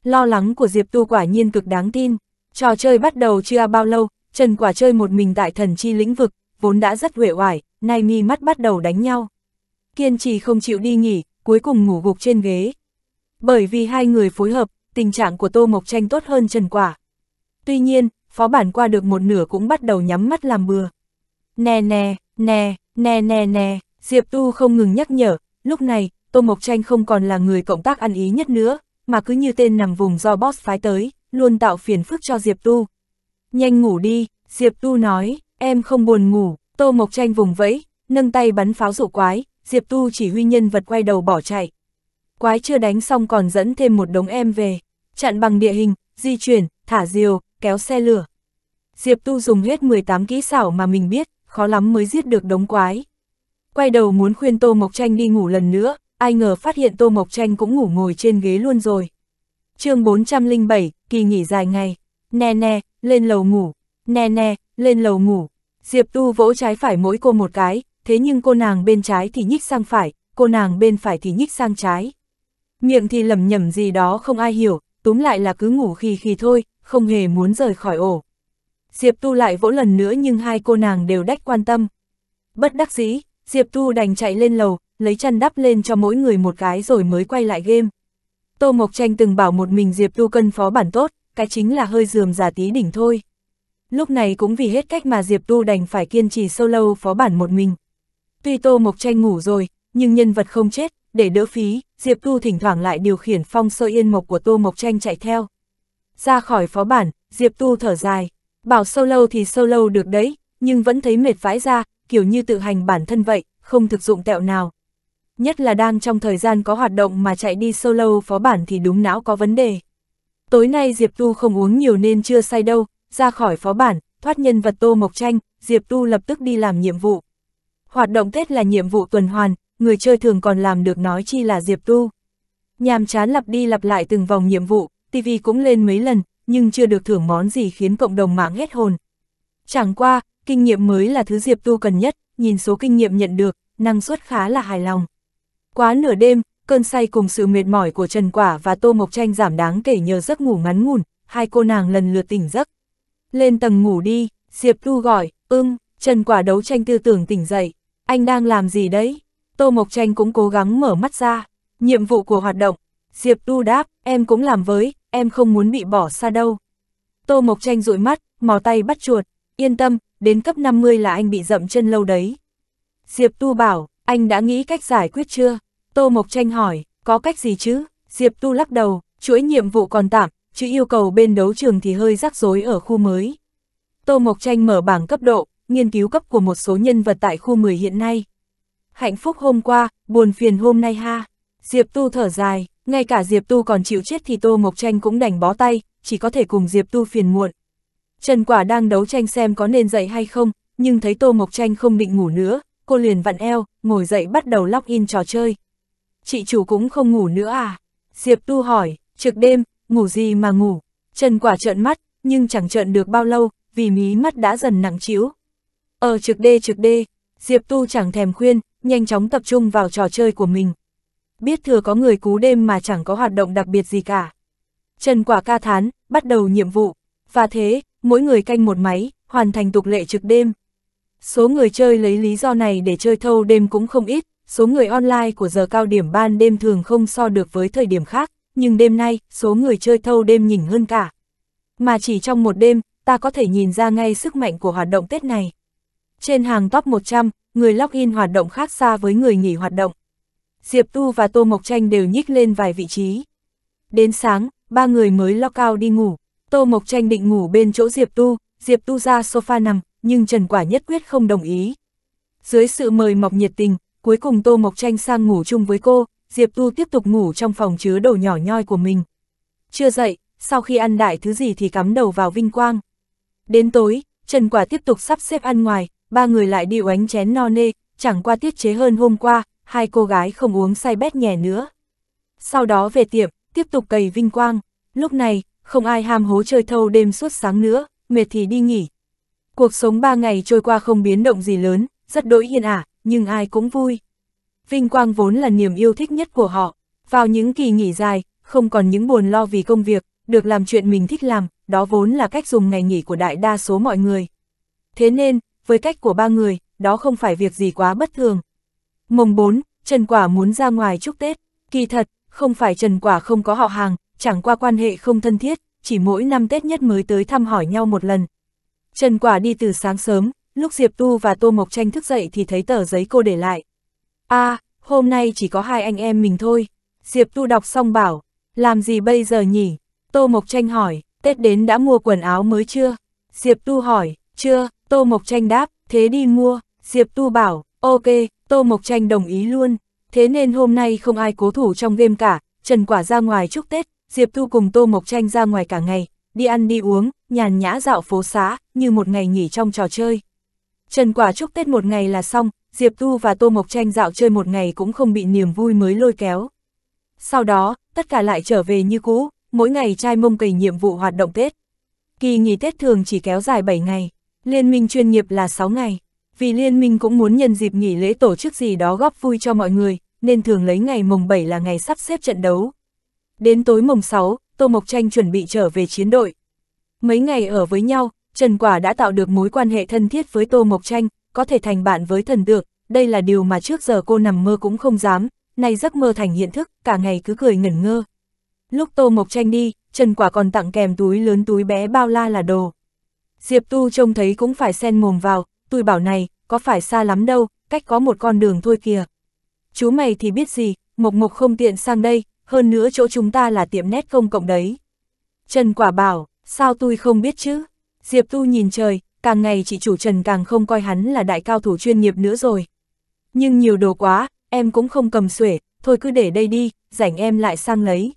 Lo lắng của Diệp Tu quả nhiên cực đáng tin. Trò chơi bắt đầu chưa bao lâu, Trần Quả chơi một mình tại thần chi lĩnh vực, vốn đã rất huệ hoài nay mi mắt bắt đầu đánh nhau. Kiên trì không chịu đi nghỉ, cuối cùng ngủ gục trên ghế. Bởi vì hai người phối hợp, tình trạng của Tô Mộc Tranh tốt hơn Trần Quả. Tuy nhiên, phó bản qua được một nửa cũng bắt đầu nhắm mắt làm bừa. Nè nè, nè, nè nè nè, Diệp Tu không ngừng nhắc nhở, lúc này, Tô Mộc Tranh không còn là người cộng tác ăn ý nhất nữa, mà cứ như tên nằm vùng do boss phái tới, luôn tạo phiền phức cho Diệp Tu. Nhanh ngủ đi, Diệp Tu nói, em không buồn ngủ, Tô Mộc Tranh vùng vẫy, nâng tay bắn pháo dụ quái, Diệp Tu chỉ huy nhân vật quay đầu bỏ chạy. Quái chưa đánh xong còn dẫn thêm một đống em về, chặn bằng địa hình, di chuyển, thả diều, kéo xe lửa. Diệp Tu dùng hết 18 kỹ xảo mà mình biết, khó lắm mới giết được đống quái. Quay đầu muốn khuyên Tô Mộc Tranh đi ngủ lần nữa, ai ngờ phát hiện Tô Mộc Tranh cũng ngủ ngồi trên ghế luôn rồi. chương 407, kỳ nghỉ dài ngày. Nè nè, lên lầu ngủ. Nè nè, lên lầu ngủ. Diệp Tu vỗ trái phải mỗi cô một cái, thế nhưng cô nàng bên trái thì nhích sang phải, cô nàng bên phải thì nhích sang trái. Miệng thì lầm nhầm gì đó không ai hiểu, túm lại là cứ ngủ khi khi thôi, không hề muốn rời khỏi ổ. Diệp Tu lại vỗ lần nữa nhưng hai cô nàng đều đách quan tâm. Bất đắc dĩ, Diệp Tu đành chạy lên lầu, lấy chăn đắp lên cho mỗi người một cái rồi mới quay lại game. Tô Mộc Tranh từng bảo một mình Diệp Tu cân phó bản tốt, cái chính là hơi dườm giả tí đỉnh thôi. Lúc này cũng vì hết cách mà Diệp Tu đành phải kiên trì solo phó bản một mình. Tuy Tô Mộc Tranh ngủ rồi, nhưng nhân vật không chết, để đỡ phí, Diệp Tu thỉnh thoảng lại điều khiển phong sơ yên mộc của Tô Mộc Tranh chạy theo. Ra khỏi phó bản, Diệp Tu thở dài, bảo solo thì solo được đấy, nhưng vẫn thấy mệt vãi ra, kiểu như tự hành bản thân vậy, không thực dụng tẹo nào. Nhất là đang trong thời gian có hoạt động mà chạy đi solo phó bản thì đúng não có vấn đề. Tối nay Diệp Tu không uống nhiều nên chưa say đâu, ra khỏi phó bản, thoát nhân vật Tô Mộc Tranh, Diệp Tu lập tức đi làm nhiệm vụ. Hoạt động Tết là nhiệm vụ tuần hoàn, người chơi thường còn làm được nói chi là Diệp Tu. Nhàm chán lặp đi lặp lại từng vòng nhiệm vụ, TV cũng lên mấy lần, nhưng chưa được thưởng món gì khiến cộng đồng mạng hết hồn. Chẳng qua, kinh nghiệm mới là thứ Diệp Tu cần nhất, nhìn số kinh nghiệm nhận được, năng suất khá là hài lòng. Quá nửa đêm, cơn say cùng sự mệt mỏi của Trần Quả và Tô Mộc Tranh giảm đáng kể nhờ giấc ngủ ngắn ngủn, hai cô nàng lần lượt tỉnh giấc lên tầng ngủ đi, Diệp Tu gọi, ưng, Trần Quả đấu tranh tư tưởng tỉnh dậy, anh đang làm gì đấy? Tô Mộc Tranh cũng cố gắng mở mắt ra, nhiệm vụ của hoạt động, Diệp Tu đáp, em cũng làm với, em không muốn bị bỏ xa đâu. Tô Mộc Tranh dụi mắt, mò tay bắt chuột, yên tâm, đến cấp 50 là anh bị dậm chân lâu đấy. Diệp Tu bảo, anh đã nghĩ cách giải quyết chưa? Tô Mộc Tranh hỏi, có cách gì chứ? Diệp Tu lắc đầu, chuỗi nhiệm vụ còn tạm, chứ yêu cầu bên đấu trường thì hơi rắc rối ở khu mới. Tô Mộc Tranh mở bảng cấp độ, nghiên cứu cấp của một số nhân vật tại khu 10 hiện nay. Hạnh phúc hôm qua, buồn phiền hôm nay ha. Diệp Tu thở dài, ngay cả Diệp Tu còn chịu chết thì Tô Mộc Tranh cũng đành bó tay, chỉ có thể cùng Diệp Tu phiền muộn. Trần Quả đang đấu tranh xem có nên dậy hay không, nhưng thấy Tô Mộc Tranh không định ngủ nữa, cô liền vặn eo, ngồi dậy bắt đầu log in trò chơi. Chị chủ cũng không ngủ nữa à? Diệp Tu hỏi, trực đêm, ngủ gì mà ngủ, Trần Quả trợn mắt, nhưng chẳng trợn được bao lâu, vì mí mắt đã dần nặng chiếu. ở ờ, trực đê trực đê, Diệp Tu chẳng thèm khuyên, nhanh chóng tập trung vào trò chơi của mình. Biết thừa có người cú đêm mà chẳng có hoạt động đặc biệt gì cả. Trần Quả ca thán, bắt đầu nhiệm vụ, và thế, mỗi người canh một máy, hoàn thành tục lệ trực đêm. Số người chơi lấy lý do này để chơi thâu đêm cũng không ít, số người online của giờ cao điểm ban đêm thường không so được với thời điểm khác nhưng đêm nay, số người chơi thâu đêm nhỉnh hơn cả. Mà chỉ trong một đêm, ta có thể nhìn ra ngay sức mạnh của hoạt động Tết này. Trên hàng top 100, người login hoạt động khác xa với người nghỉ hoạt động. Diệp Tu và Tô Mộc Tranh đều nhích lên vài vị trí. Đến sáng, ba người mới lo cao đi ngủ. Tô Mộc Tranh định ngủ bên chỗ Diệp Tu, Diệp Tu ra sofa nằm, nhưng Trần Quả nhất quyết không đồng ý. Dưới sự mời mọc nhiệt tình, cuối cùng Tô Mộc Tranh sang ngủ chung với cô, Diệp Tu tiếp tục ngủ trong phòng chứa đồ nhỏ nhoi của mình. Chưa dậy, sau khi ăn đại thứ gì thì cắm đầu vào vinh quang. Đến tối, Trần Quả tiếp tục sắp xếp ăn ngoài, ba người lại đi oánh chén no nê, chẳng qua tiết chế hơn hôm qua, hai cô gái không uống say bét nhẹ nữa. Sau đó về tiệm, tiếp tục cày vinh quang, lúc này, không ai ham hố chơi thâu đêm suốt sáng nữa, mệt thì đi nghỉ. Cuộc sống ba ngày trôi qua không biến động gì lớn, rất đỗi yên ả, nhưng ai cũng vui vinh quang vốn là niềm yêu thích nhất của họ. Vào những kỳ nghỉ dài, không còn những buồn lo vì công việc, được làm chuyện mình thích làm, đó vốn là cách dùng ngày nghỉ của đại đa số mọi người. Thế nên, với cách của ba người, đó không phải việc gì quá bất thường. Mùng 4, Trần Quả muốn ra ngoài chúc Tết. Kỳ thật, không phải Trần Quả không có họ hàng, chẳng qua quan hệ không thân thiết, chỉ mỗi năm Tết nhất mới tới thăm hỏi nhau một lần. Trần Quả đi từ sáng sớm, lúc Diệp Tu và Tô Mộc Tranh thức dậy thì thấy tờ giấy cô để lại à, hôm nay chỉ có hai anh em mình thôi. Diệp Tu đọc xong bảo, làm gì bây giờ nhỉ? Tô Mộc Tranh hỏi, Tết đến đã mua quần áo mới chưa? Diệp Tu hỏi, chưa, Tô Mộc Tranh đáp, thế đi mua. Diệp Tu bảo, ok, Tô Mộc Tranh đồng ý luôn. Thế nên hôm nay không ai cố thủ trong game cả, Trần Quả ra ngoài chúc Tết, Diệp Tu cùng Tô Mộc Tranh ra ngoài cả ngày, đi ăn đi uống, nhàn nhã dạo phố xá, như một ngày nghỉ trong trò chơi. Trần Quả chúc Tết một ngày là xong, Diệp Tu và Tô Mộc Tranh dạo chơi một ngày cũng không bị niềm vui mới lôi kéo. Sau đó, tất cả lại trở về như cũ, mỗi ngày trai mông cầy nhiệm vụ hoạt động Tết. Kỳ nghỉ Tết thường chỉ kéo dài 7 ngày, liên minh chuyên nghiệp là 6 ngày. Vì liên minh cũng muốn nhân dịp nghỉ lễ tổ chức gì đó góp vui cho mọi người, nên thường lấy ngày mùng 7 là ngày sắp xếp trận đấu. Đến tối mùng 6, Tô Mộc Tranh chuẩn bị trở về chiến đội. Mấy ngày ở với nhau, Trần Quả đã tạo được mối quan hệ thân thiết với Tô Mộc Tranh, có thể thành bạn với thần tượng, đây là điều mà trước giờ cô nằm mơ cũng không dám, nay giấc mơ thành hiện thực, cả ngày cứ cười ngẩn ngơ. Lúc Tô Mộc Tranh đi, Trần Quả còn tặng kèm túi lớn túi bé bao la là đồ. Diệp Tu trông thấy cũng phải sen mồm vào, tôi bảo này, có phải xa lắm đâu, cách có một con đường thôi kìa. Chú mày thì biết gì, Mộc Mộc không tiện sang đây, hơn nữa chỗ chúng ta là tiệm nét công cộng đấy. Trần Quả bảo, sao tôi không biết chứ? Diệp Tu nhìn trời, càng ngày chị chủ Trần càng không coi hắn là đại cao thủ chuyên nghiệp nữa rồi. Nhưng nhiều đồ quá, em cũng không cầm xuể, thôi cứ để đây đi, rảnh em lại sang lấy.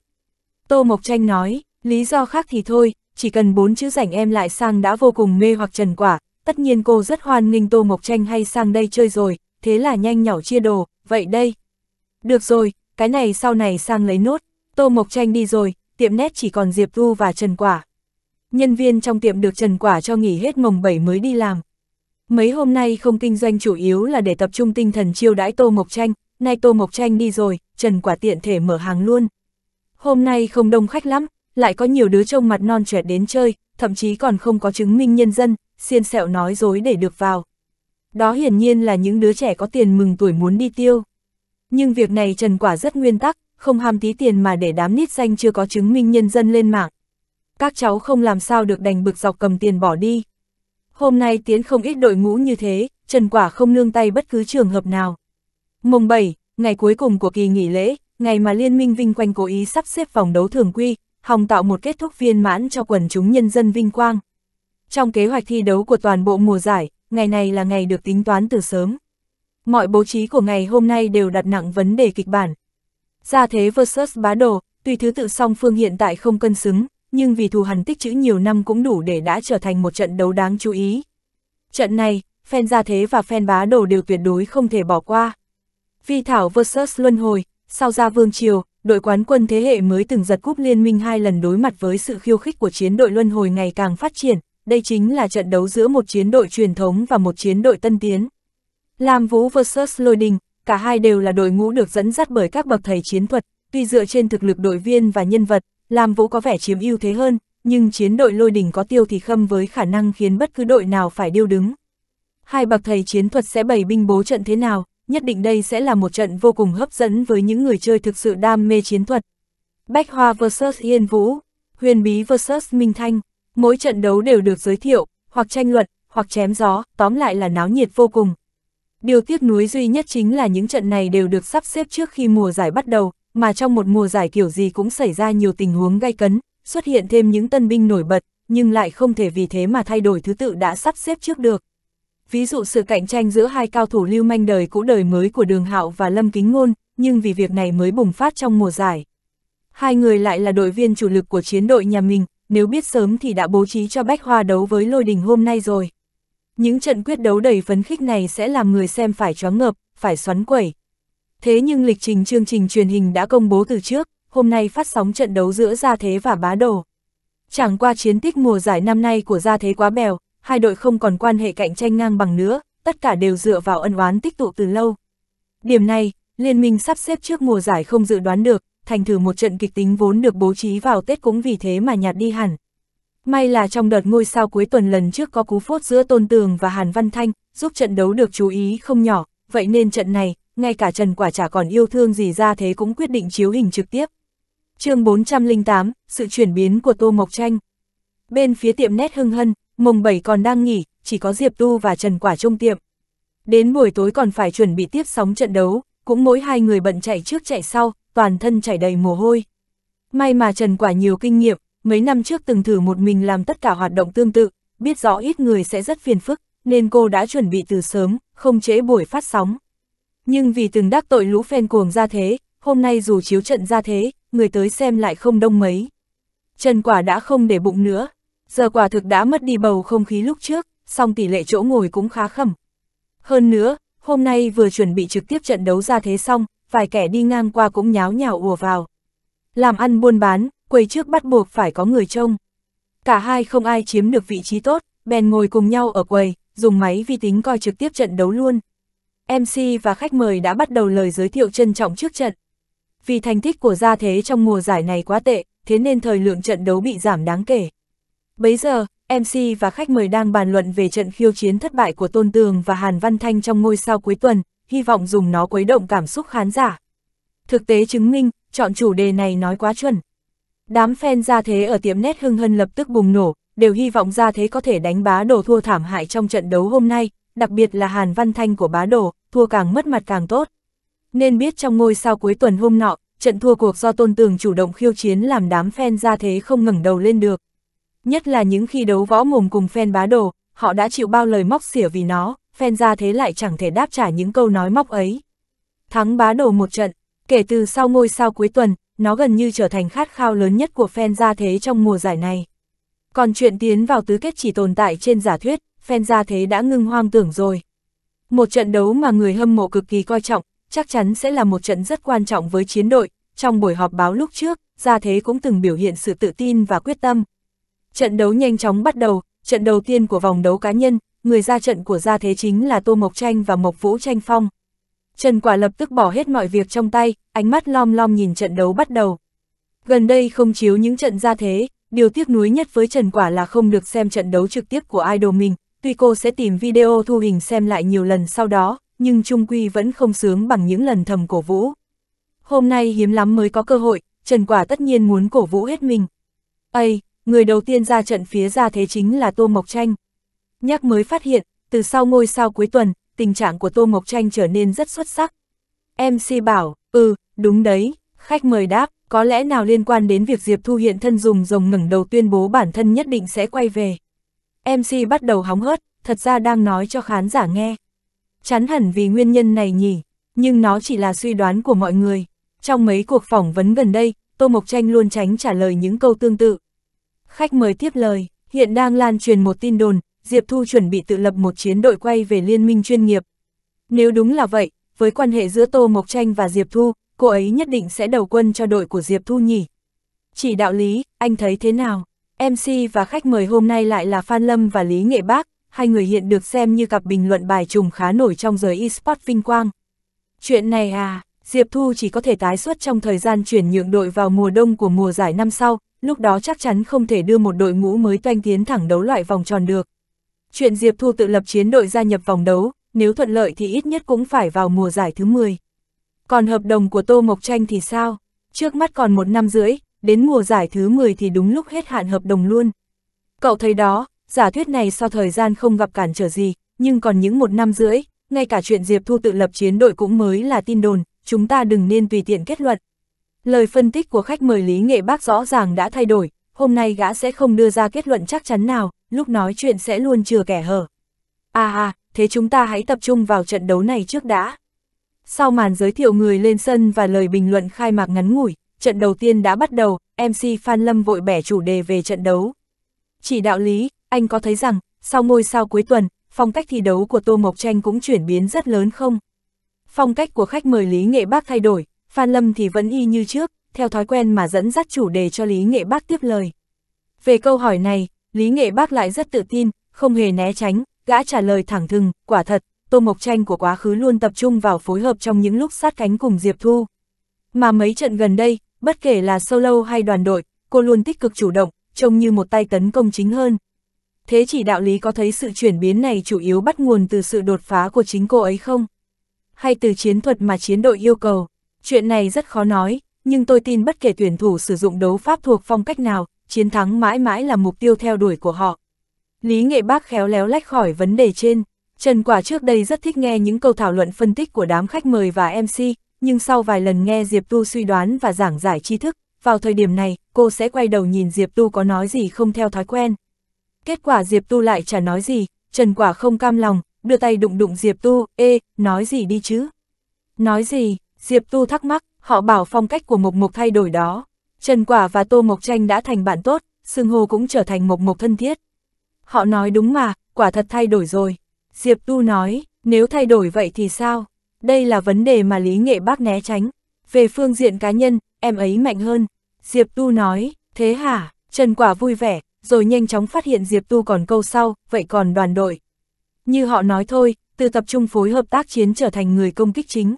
Tô Mộc Tranh nói, lý do khác thì thôi, chỉ cần bốn chữ rảnh em lại sang đã vô cùng mê hoặc Trần Quả, tất nhiên cô rất hoan nghênh Tô Mộc Tranh hay sang đây chơi rồi, thế là nhanh nhỏ chia đồ, vậy đây. Được rồi, cái này sau này sang lấy nốt, Tô Mộc Tranh đi rồi, tiệm nét chỉ còn Diệp Tu và Trần Quả nhân viên trong tiệm được Trần Quả cho nghỉ hết mồng 7 mới đi làm. Mấy hôm nay không kinh doanh chủ yếu là để tập trung tinh thần chiêu đãi Tô Mộc Tranh, nay Tô Mộc Tranh đi rồi, Trần Quả tiện thể mở hàng luôn. Hôm nay không đông khách lắm, lại có nhiều đứa trông mặt non trẻ đến chơi, thậm chí còn không có chứng minh nhân dân, xiên sẹo nói dối để được vào. Đó hiển nhiên là những đứa trẻ có tiền mừng tuổi muốn đi tiêu. Nhưng việc này Trần Quả rất nguyên tắc, không ham tí tiền mà để đám nít xanh chưa có chứng minh nhân dân lên mạng, các cháu không làm sao được đành bực dọc cầm tiền bỏ đi. Hôm nay tiến không ít đội ngũ như thế, Trần Quả không nương tay bất cứ trường hợp nào. Mùng 7, ngày cuối cùng của kỳ nghỉ lễ, ngày mà Liên minh Vinh Quanh cố ý sắp xếp vòng đấu thường quy, hòng tạo một kết thúc viên mãn cho quần chúng nhân dân Vinh Quang. Trong kế hoạch thi đấu của toàn bộ mùa giải, ngày này là ngày được tính toán từ sớm. Mọi bố trí của ngày hôm nay đều đặt nặng vấn đề kịch bản. Gia thế versus bá đồ, tùy thứ tự song phương hiện tại không cân xứng, nhưng vì thù hằn tích trữ nhiều năm cũng đủ để đã trở thành một trận đấu đáng chú ý. Trận này, phen gia thế và phen bá đồ đều tuyệt đối không thể bỏ qua. Vi Thảo vs Luân Hồi, sau gia Vương Triều, đội quán quân thế hệ mới từng giật cúp liên minh hai lần đối mặt với sự khiêu khích của chiến đội Luân Hồi ngày càng phát triển, đây chính là trận đấu giữa một chiến đội truyền thống và một chiến đội tân tiến. Lam Vũ vs Lôi Đình, cả hai đều là đội ngũ được dẫn dắt bởi các bậc thầy chiến thuật, tuy dựa trên thực lực đội viên và nhân vật, Lam Vũ có vẻ chiếm ưu thế hơn, nhưng chiến đội lôi đỉnh có tiêu thì khâm với khả năng khiến bất cứ đội nào phải điêu đứng. Hai bậc thầy chiến thuật sẽ bày binh bố trận thế nào, nhất định đây sẽ là một trận vô cùng hấp dẫn với những người chơi thực sự đam mê chiến thuật. Bách Hoa vs Yên Vũ, Huyền Bí vs Minh Thanh, mỗi trận đấu đều được giới thiệu, hoặc tranh luận, hoặc chém gió, tóm lại là náo nhiệt vô cùng. Điều tiếc nuối duy nhất chính là những trận này đều được sắp xếp trước khi mùa giải bắt đầu, mà trong một mùa giải kiểu gì cũng xảy ra nhiều tình huống gay cấn, xuất hiện thêm những tân binh nổi bật, nhưng lại không thể vì thế mà thay đổi thứ tự đã sắp xếp trước được. Ví dụ sự cạnh tranh giữa hai cao thủ lưu manh đời cũ đời mới của Đường Hạo và Lâm Kính Ngôn, nhưng vì việc này mới bùng phát trong mùa giải. Hai người lại là đội viên chủ lực của chiến đội nhà mình, nếu biết sớm thì đã bố trí cho Bách Hoa đấu với Lôi Đình hôm nay rồi. Những trận quyết đấu đầy phấn khích này sẽ làm người xem phải choáng ngợp, phải xoắn quẩy, Thế nhưng lịch trình chương trình truyền hình đã công bố từ trước, hôm nay phát sóng trận đấu giữa Gia Thế và Bá Đồ. Chẳng qua chiến tích mùa giải năm nay của Gia Thế quá bèo, hai đội không còn quan hệ cạnh tranh ngang bằng nữa, tất cả đều dựa vào ân oán tích tụ từ lâu. Điểm này, Liên minh sắp xếp trước mùa giải không dự đoán được, thành thử một trận kịch tính vốn được bố trí vào Tết cũng vì thế mà nhạt đi hẳn. May là trong đợt ngôi sao cuối tuần lần trước có cú phốt giữa Tôn Tường và Hàn Văn Thanh, giúp trận đấu được chú ý không nhỏ, vậy nên trận này, ngay cả Trần Quả chả còn yêu thương gì ra thế cũng quyết định chiếu hình trực tiếp. chương 408, sự chuyển biến của Tô Mộc Tranh. Bên phía tiệm nét hưng hân, mùng 7 còn đang nghỉ, chỉ có Diệp Tu và Trần Quả trông tiệm. Đến buổi tối còn phải chuẩn bị tiếp sóng trận đấu, cũng mỗi hai người bận chạy trước chạy sau, toàn thân chảy đầy mồ hôi. May mà Trần Quả nhiều kinh nghiệm, mấy năm trước từng thử một mình làm tất cả hoạt động tương tự, biết rõ ít người sẽ rất phiền phức, nên cô đã chuẩn bị từ sớm, không chế buổi phát sóng. Nhưng vì từng đắc tội lũ phen cuồng ra thế, hôm nay dù chiếu trận ra thế, người tới xem lại không đông mấy. Trần quả đã không để bụng nữa, giờ quả thực đã mất đi bầu không khí lúc trước, song tỷ lệ chỗ ngồi cũng khá khẩm. Hơn nữa, hôm nay vừa chuẩn bị trực tiếp trận đấu ra thế xong, vài kẻ đi ngang qua cũng nháo nhào ùa vào. Làm ăn buôn bán, quầy trước bắt buộc phải có người trông. Cả hai không ai chiếm được vị trí tốt, bèn ngồi cùng nhau ở quầy, dùng máy vi tính coi trực tiếp trận đấu luôn. MC và khách mời đã bắt đầu lời giới thiệu trân trọng trước trận. Vì thành tích của gia thế trong mùa giải này quá tệ, thế nên thời lượng trận đấu bị giảm đáng kể. Bấy giờ, MC và khách mời đang bàn luận về trận khiêu chiến thất bại của Tôn Tường và Hàn Văn Thanh trong ngôi sao cuối tuần, hy vọng dùng nó quấy động cảm xúc khán giả. Thực tế chứng minh, chọn chủ đề này nói quá chuẩn. Đám fan gia thế ở tiệm nét hưng hân lập tức bùng nổ, đều hy vọng gia thế có thể đánh bá đồ thua thảm hại trong trận đấu hôm nay, đặc biệt là Hàn Văn Thanh của bá đổ, thua càng mất mặt càng tốt. Nên biết trong ngôi sao cuối tuần hôm nọ, trận thua cuộc do Tôn Tường chủ động khiêu chiến làm đám fan ra thế không ngẩng đầu lên được. Nhất là những khi đấu võ mồm cùng fan bá đồ, họ đã chịu bao lời móc xỉa vì nó, fan ra thế lại chẳng thể đáp trả những câu nói móc ấy. Thắng bá đồ một trận, kể từ sau ngôi sao cuối tuần, nó gần như trở thành khát khao lớn nhất của fan ra thế trong mùa giải này. Còn chuyện tiến vào tứ kết chỉ tồn tại trên giả thuyết, phen ra thế đã ngưng hoang tưởng rồi. Một trận đấu mà người hâm mộ cực kỳ coi trọng, chắc chắn sẽ là một trận rất quan trọng với chiến đội. Trong buổi họp báo lúc trước, Gia Thế cũng từng biểu hiện sự tự tin và quyết tâm. Trận đấu nhanh chóng bắt đầu, trận đầu tiên của vòng đấu cá nhân, người ra trận của Gia Thế chính là Tô Mộc Tranh và Mộc Vũ Tranh Phong. Trần Quả lập tức bỏ hết mọi việc trong tay, ánh mắt lom lom nhìn trận đấu bắt đầu. Gần đây không chiếu những trận Gia Thế, điều tiếc nuối nhất với Trần Quả là không được xem trận đấu trực tiếp của idol mình, tuy cô sẽ tìm video thu hình xem lại nhiều lần sau đó, nhưng Trung Quy vẫn không sướng bằng những lần thầm cổ vũ. Hôm nay hiếm lắm mới có cơ hội, Trần Quả tất nhiên muốn cổ vũ hết mình. Ây, người đầu tiên ra trận phía ra thế chính là Tô Mộc Tranh. Nhắc mới phát hiện, từ sau ngôi sao cuối tuần, tình trạng của Tô Mộc Tranh trở nên rất xuất sắc. MC bảo, ừ, đúng đấy, khách mời đáp, có lẽ nào liên quan đến việc Diệp Thu Hiện thân dùng rồng ngẩng đầu tuyên bố bản thân nhất định sẽ quay về. MC bắt đầu hóng hớt, thật ra đang nói cho khán giả nghe. Chán hẳn vì nguyên nhân này nhỉ, nhưng nó chỉ là suy đoán của mọi người. Trong mấy cuộc phỏng vấn gần đây, Tô Mộc Tranh luôn tránh trả lời những câu tương tự. Khách mời tiếp lời, hiện đang lan truyền một tin đồn, Diệp Thu chuẩn bị tự lập một chiến đội quay về liên minh chuyên nghiệp. Nếu đúng là vậy, với quan hệ giữa Tô Mộc Tranh và Diệp Thu, cô ấy nhất định sẽ đầu quân cho đội của Diệp Thu nhỉ. Chỉ đạo lý, anh thấy thế nào? MC và khách mời hôm nay lại là Phan Lâm và Lý Nghệ Bác, hai người hiện được xem như cặp bình luận bài trùng khá nổi trong giới esports vinh quang. Chuyện này à, Diệp Thu chỉ có thể tái xuất trong thời gian chuyển nhượng đội vào mùa đông của mùa giải năm sau, lúc đó chắc chắn không thể đưa một đội ngũ mới toanh tiến thẳng đấu loại vòng tròn được. Chuyện Diệp Thu tự lập chiến đội gia nhập vòng đấu, nếu thuận lợi thì ít nhất cũng phải vào mùa giải thứ 10. Còn hợp đồng của Tô Mộc Tranh thì sao? Trước mắt còn một năm rưỡi, đến mùa giải thứ 10 thì đúng lúc hết hạn hợp đồng luôn. Cậu thấy đó, giả thuyết này sau thời gian không gặp cản trở gì, nhưng còn những một năm rưỡi, ngay cả chuyện Diệp Thu tự lập chiến đội cũng mới là tin đồn, chúng ta đừng nên tùy tiện kết luận. Lời phân tích của khách mời Lý Nghệ Bác rõ ràng đã thay đổi, hôm nay gã sẽ không đưa ra kết luận chắc chắn nào, lúc nói chuyện sẽ luôn chừa kẻ hở. À à, thế chúng ta hãy tập trung vào trận đấu này trước đã. Sau màn giới thiệu người lên sân và lời bình luận khai mạc ngắn ngủi, trận đầu tiên đã bắt đầu, MC Phan Lâm vội bẻ chủ đề về trận đấu. Chỉ đạo lý, anh có thấy rằng, sau ngôi sao cuối tuần, phong cách thi đấu của Tô Mộc Tranh cũng chuyển biến rất lớn không? Phong cách của khách mời Lý Nghệ Bác thay đổi, Phan Lâm thì vẫn y như trước, theo thói quen mà dẫn dắt chủ đề cho Lý Nghệ Bác tiếp lời. Về câu hỏi này, Lý Nghệ Bác lại rất tự tin, không hề né tránh, gã trả lời thẳng thừng, quả thật, Tô Mộc Tranh của quá khứ luôn tập trung vào phối hợp trong những lúc sát cánh cùng Diệp Thu. Mà mấy trận gần đây, Bất kể là solo hay đoàn đội, cô luôn tích cực chủ động, trông như một tay tấn công chính hơn. Thế chỉ đạo lý có thấy sự chuyển biến này chủ yếu bắt nguồn từ sự đột phá của chính cô ấy không? Hay từ chiến thuật mà chiến đội yêu cầu? Chuyện này rất khó nói, nhưng tôi tin bất kể tuyển thủ sử dụng đấu pháp thuộc phong cách nào, chiến thắng mãi mãi là mục tiêu theo đuổi của họ. Lý Nghệ Bác khéo léo lách khỏi vấn đề trên. Trần Quả trước đây rất thích nghe những câu thảo luận phân tích của đám khách mời và MC, nhưng sau vài lần nghe Diệp Tu suy đoán và giảng giải tri thức, vào thời điểm này, cô sẽ quay đầu nhìn Diệp Tu có nói gì không theo thói quen. Kết quả Diệp Tu lại chả nói gì, Trần Quả không cam lòng, đưa tay đụng đụng Diệp Tu, ê, nói gì đi chứ? Nói gì? Diệp Tu thắc mắc, họ bảo phong cách của Mộc Mộc thay đổi đó. Trần Quả và Tô Mộc Tranh đã thành bạn tốt, Sương Hồ cũng trở thành Mộc Mộc thân thiết. Họ nói đúng mà, quả thật thay đổi rồi. Diệp Tu nói, nếu thay đổi vậy thì sao? Đây là vấn đề mà Lý Nghệ Bác né tránh. Về phương diện cá nhân, em ấy mạnh hơn. Diệp Tu nói, thế hả? Trần Quả vui vẻ, rồi nhanh chóng phát hiện Diệp Tu còn câu sau, vậy còn đoàn đội. Như họ nói thôi, từ tập trung phối hợp tác chiến trở thành người công kích chính.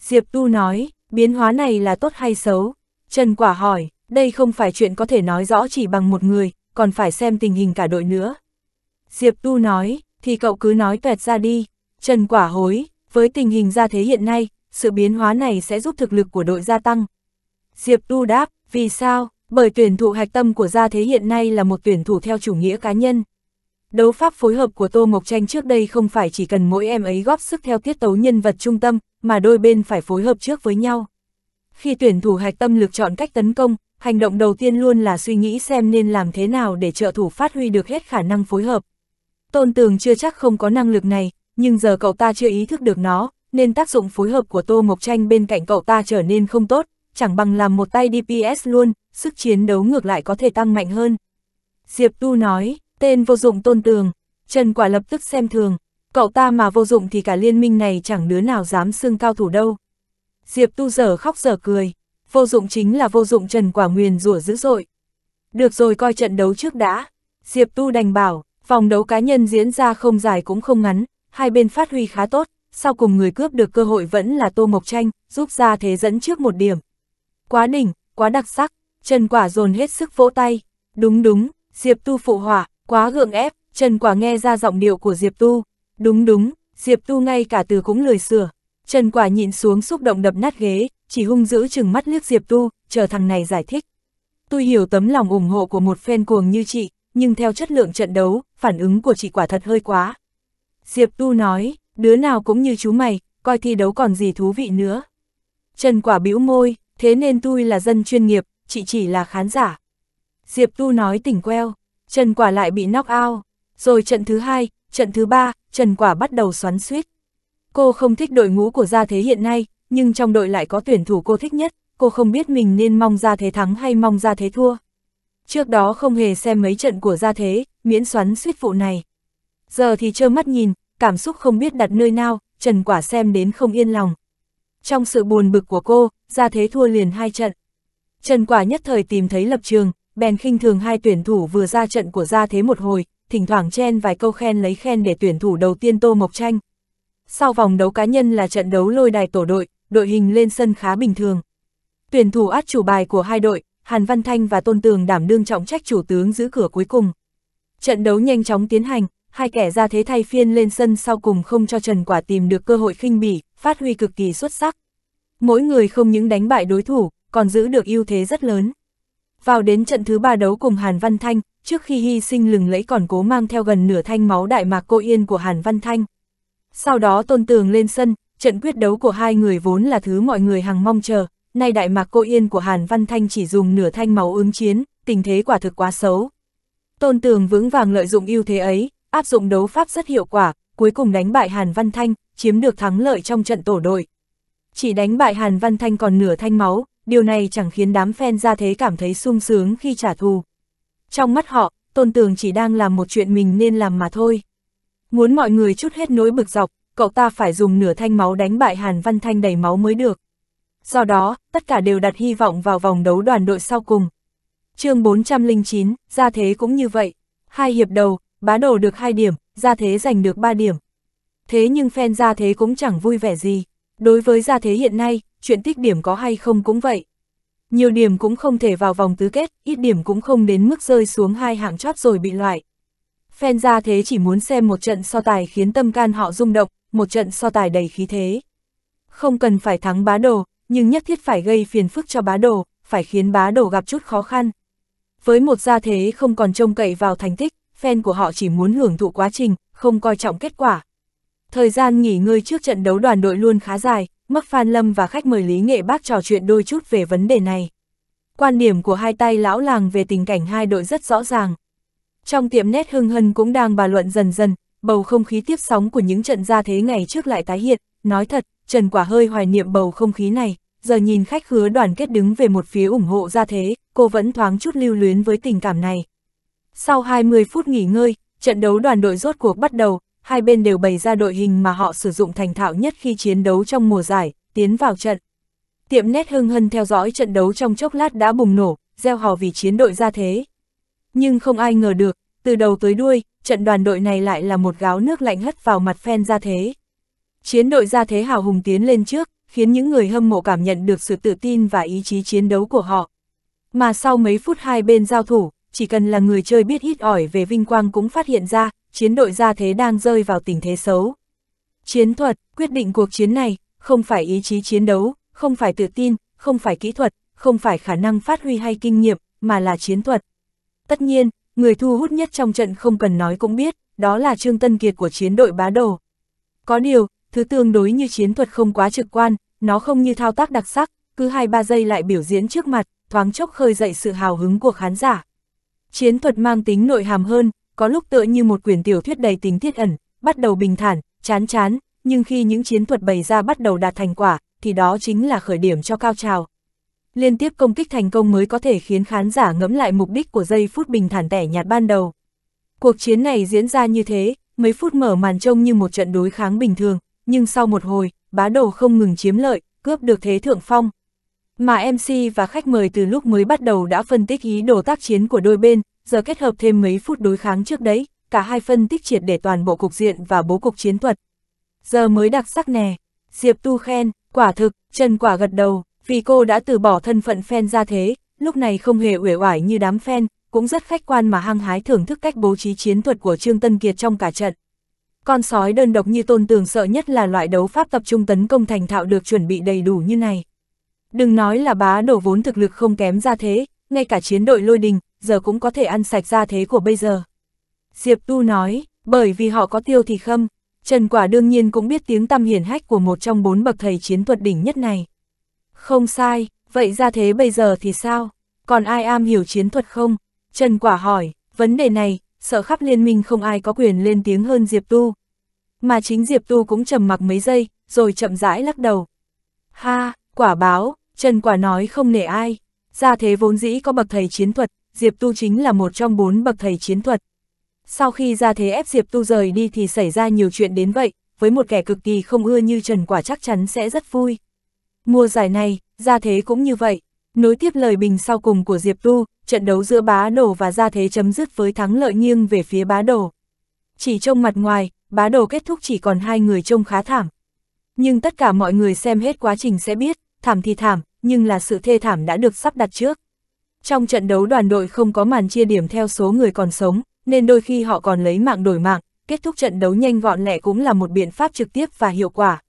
Diệp Tu nói, biến hóa này là tốt hay xấu? Trần Quả hỏi, đây không phải chuyện có thể nói rõ chỉ bằng một người, còn phải xem tình hình cả đội nữa. Diệp Tu nói, thì cậu cứ nói tuẹt ra đi. Trần Quả hối, với tình hình gia thế hiện nay, sự biến hóa này sẽ giúp thực lực của đội gia tăng. Diệp Tu đáp, vì sao? Bởi tuyển thủ hạch tâm của gia thế hiện nay là một tuyển thủ theo chủ nghĩa cá nhân. Đấu pháp phối hợp của Tô Mộc Tranh trước đây không phải chỉ cần mỗi em ấy góp sức theo tiết tấu nhân vật trung tâm, mà đôi bên phải phối hợp trước với nhau. Khi tuyển thủ hạch tâm lược chọn cách tấn công, hành động đầu tiên luôn là suy nghĩ xem nên làm thế nào để trợ thủ phát huy được hết khả năng phối hợp. Tôn Tường chưa chắc không có năng lực này, nhưng giờ cậu ta chưa ý thức được nó, nên tác dụng phối hợp của Tô Mộc Tranh bên cạnh cậu ta trở nên không tốt, chẳng bằng làm một tay DPS luôn, sức chiến đấu ngược lại có thể tăng mạnh hơn. Diệp Tu nói, tên vô dụng tôn tường, Trần Quả lập tức xem thường, cậu ta mà vô dụng thì cả liên minh này chẳng đứa nào dám xưng cao thủ đâu. Diệp Tu giờ khóc giờ cười, vô dụng chính là vô dụng Trần Quả nguyền rủa dữ dội. Được rồi coi trận đấu trước đã, Diệp Tu đành bảo, vòng đấu cá nhân diễn ra không dài cũng không ngắn, hai bên phát huy khá tốt, sau cùng người cướp được cơ hội vẫn là Tô Mộc Tranh, giúp ra thế dẫn trước một điểm. Quá đỉnh, quá đặc sắc, Trần Quả dồn hết sức vỗ tay. Đúng đúng, Diệp Tu phụ hỏa, quá gượng ép, Trần Quả nghe ra giọng điệu của Diệp Tu. Đúng đúng, Diệp Tu ngay cả từ cũng lười sửa. Trần Quả nhịn xuống xúc động đập nát ghế, chỉ hung dữ chừng mắt liếc Diệp Tu, chờ thằng này giải thích. Tôi hiểu tấm lòng ủng hộ của một fan cuồng như chị, nhưng theo chất lượng trận đấu, phản ứng của chị quả thật hơi quá. Diệp Tu nói, đứa nào cũng như chú mày, coi thi đấu còn gì thú vị nữa. Trần Quả bĩu môi, thế nên tôi là dân chuyên nghiệp, chị chỉ là khán giả. Diệp Tu nói tỉnh queo, Trần Quả lại bị knock out. Rồi trận thứ hai, trận thứ ba, Trần Quả bắt đầu xoắn suýt. Cô không thích đội ngũ của gia thế hiện nay, nhưng trong đội lại có tuyển thủ cô thích nhất, cô không biết mình nên mong gia thế thắng hay mong gia thế thua. Trước đó không hề xem mấy trận của gia thế, miễn xoắn suýt vụ này giờ thì trơ mắt nhìn, cảm xúc không biết đặt nơi nào, Trần Quả xem đến không yên lòng. Trong sự buồn bực của cô, ra thế thua liền hai trận. Trần Quả nhất thời tìm thấy lập trường, bèn khinh thường hai tuyển thủ vừa ra trận của ra thế một hồi, thỉnh thoảng chen vài câu khen lấy khen để tuyển thủ đầu tiên Tô Mộc Tranh. Sau vòng đấu cá nhân là trận đấu lôi đài tổ đội, đội hình lên sân khá bình thường. Tuyển thủ át chủ bài của hai đội, Hàn Văn Thanh và Tôn Tường đảm đương trọng trách chủ tướng giữ cửa cuối cùng. Trận đấu nhanh chóng tiến hành, hai kẻ ra thế thay phiên lên sân sau cùng không cho Trần Quả tìm được cơ hội khinh bỉ, phát huy cực kỳ xuất sắc. Mỗi người không những đánh bại đối thủ, còn giữ được ưu thế rất lớn. Vào đến trận thứ ba đấu cùng Hàn Văn Thanh, trước khi hy sinh lừng lẫy còn cố mang theo gần nửa thanh máu đại mạc cô yên của Hàn Văn Thanh. Sau đó Tôn Tường lên sân, trận quyết đấu của hai người vốn là thứ mọi người hằng mong chờ, nay đại mạc cô yên của Hàn Văn Thanh chỉ dùng nửa thanh máu ứng chiến, tình thế quả thực quá xấu. Tôn Tường vững vàng lợi dụng ưu thế ấy, áp dụng đấu pháp rất hiệu quả, cuối cùng đánh bại Hàn Văn Thanh, chiếm được thắng lợi trong trận tổ đội. Chỉ đánh bại Hàn Văn Thanh còn nửa thanh máu, điều này chẳng khiến đám fan ra thế cảm thấy sung sướng khi trả thù. Trong mắt họ, Tôn Tường chỉ đang làm một chuyện mình nên làm mà thôi. Muốn mọi người chút hết nỗi bực dọc, cậu ta phải dùng nửa thanh máu đánh bại Hàn Văn Thanh đầy máu mới được. Do đó, tất cả đều đặt hy vọng vào vòng đấu đoàn đội sau cùng. chương 409, ra thế cũng như vậy. Hai hiệp đầu, bá đồ được 2 điểm, gia thế giành được 3 điểm. Thế nhưng fan gia thế cũng chẳng vui vẻ gì. Đối với gia thế hiện nay, chuyện tích điểm có hay không cũng vậy. Nhiều điểm cũng không thể vào vòng tứ kết, ít điểm cũng không đến mức rơi xuống hai hạng chót rồi bị loại. Fan gia thế chỉ muốn xem một trận so tài khiến tâm can họ rung động, một trận so tài đầy khí thế. Không cần phải thắng bá đồ, nhưng nhất thiết phải gây phiền phức cho bá đồ, phải khiến bá đồ gặp chút khó khăn. Với một gia thế không còn trông cậy vào thành tích, fan của họ chỉ muốn hưởng thụ quá trình, không coi trọng kết quả. Thời gian nghỉ ngơi trước trận đấu đoàn đội luôn khá dài, Mắc Phan Lâm và khách mời Lý Nghệ Bác trò chuyện đôi chút về vấn đề này. Quan điểm của hai tay lão làng về tình cảnh hai đội rất rõ ràng. Trong tiệm nét hưng hân cũng đang bà luận dần dần, bầu không khí tiếp sóng của những trận ra thế ngày trước lại tái hiện, nói thật, Trần Quả hơi hoài niệm bầu không khí này, giờ nhìn khách hứa đoàn kết đứng về một phía ủng hộ ra thế, cô vẫn thoáng chút lưu luyến với tình cảm này, sau 20 phút nghỉ ngơi, trận đấu đoàn đội rốt cuộc bắt đầu, hai bên đều bày ra đội hình mà họ sử dụng thành thạo nhất khi chiến đấu trong mùa giải, tiến vào trận. Tiệm nét hưng hân theo dõi trận đấu trong chốc lát đã bùng nổ, gieo hò vì chiến đội ra thế. Nhưng không ai ngờ được, từ đầu tới đuôi, trận đoàn đội này lại là một gáo nước lạnh hất vào mặt phen ra thế. Chiến đội ra thế hào hùng tiến lên trước, khiến những người hâm mộ cảm nhận được sự tự tin và ý chí chiến đấu của họ. Mà sau mấy phút hai bên giao thủ, chỉ cần là người chơi biết ít ỏi về vinh quang cũng phát hiện ra, chiến đội gia thế đang rơi vào tình thế xấu. Chiến thuật, quyết định cuộc chiến này, không phải ý chí chiến đấu, không phải tự tin, không phải kỹ thuật, không phải khả năng phát huy hay kinh nghiệm, mà là chiến thuật. Tất nhiên, người thu hút nhất trong trận không cần nói cũng biết, đó là Trương Tân Kiệt của chiến đội bá đồ. Có điều, thứ tương đối như chiến thuật không quá trực quan, nó không như thao tác đặc sắc, cứ 2-3 giây lại biểu diễn trước mặt, thoáng chốc khơi dậy sự hào hứng của khán giả. Chiến thuật mang tính nội hàm hơn, có lúc tựa như một quyển tiểu thuyết đầy tính thiết ẩn, bắt đầu bình thản, chán chán, nhưng khi những chiến thuật bày ra bắt đầu đạt thành quả, thì đó chính là khởi điểm cho cao trào. Liên tiếp công kích thành công mới có thể khiến khán giả ngẫm lại mục đích của giây phút bình thản tẻ nhạt ban đầu. Cuộc chiến này diễn ra như thế, mấy phút mở màn trông như một trận đối kháng bình thường, nhưng sau một hồi, bá đồ không ngừng chiếm lợi, cướp được thế thượng phong. Mà MC và khách mời từ lúc mới bắt đầu đã phân tích ý đồ tác chiến của đôi bên, giờ kết hợp thêm mấy phút đối kháng trước đấy, cả hai phân tích triệt để toàn bộ cục diện và bố cục chiến thuật. Giờ mới đặc sắc nè, Diệp Tu khen, quả thực, Trần Quả gật đầu, vì cô đã từ bỏ thân phận fan ra thế, lúc này không hề uể oải như đám fan, cũng rất khách quan mà hăng hái thưởng thức cách bố trí chiến thuật của Trương Tân Kiệt trong cả trận. Con sói đơn độc như tôn tường sợ nhất là loại đấu pháp tập trung tấn công thành thạo được chuẩn bị đầy đủ như này. Đừng nói là bá đổ vốn thực lực không kém ra thế, ngay cả chiến đội lôi đình, giờ cũng có thể ăn sạch ra thế của bây giờ. Diệp Tu nói, bởi vì họ có tiêu thì khâm, Trần Quả đương nhiên cũng biết tiếng tăm hiển hách của một trong bốn bậc thầy chiến thuật đỉnh nhất này. Không sai, vậy ra thế bây giờ thì sao? Còn ai am hiểu chiến thuật không? Trần Quả hỏi, vấn đề này, sợ khắp liên minh không ai có quyền lên tiếng hơn Diệp Tu. Mà chính Diệp Tu cũng trầm mặc mấy giây, rồi chậm rãi lắc đầu. Ha, quả báo, Trần Quả nói không nể ai, gia thế vốn dĩ có bậc thầy chiến thuật, Diệp Tu chính là một trong bốn bậc thầy chiến thuật. Sau khi gia thế ép Diệp Tu rời đi thì xảy ra nhiều chuyện đến vậy, với một kẻ cực kỳ không ưa như Trần Quả chắc chắn sẽ rất vui. Mùa giải này, gia thế cũng như vậy. Nối tiếp lời bình sau cùng của Diệp Tu, trận đấu giữa bá đổ và gia thế chấm dứt với thắng lợi nghiêng về phía bá đổ. Chỉ trông mặt ngoài, bá đổ kết thúc chỉ còn hai người trông khá thảm. Nhưng tất cả mọi người xem hết quá trình sẽ biết, thảm thì thảm, nhưng là sự thê thảm đã được sắp đặt trước. Trong trận đấu đoàn đội không có màn chia điểm theo số người còn sống, nên đôi khi họ còn lấy mạng đổi mạng, kết thúc trận đấu nhanh gọn lẹ cũng là một biện pháp trực tiếp và hiệu quả.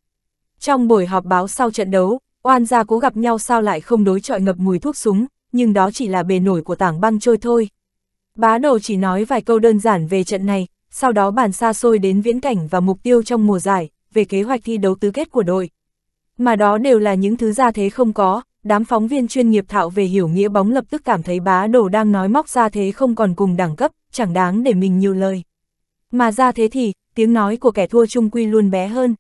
Trong buổi họp báo sau trận đấu, oan gia cố gặp nhau sao lại không đối chọi ngập mùi thuốc súng, nhưng đó chỉ là bề nổi của tảng băng trôi thôi. Bá đồ chỉ nói vài câu đơn giản về trận này, sau đó bàn xa xôi đến viễn cảnh và mục tiêu trong mùa giải, về kế hoạch thi đấu tứ kết của đội mà đó đều là những thứ gia thế không có, đám phóng viên chuyên nghiệp thạo về hiểu nghĩa bóng lập tức cảm thấy bá đồ đang nói móc gia thế không còn cùng đẳng cấp, chẳng đáng để mình nhiều lời. Mà gia thế thì, tiếng nói của kẻ thua chung quy luôn bé hơn.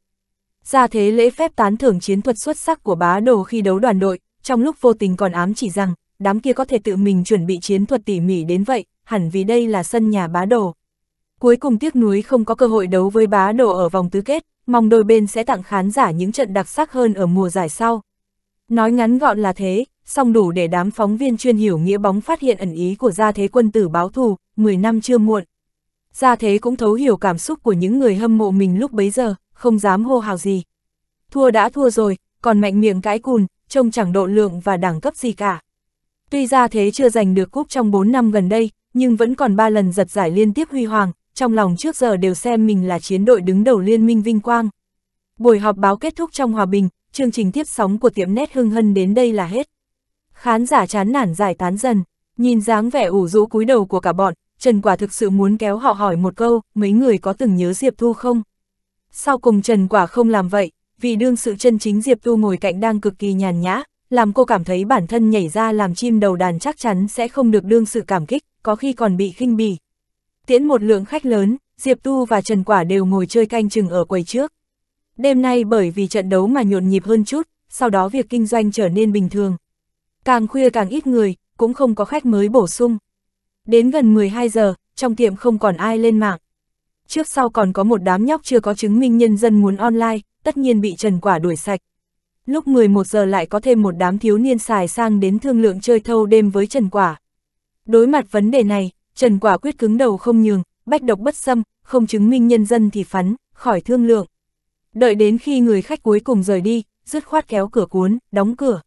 gia thế lễ phép tán thưởng chiến thuật xuất sắc của bá đồ khi đấu đoàn đội, trong lúc vô tình còn ám chỉ rằng, đám kia có thể tự mình chuẩn bị chiến thuật tỉ mỉ đến vậy, hẳn vì đây là sân nhà bá đồ. Cuối cùng tiếc núi không có cơ hội đấu với bá đồ ở vòng tứ kết, mong đôi bên sẽ tặng khán giả những trận đặc sắc hơn ở mùa giải sau. Nói ngắn gọn là thế, song đủ để đám phóng viên chuyên hiểu nghĩa bóng phát hiện ẩn ý của gia thế quân tử báo thù, 10 năm chưa muộn. Gia thế cũng thấu hiểu cảm xúc của những người hâm mộ mình lúc bấy giờ, không dám hô hào gì. Thua đã thua rồi, còn mạnh miệng cãi cùn, trông chẳng độ lượng và đẳng cấp gì cả. Tuy gia thế chưa giành được cúp trong 4 năm gần đây, nhưng vẫn còn 3 lần giật giải liên tiếp huy hoàng, trong lòng trước giờ đều xem mình là chiến đội đứng đầu liên minh vinh quang. Buổi họp báo kết thúc trong hòa bình, chương trình tiếp sóng của tiệm nét hưng hân đến đây là hết. Khán giả chán nản giải tán dần, nhìn dáng vẻ ủ rũ cúi đầu của cả bọn, Trần Quả thực sự muốn kéo họ hỏi một câu, mấy người có từng nhớ Diệp Thu không? Sau cùng Trần Quả không làm vậy, vì đương sự chân chính Diệp Thu ngồi cạnh đang cực kỳ nhàn nhã, làm cô cảm thấy bản thân nhảy ra làm chim đầu đàn chắc chắn sẽ không được đương sự cảm kích, có khi còn bị khinh bỉ tiễn một lượng khách lớn, Diệp Tu và Trần Quả đều ngồi chơi canh chừng ở quầy trước. Đêm nay bởi vì trận đấu mà nhộn nhịp hơn chút, sau đó việc kinh doanh trở nên bình thường. Càng khuya càng ít người, cũng không có khách mới bổ sung. Đến gần 12 giờ, trong tiệm không còn ai lên mạng. Trước sau còn có một đám nhóc chưa có chứng minh nhân dân muốn online, tất nhiên bị Trần Quả đuổi sạch. Lúc 11 giờ lại có thêm một đám thiếu niên xài sang đến thương lượng chơi thâu đêm với Trần Quả. Đối mặt vấn đề này, Trần quả quyết cứng đầu không nhường, bách độc bất xâm, không chứng minh nhân dân thì phắn, khỏi thương lượng. Đợi đến khi người khách cuối cùng rời đi, dứt khoát kéo cửa cuốn, đóng cửa.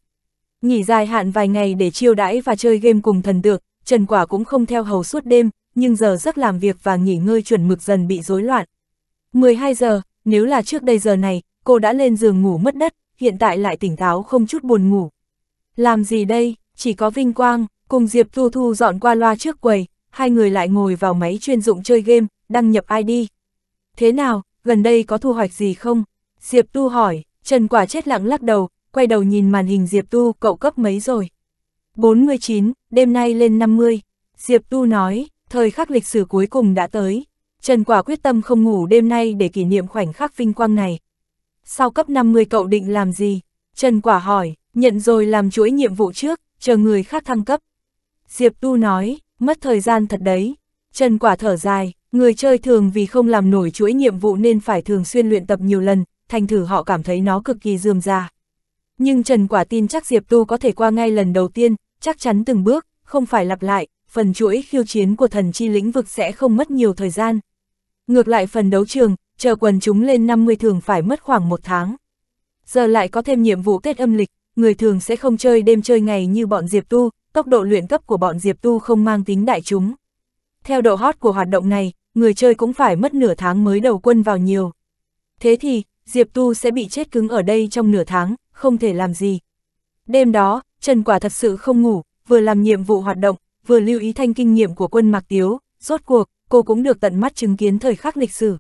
Nghỉ dài hạn vài ngày để chiêu đãi và chơi game cùng thần tượng, Trần Quả cũng không theo hầu suốt đêm, nhưng giờ giấc làm việc và nghỉ ngơi chuẩn mực dần bị rối loạn. 12 giờ, nếu là trước đây giờ này, cô đã lên giường ngủ mất đất, hiện tại lại tỉnh táo không chút buồn ngủ. Làm gì đây, chỉ có vinh quang, cùng Diệp Thu Thu dọn qua loa trước quầy, hai người lại ngồi vào máy chuyên dụng chơi game, đăng nhập ID. Thế nào, gần đây có thu hoạch gì không? Diệp Tu hỏi, Trần Quả chết lặng lắc đầu, quay đầu nhìn màn hình Diệp Tu, cậu cấp mấy rồi? 49, đêm nay lên 50. Diệp Tu nói, thời khắc lịch sử cuối cùng đã tới. Trần Quả quyết tâm không ngủ đêm nay để kỷ niệm khoảnh khắc vinh quang này. Sau cấp 50 cậu định làm gì? Trần Quả hỏi, nhận rồi làm chuỗi nhiệm vụ trước, chờ người khác thăng cấp. Diệp Tu nói, mất thời gian thật đấy. Trần Quả thở dài, người chơi thường vì không làm nổi chuỗi nhiệm vụ nên phải thường xuyên luyện tập nhiều lần, thành thử họ cảm thấy nó cực kỳ dườm ra. Nhưng Trần Quả tin chắc Diệp Tu có thể qua ngay lần đầu tiên, chắc chắn từng bước, không phải lặp lại, phần chuỗi khiêu chiến của thần chi lĩnh vực sẽ không mất nhiều thời gian. Ngược lại phần đấu trường, chờ quần chúng lên 50 thường phải mất khoảng một tháng. Giờ lại có thêm nhiệm vụ Tết âm lịch, người thường sẽ không chơi đêm chơi ngày như bọn Diệp Tu, tốc độ luyện cấp của bọn Diệp Tu không mang tính đại chúng. Theo độ hot của hoạt động này, người chơi cũng phải mất nửa tháng mới đầu quân vào nhiều. Thế thì, Diệp Tu sẽ bị chết cứng ở đây trong nửa tháng, không thể làm gì. Đêm đó, Trần Quả thật sự không ngủ, vừa làm nhiệm vụ hoạt động, vừa lưu ý thanh kinh nghiệm của quân Mạc Tiếu, rốt cuộc, cô cũng được tận mắt chứng kiến thời khắc lịch sử.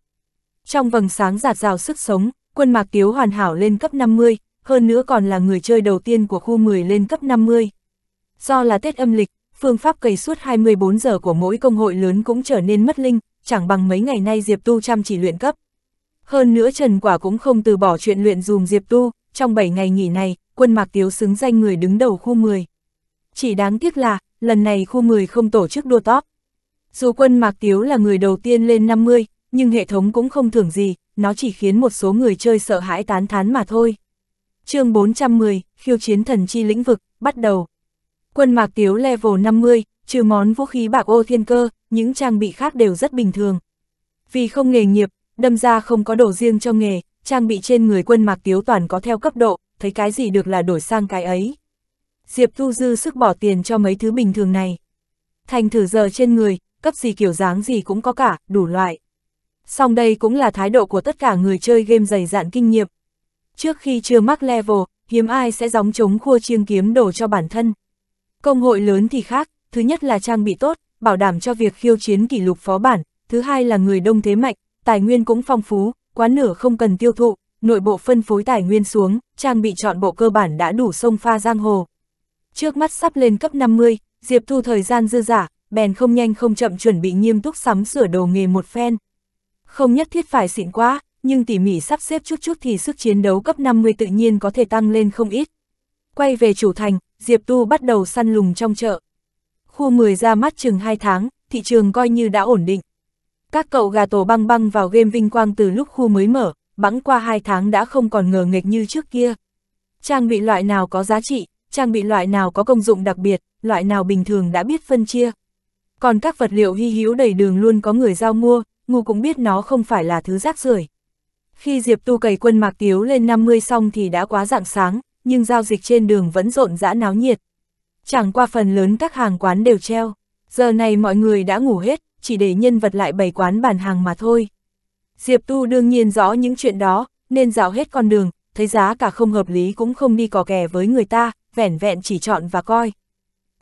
Trong vầng sáng giạt rào sức sống, quân Mạc Tiếu hoàn hảo lên cấp 50, hơn nữa còn là người chơi đầu tiên của khu 10 lên cấp 50. Do là Tết âm lịch, phương pháp cày suốt 24 giờ của mỗi công hội lớn cũng trở nên mất linh, chẳng bằng mấy ngày nay Diệp Tu chăm chỉ luyện cấp. Hơn nữa Trần Quả cũng không từ bỏ chuyện luyện dùm Diệp Tu, trong 7 ngày nghỉ này, quân Mạc Tiếu xứng danh người đứng đầu khu 10. Chỉ đáng tiếc là, lần này khu 10 không tổ chức đua top. Dù quân Mạc Tiếu là người đầu tiên lên 50, nhưng hệ thống cũng không thưởng gì, nó chỉ khiến một số người chơi sợ hãi tán thán mà thôi. chương 410, khiêu chiến thần chi lĩnh vực, bắt đầu. Quân mạc tiếu level 50, trừ món vũ khí bạc ô thiên cơ, những trang bị khác đều rất bình thường. Vì không nghề nghiệp, đâm ra không có đồ riêng cho nghề, trang bị trên người quân mạc tiếu toàn có theo cấp độ, thấy cái gì được là đổi sang cái ấy. Diệp Thu Dư sức bỏ tiền cho mấy thứ bình thường này. Thành thử giờ trên người, cấp gì kiểu dáng gì cũng có cả, đủ loại. Song đây cũng là thái độ của tất cả người chơi game dày dạn kinh nghiệm. Trước khi chưa mắc level, hiếm ai sẽ gióng chống khua chiêng kiếm đồ cho bản thân. Công hội lớn thì khác, thứ nhất là trang bị tốt, bảo đảm cho việc khiêu chiến kỷ lục phó bản, thứ hai là người đông thế mạnh, tài nguyên cũng phong phú, quá nửa không cần tiêu thụ, nội bộ phân phối tài nguyên xuống, trang bị chọn bộ cơ bản đã đủ sông pha giang hồ. Trước mắt sắp lên cấp 50, Diệp Thu thời gian dư giả, bèn không nhanh không chậm chuẩn bị nghiêm túc sắm sửa đồ nghề một phen. Không nhất thiết phải xịn quá, nhưng tỉ mỉ sắp xếp chút chút thì sức chiến đấu cấp 50 tự nhiên có thể tăng lên không ít. Quay về chủ thành, Diệp Tu bắt đầu săn lùng trong chợ. Khu 10 ra mắt chừng 2 tháng, thị trường coi như đã ổn định. Các cậu gà tổ băng băng vào game vinh quang từ lúc khu mới mở, bắn qua 2 tháng đã không còn ngờ nghịch như trước kia. Trang bị loại nào có giá trị, trang bị loại nào có công dụng đặc biệt, loại nào bình thường đã biết phân chia. Còn các vật liệu hy hữu đầy đường luôn có người giao mua, ngu cũng biết nó không phải là thứ rác rưởi. Khi Diệp Tu cày quân Mạc Tiếu lên 50 xong thì đã quá rạng sáng, nhưng giao dịch trên đường vẫn rộn rã náo nhiệt. Chẳng qua phần lớn các hàng quán đều treo, giờ này mọi người đã ngủ hết, chỉ để nhân vật lại bày quán bàn hàng mà thôi. Diệp Tu đương nhiên rõ những chuyện đó, nên dạo hết con đường, thấy giá cả không hợp lý cũng không đi cò kè với người ta, vẻn vẹn chỉ chọn và coi.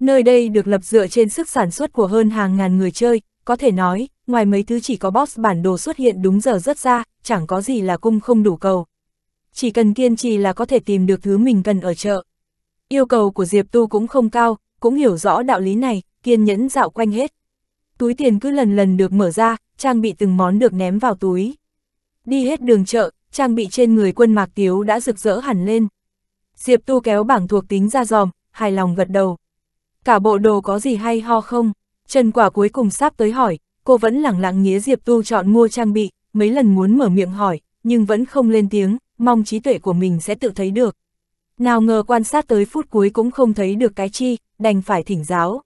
Nơi đây được lập dựa trên sức sản xuất của hơn hàng ngàn người chơi, có thể nói, ngoài mấy thứ chỉ có boss bản đồ xuất hiện đúng giờ rất ra, chẳng có gì là cung không đủ cầu chỉ cần kiên trì là có thể tìm được thứ mình cần ở chợ. Yêu cầu của Diệp Tu cũng không cao, cũng hiểu rõ đạo lý này, kiên nhẫn dạo quanh hết. Túi tiền cứ lần lần được mở ra, trang bị từng món được ném vào túi. Đi hết đường chợ, trang bị trên người quân Mạc Tiếu đã rực rỡ hẳn lên. Diệp Tu kéo bảng thuộc tính ra dòm, hài lòng gật đầu. Cả bộ đồ có gì hay ho không? Trần Quả cuối cùng sắp tới hỏi, cô vẫn lẳng lặng nghĩa Diệp Tu chọn mua trang bị, mấy lần muốn mở miệng hỏi, nhưng vẫn không lên tiếng, mong trí tuệ của mình sẽ tự thấy được. Nào ngờ quan sát tới phút cuối cũng không thấy được cái chi, đành phải thỉnh giáo.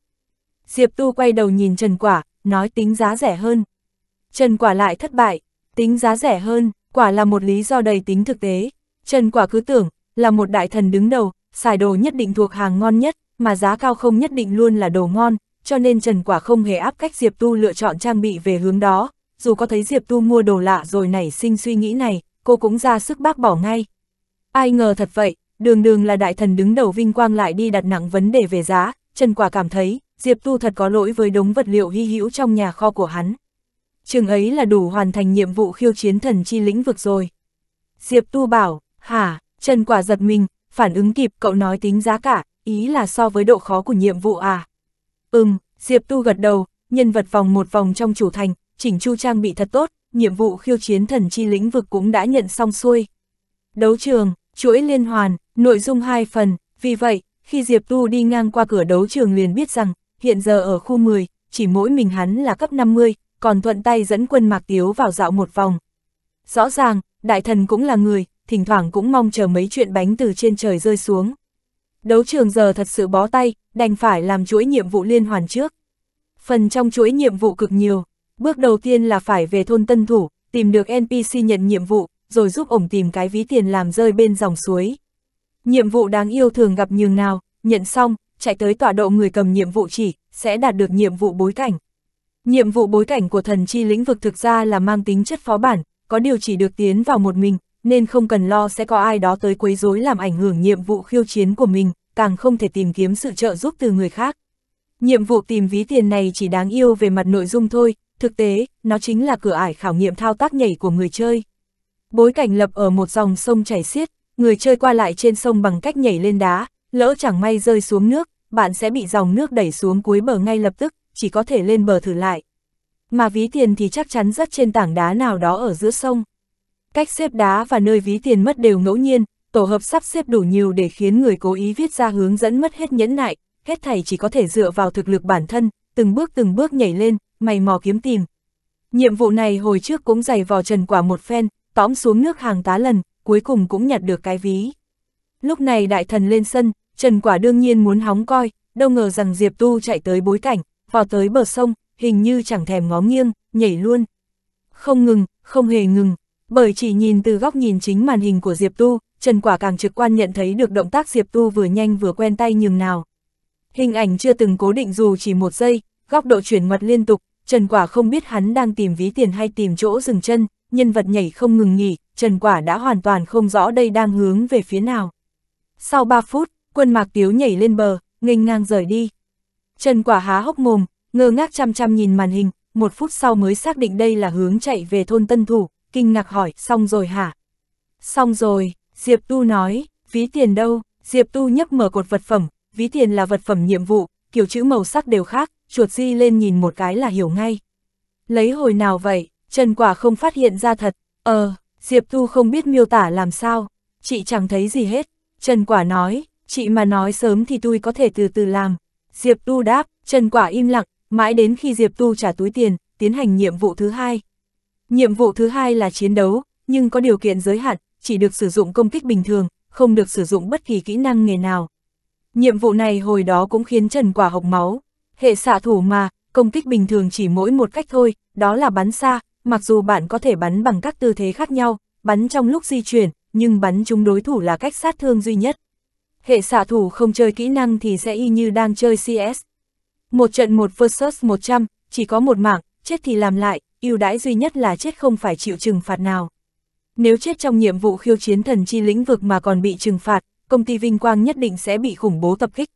Diệp Tu quay đầu nhìn Trần Quả, nói tính giá rẻ hơn. Trần Quả lại thất bại, tính giá rẻ hơn, quả là một lý do đầy tính thực tế. Trần Quả cứ tưởng, là một đại thần đứng đầu, xài đồ nhất định thuộc hàng ngon nhất, mà giá cao không nhất định luôn là đồ ngon, cho nên Trần Quả không hề áp cách Diệp Tu lựa chọn trang bị về hướng đó. Dù có thấy Diệp Tu mua đồ lạ rồi nảy sinh suy nghĩ này, cô cũng ra sức bác bỏ ngay. Ai ngờ thật vậy, đường đường là đại thần đứng đầu vinh quang lại đi đặt nặng vấn đề về giá, Trần Quả cảm thấy, Diệp Tu thật có lỗi với đống vật liệu hy hữu trong nhà kho của hắn. Trường ấy là đủ hoàn thành nhiệm vụ khiêu chiến thần chi lĩnh vực rồi. Diệp Tu bảo, hả, Trần Quả giật mình, phản ứng kịp cậu nói tính giá cả, ý là so với độ khó của nhiệm vụ à. Ừm, Diệp Tu gật đầu, nhân vật vòng một vòng trong chủ thành, chỉnh chu trang bị thật tốt, nhiệm vụ khiêu chiến thần chi lĩnh vực cũng đã nhận xong xuôi. Đấu trường, chuỗi liên hoàn, nội dung hai phần, vì vậy, khi Diệp Tu đi ngang qua cửa đấu trường liền biết rằng, hiện giờ ở khu 10, chỉ mỗi mình hắn là cấp 50, còn thuận tay dẫn quân Mạc Tiếu vào dạo một vòng. Rõ ràng, đại thần cũng là người, thỉnh thoảng cũng mong chờ mấy chuyện bánh từ trên trời rơi xuống. Đấu trường giờ thật sự bó tay, đành phải làm chuỗi nhiệm vụ liên hoàn trước. Phần trong chuỗi nhiệm vụ cực nhiều, Bước đầu tiên là phải về thôn Tân Thủ, tìm được NPC nhận nhiệm vụ, rồi giúp ổng tìm cái ví tiền làm rơi bên dòng suối. Nhiệm vụ đáng yêu thường gặp nhường nào, nhận xong, chạy tới tọa độ người cầm nhiệm vụ chỉ, sẽ đạt được nhiệm vụ bối cảnh. Nhiệm vụ bối cảnh của thần chi lĩnh vực thực ra là mang tính chất phó bản, có điều chỉ được tiến vào một mình, nên không cần lo sẽ có ai đó tới quấy rối làm ảnh hưởng nhiệm vụ khiêu chiến của mình, càng không thể tìm kiếm sự trợ giúp từ người khác. Nhiệm vụ tìm ví tiền này chỉ đáng yêu về mặt nội dung thôi, Thực tế, nó chính là cửa ải khảo nghiệm thao tác nhảy của người chơi. Bối cảnh lập ở một dòng sông chảy xiết, người chơi qua lại trên sông bằng cách nhảy lên đá, lỡ chẳng may rơi xuống nước, bạn sẽ bị dòng nước đẩy xuống cuối bờ ngay lập tức, chỉ có thể lên bờ thử lại. Mà ví tiền thì chắc chắn rất trên tảng đá nào đó ở giữa sông. Cách xếp đá và nơi ví tiền mất đều ngẫu nhiên, tổ hợp sắp xếp đủ nhiều để khiến người cố ý viết ra hướng dẫn mất hết nhẫn nại, hết thảy chỉ có thể dựa vào thực lực bản thân, từng bước từng bước nhảy lên, mày mò kiếm tìm. Nhiệm vụ này hồi trước cũng dày vò trần quả một phen, tóm xuống nước hàng tá lần, cuối cùng cũng nhặt được cái ví. Lúc này đại thần lên sân, trần quả đương nhiên muốn hóng coi, đâu ngờ rằng Diệp Tu chạy tới bối cảnh, vào tới bờ sông, hình như chẳng thèm ngó nghiêng, nhảy luôn. Không ngừng, không hề ngừng, bởi chỉ nhìn từ góc nhìn chính màn hình của Diệp Tu, Trần Quả càng trực quan nhận thấy được động tác Diệp Tu vừa nhanh vừa quen tay nhường nào. Hình ảnh chưa từng cố định dù chỉ một giây, góc độ chuyển ngoặt liên tục, Trần Quả không biết hắn đang tìm ví tiền hay tìm chỗ dừng chân, nhân vật nhảy không ngừng nghỉ, Trần Quả đã hoàn toàn không rõ đây đang hướng về phía nào. Sau 3 phút, quân mạc tiếu nhảy lên bờ, nghênh ngang rời đi. Trần Quả há hốc mồm, ngơ ngác chăm chăm nhìn màn hình, một phút sau mới xác định đây là hướng chạy về thôn Tân Thủ, kinh ngạc hỏi, xong rồi hả? Xong rồi, Diệp Tu nói, ví tiền đâu? Diệp Tu nhấc mở cột vật phẩm, ví tiền là vật phẩm nhiệm vụ, kiểu chữ màu sắc đều khác, chuột di lên nhìn một cái là hiểu ngay. Lấy hồi nào vậy, Trần Quả không phát hiện ra thật, ờ, Diệp Thu không biết miêu tả làm sao, chị chẳng thấy gì hết. Trần Quả nói, chị mà nói sớm thì tôi có thể từ từ làm. Diệp Tu đáp, Trần Quả im lặng, mãi đến khi Diệp Tu trả túi tiền, tiến hành nhiệm vụ thứ hai. Nhiệm vụ thứ hai là chiến đấu, nhưng có điều kiện giới hạn, chỉ được sử dụng công kích bình thường, không được sử dụng bất kỳ kỹ năng nghề nào. Nhiệm vụ này hồi đó cũng khiến Trần Quả hộc máu, hệ xạ thủ mà, công kích bình thường chỉ mỗi một cách thôi, đó là bắn xa, mặc dù bạn có thể bắn bằng các tư thế khác nhau, bắn trong lúc di chuyển, nhưng bắn trúng đối thủ là cách sát thương duy nhất. Hệ xạ thủ không chơi kỹ năng thì sẽ y như đang chơi CS. Một trận một versus 100, chỉ có một mạng, chết thì làm lại, ưu đãi duy nhất là chết không phải chịu trừng phạt nào. Nếu chết trong nhiệm vụ khiêu chiến thần chi lĩnh vực mà còn bị trừng phạt, công ty Vinh Quang nhất định sẽ bị khủng bố tập kích.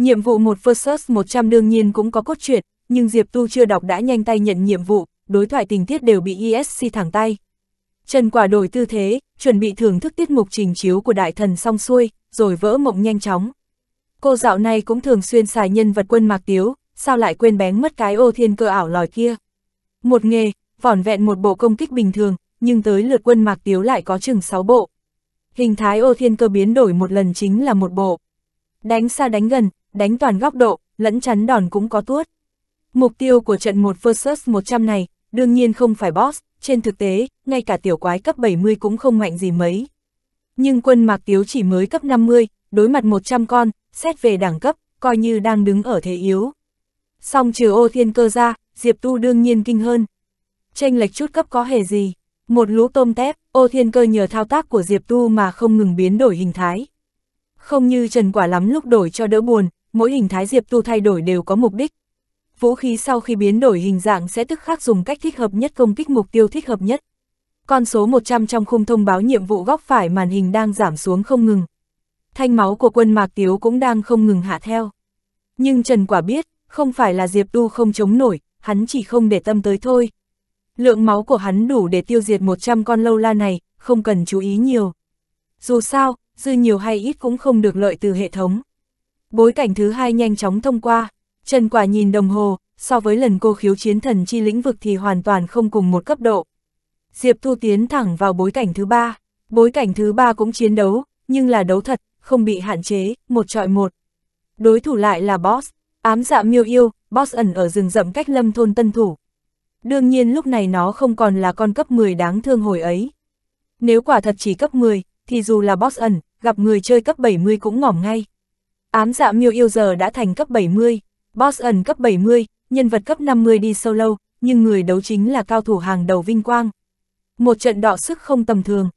Nhiệm vụ 1 versus 100 đương nhiên cũng có cốt truyện, nhưng Diệp Tu chưa đọc đã nhanh tay nhận nhiệm vụ, đối thoại tình tiết đều bị ESC thẳng tay. Trần Quả đổi tư thế, chuẩn bị thưởng thức tiết mục trình chiếu của đại thần xong xuôi, rồi vỡ mộng nhanh chóng. Cô dạo này cũng thường xuyên xài nhân vật quân mạc tiếu, sao lại quên bén mất cái ô thiên cơ ảo lòi kia. Một nghề, vỏn vẹn một bộ công kích bình thường, nhưng tới lượt quân mạc tiếu lại có chừng 6 bộ. Hình thái ô thiên cơ biến đổi một lần chính là một bộ. Đánh xa đánh gần, đánh toàn góc độ, lẫn chắn đòn cũng có tuốt. Mục tiêu của trận 1 versus 100 này, đương nhiên không phải boss, trên thực tế, ngay cả tiểu quái cấp 70 cũng không mạnh gì mấy. Nhưng quân Mạc Tiếu chỉ mới cấp 50, đối mặt 100 con, xét về đẳng cấp, coi như đang đứng ở thế yếu. Song trừ ô thiên cơ ra, Diệp Tu đương nhiên kinh hơn. Tranh lệch chút cấp có hề gì, một lũ tôm tép, ô thiên cơ nhờ thao tác của Diệp Tu mà không ngừng biến đổi hình thái. Không như Trần Quả lắm lúc đổi cho đỡ buồn, mỗi hình thái Diệp Tu thay đổi đều có mục đích. Vũ khí sau khi biến đổi hình dạng sẽ tức khắc dùng cách thích hợp nhất công kích mục tiêu thích hợp nhất. Con số 100 trong khung thông báo nhiệm vụ góc phải màn hình đang giảm xuống không ngừng. Thanh máu của quân Mạc Tiếu cũng đang không ngừng hạ theo. Nhưng Trần Quả biết, không phải là Diệp Tu không chống nổi, hắn chỉ không để tâm tới thôi. Lượng máu của hắn đủ để tiêu diệt 100 con lâu la này, không cần chú ý nhiều. Dù sao, dư nhiều hay ít cũng không được lợi từ hệ thống. Bối cảnh thứ hai nhanh chóng thông qua, Trần Quả nhìn đồng hồ, so với lần cô khiếu chiến thần chi lĩnh vực thì hoàn toàn không cùng một cấp độ. Diệp Thu tiến thẳng vào bối cảnh thứ ba, bối cảnh thứ ba cũng chiến đấu, nhưng là đấu thật, không bị hạn chế, một trọi một. Đối thủ lại là Boss, ám dạ miêu yêu, Boss ẩn ở rừng rậm cách lâm thôn tân thủ. Đương nhiên lúc này nó không còn là con cấp 10 đáng thương hồi ấy. Nếu quả thật chỉ cấp 10, thì dù là Boss ẩn, gặp người chơi cấp 70 cũng ngỏm ngay. Ám dạ miêu yêu giờ đã thành cấp 70, boss ẩn cấp 70, nhân vật cấp 50 đi solo, nhưng người đấu chính là cao thủ hàng đầu vinh quang. Một trận đọ sức không tầm thường,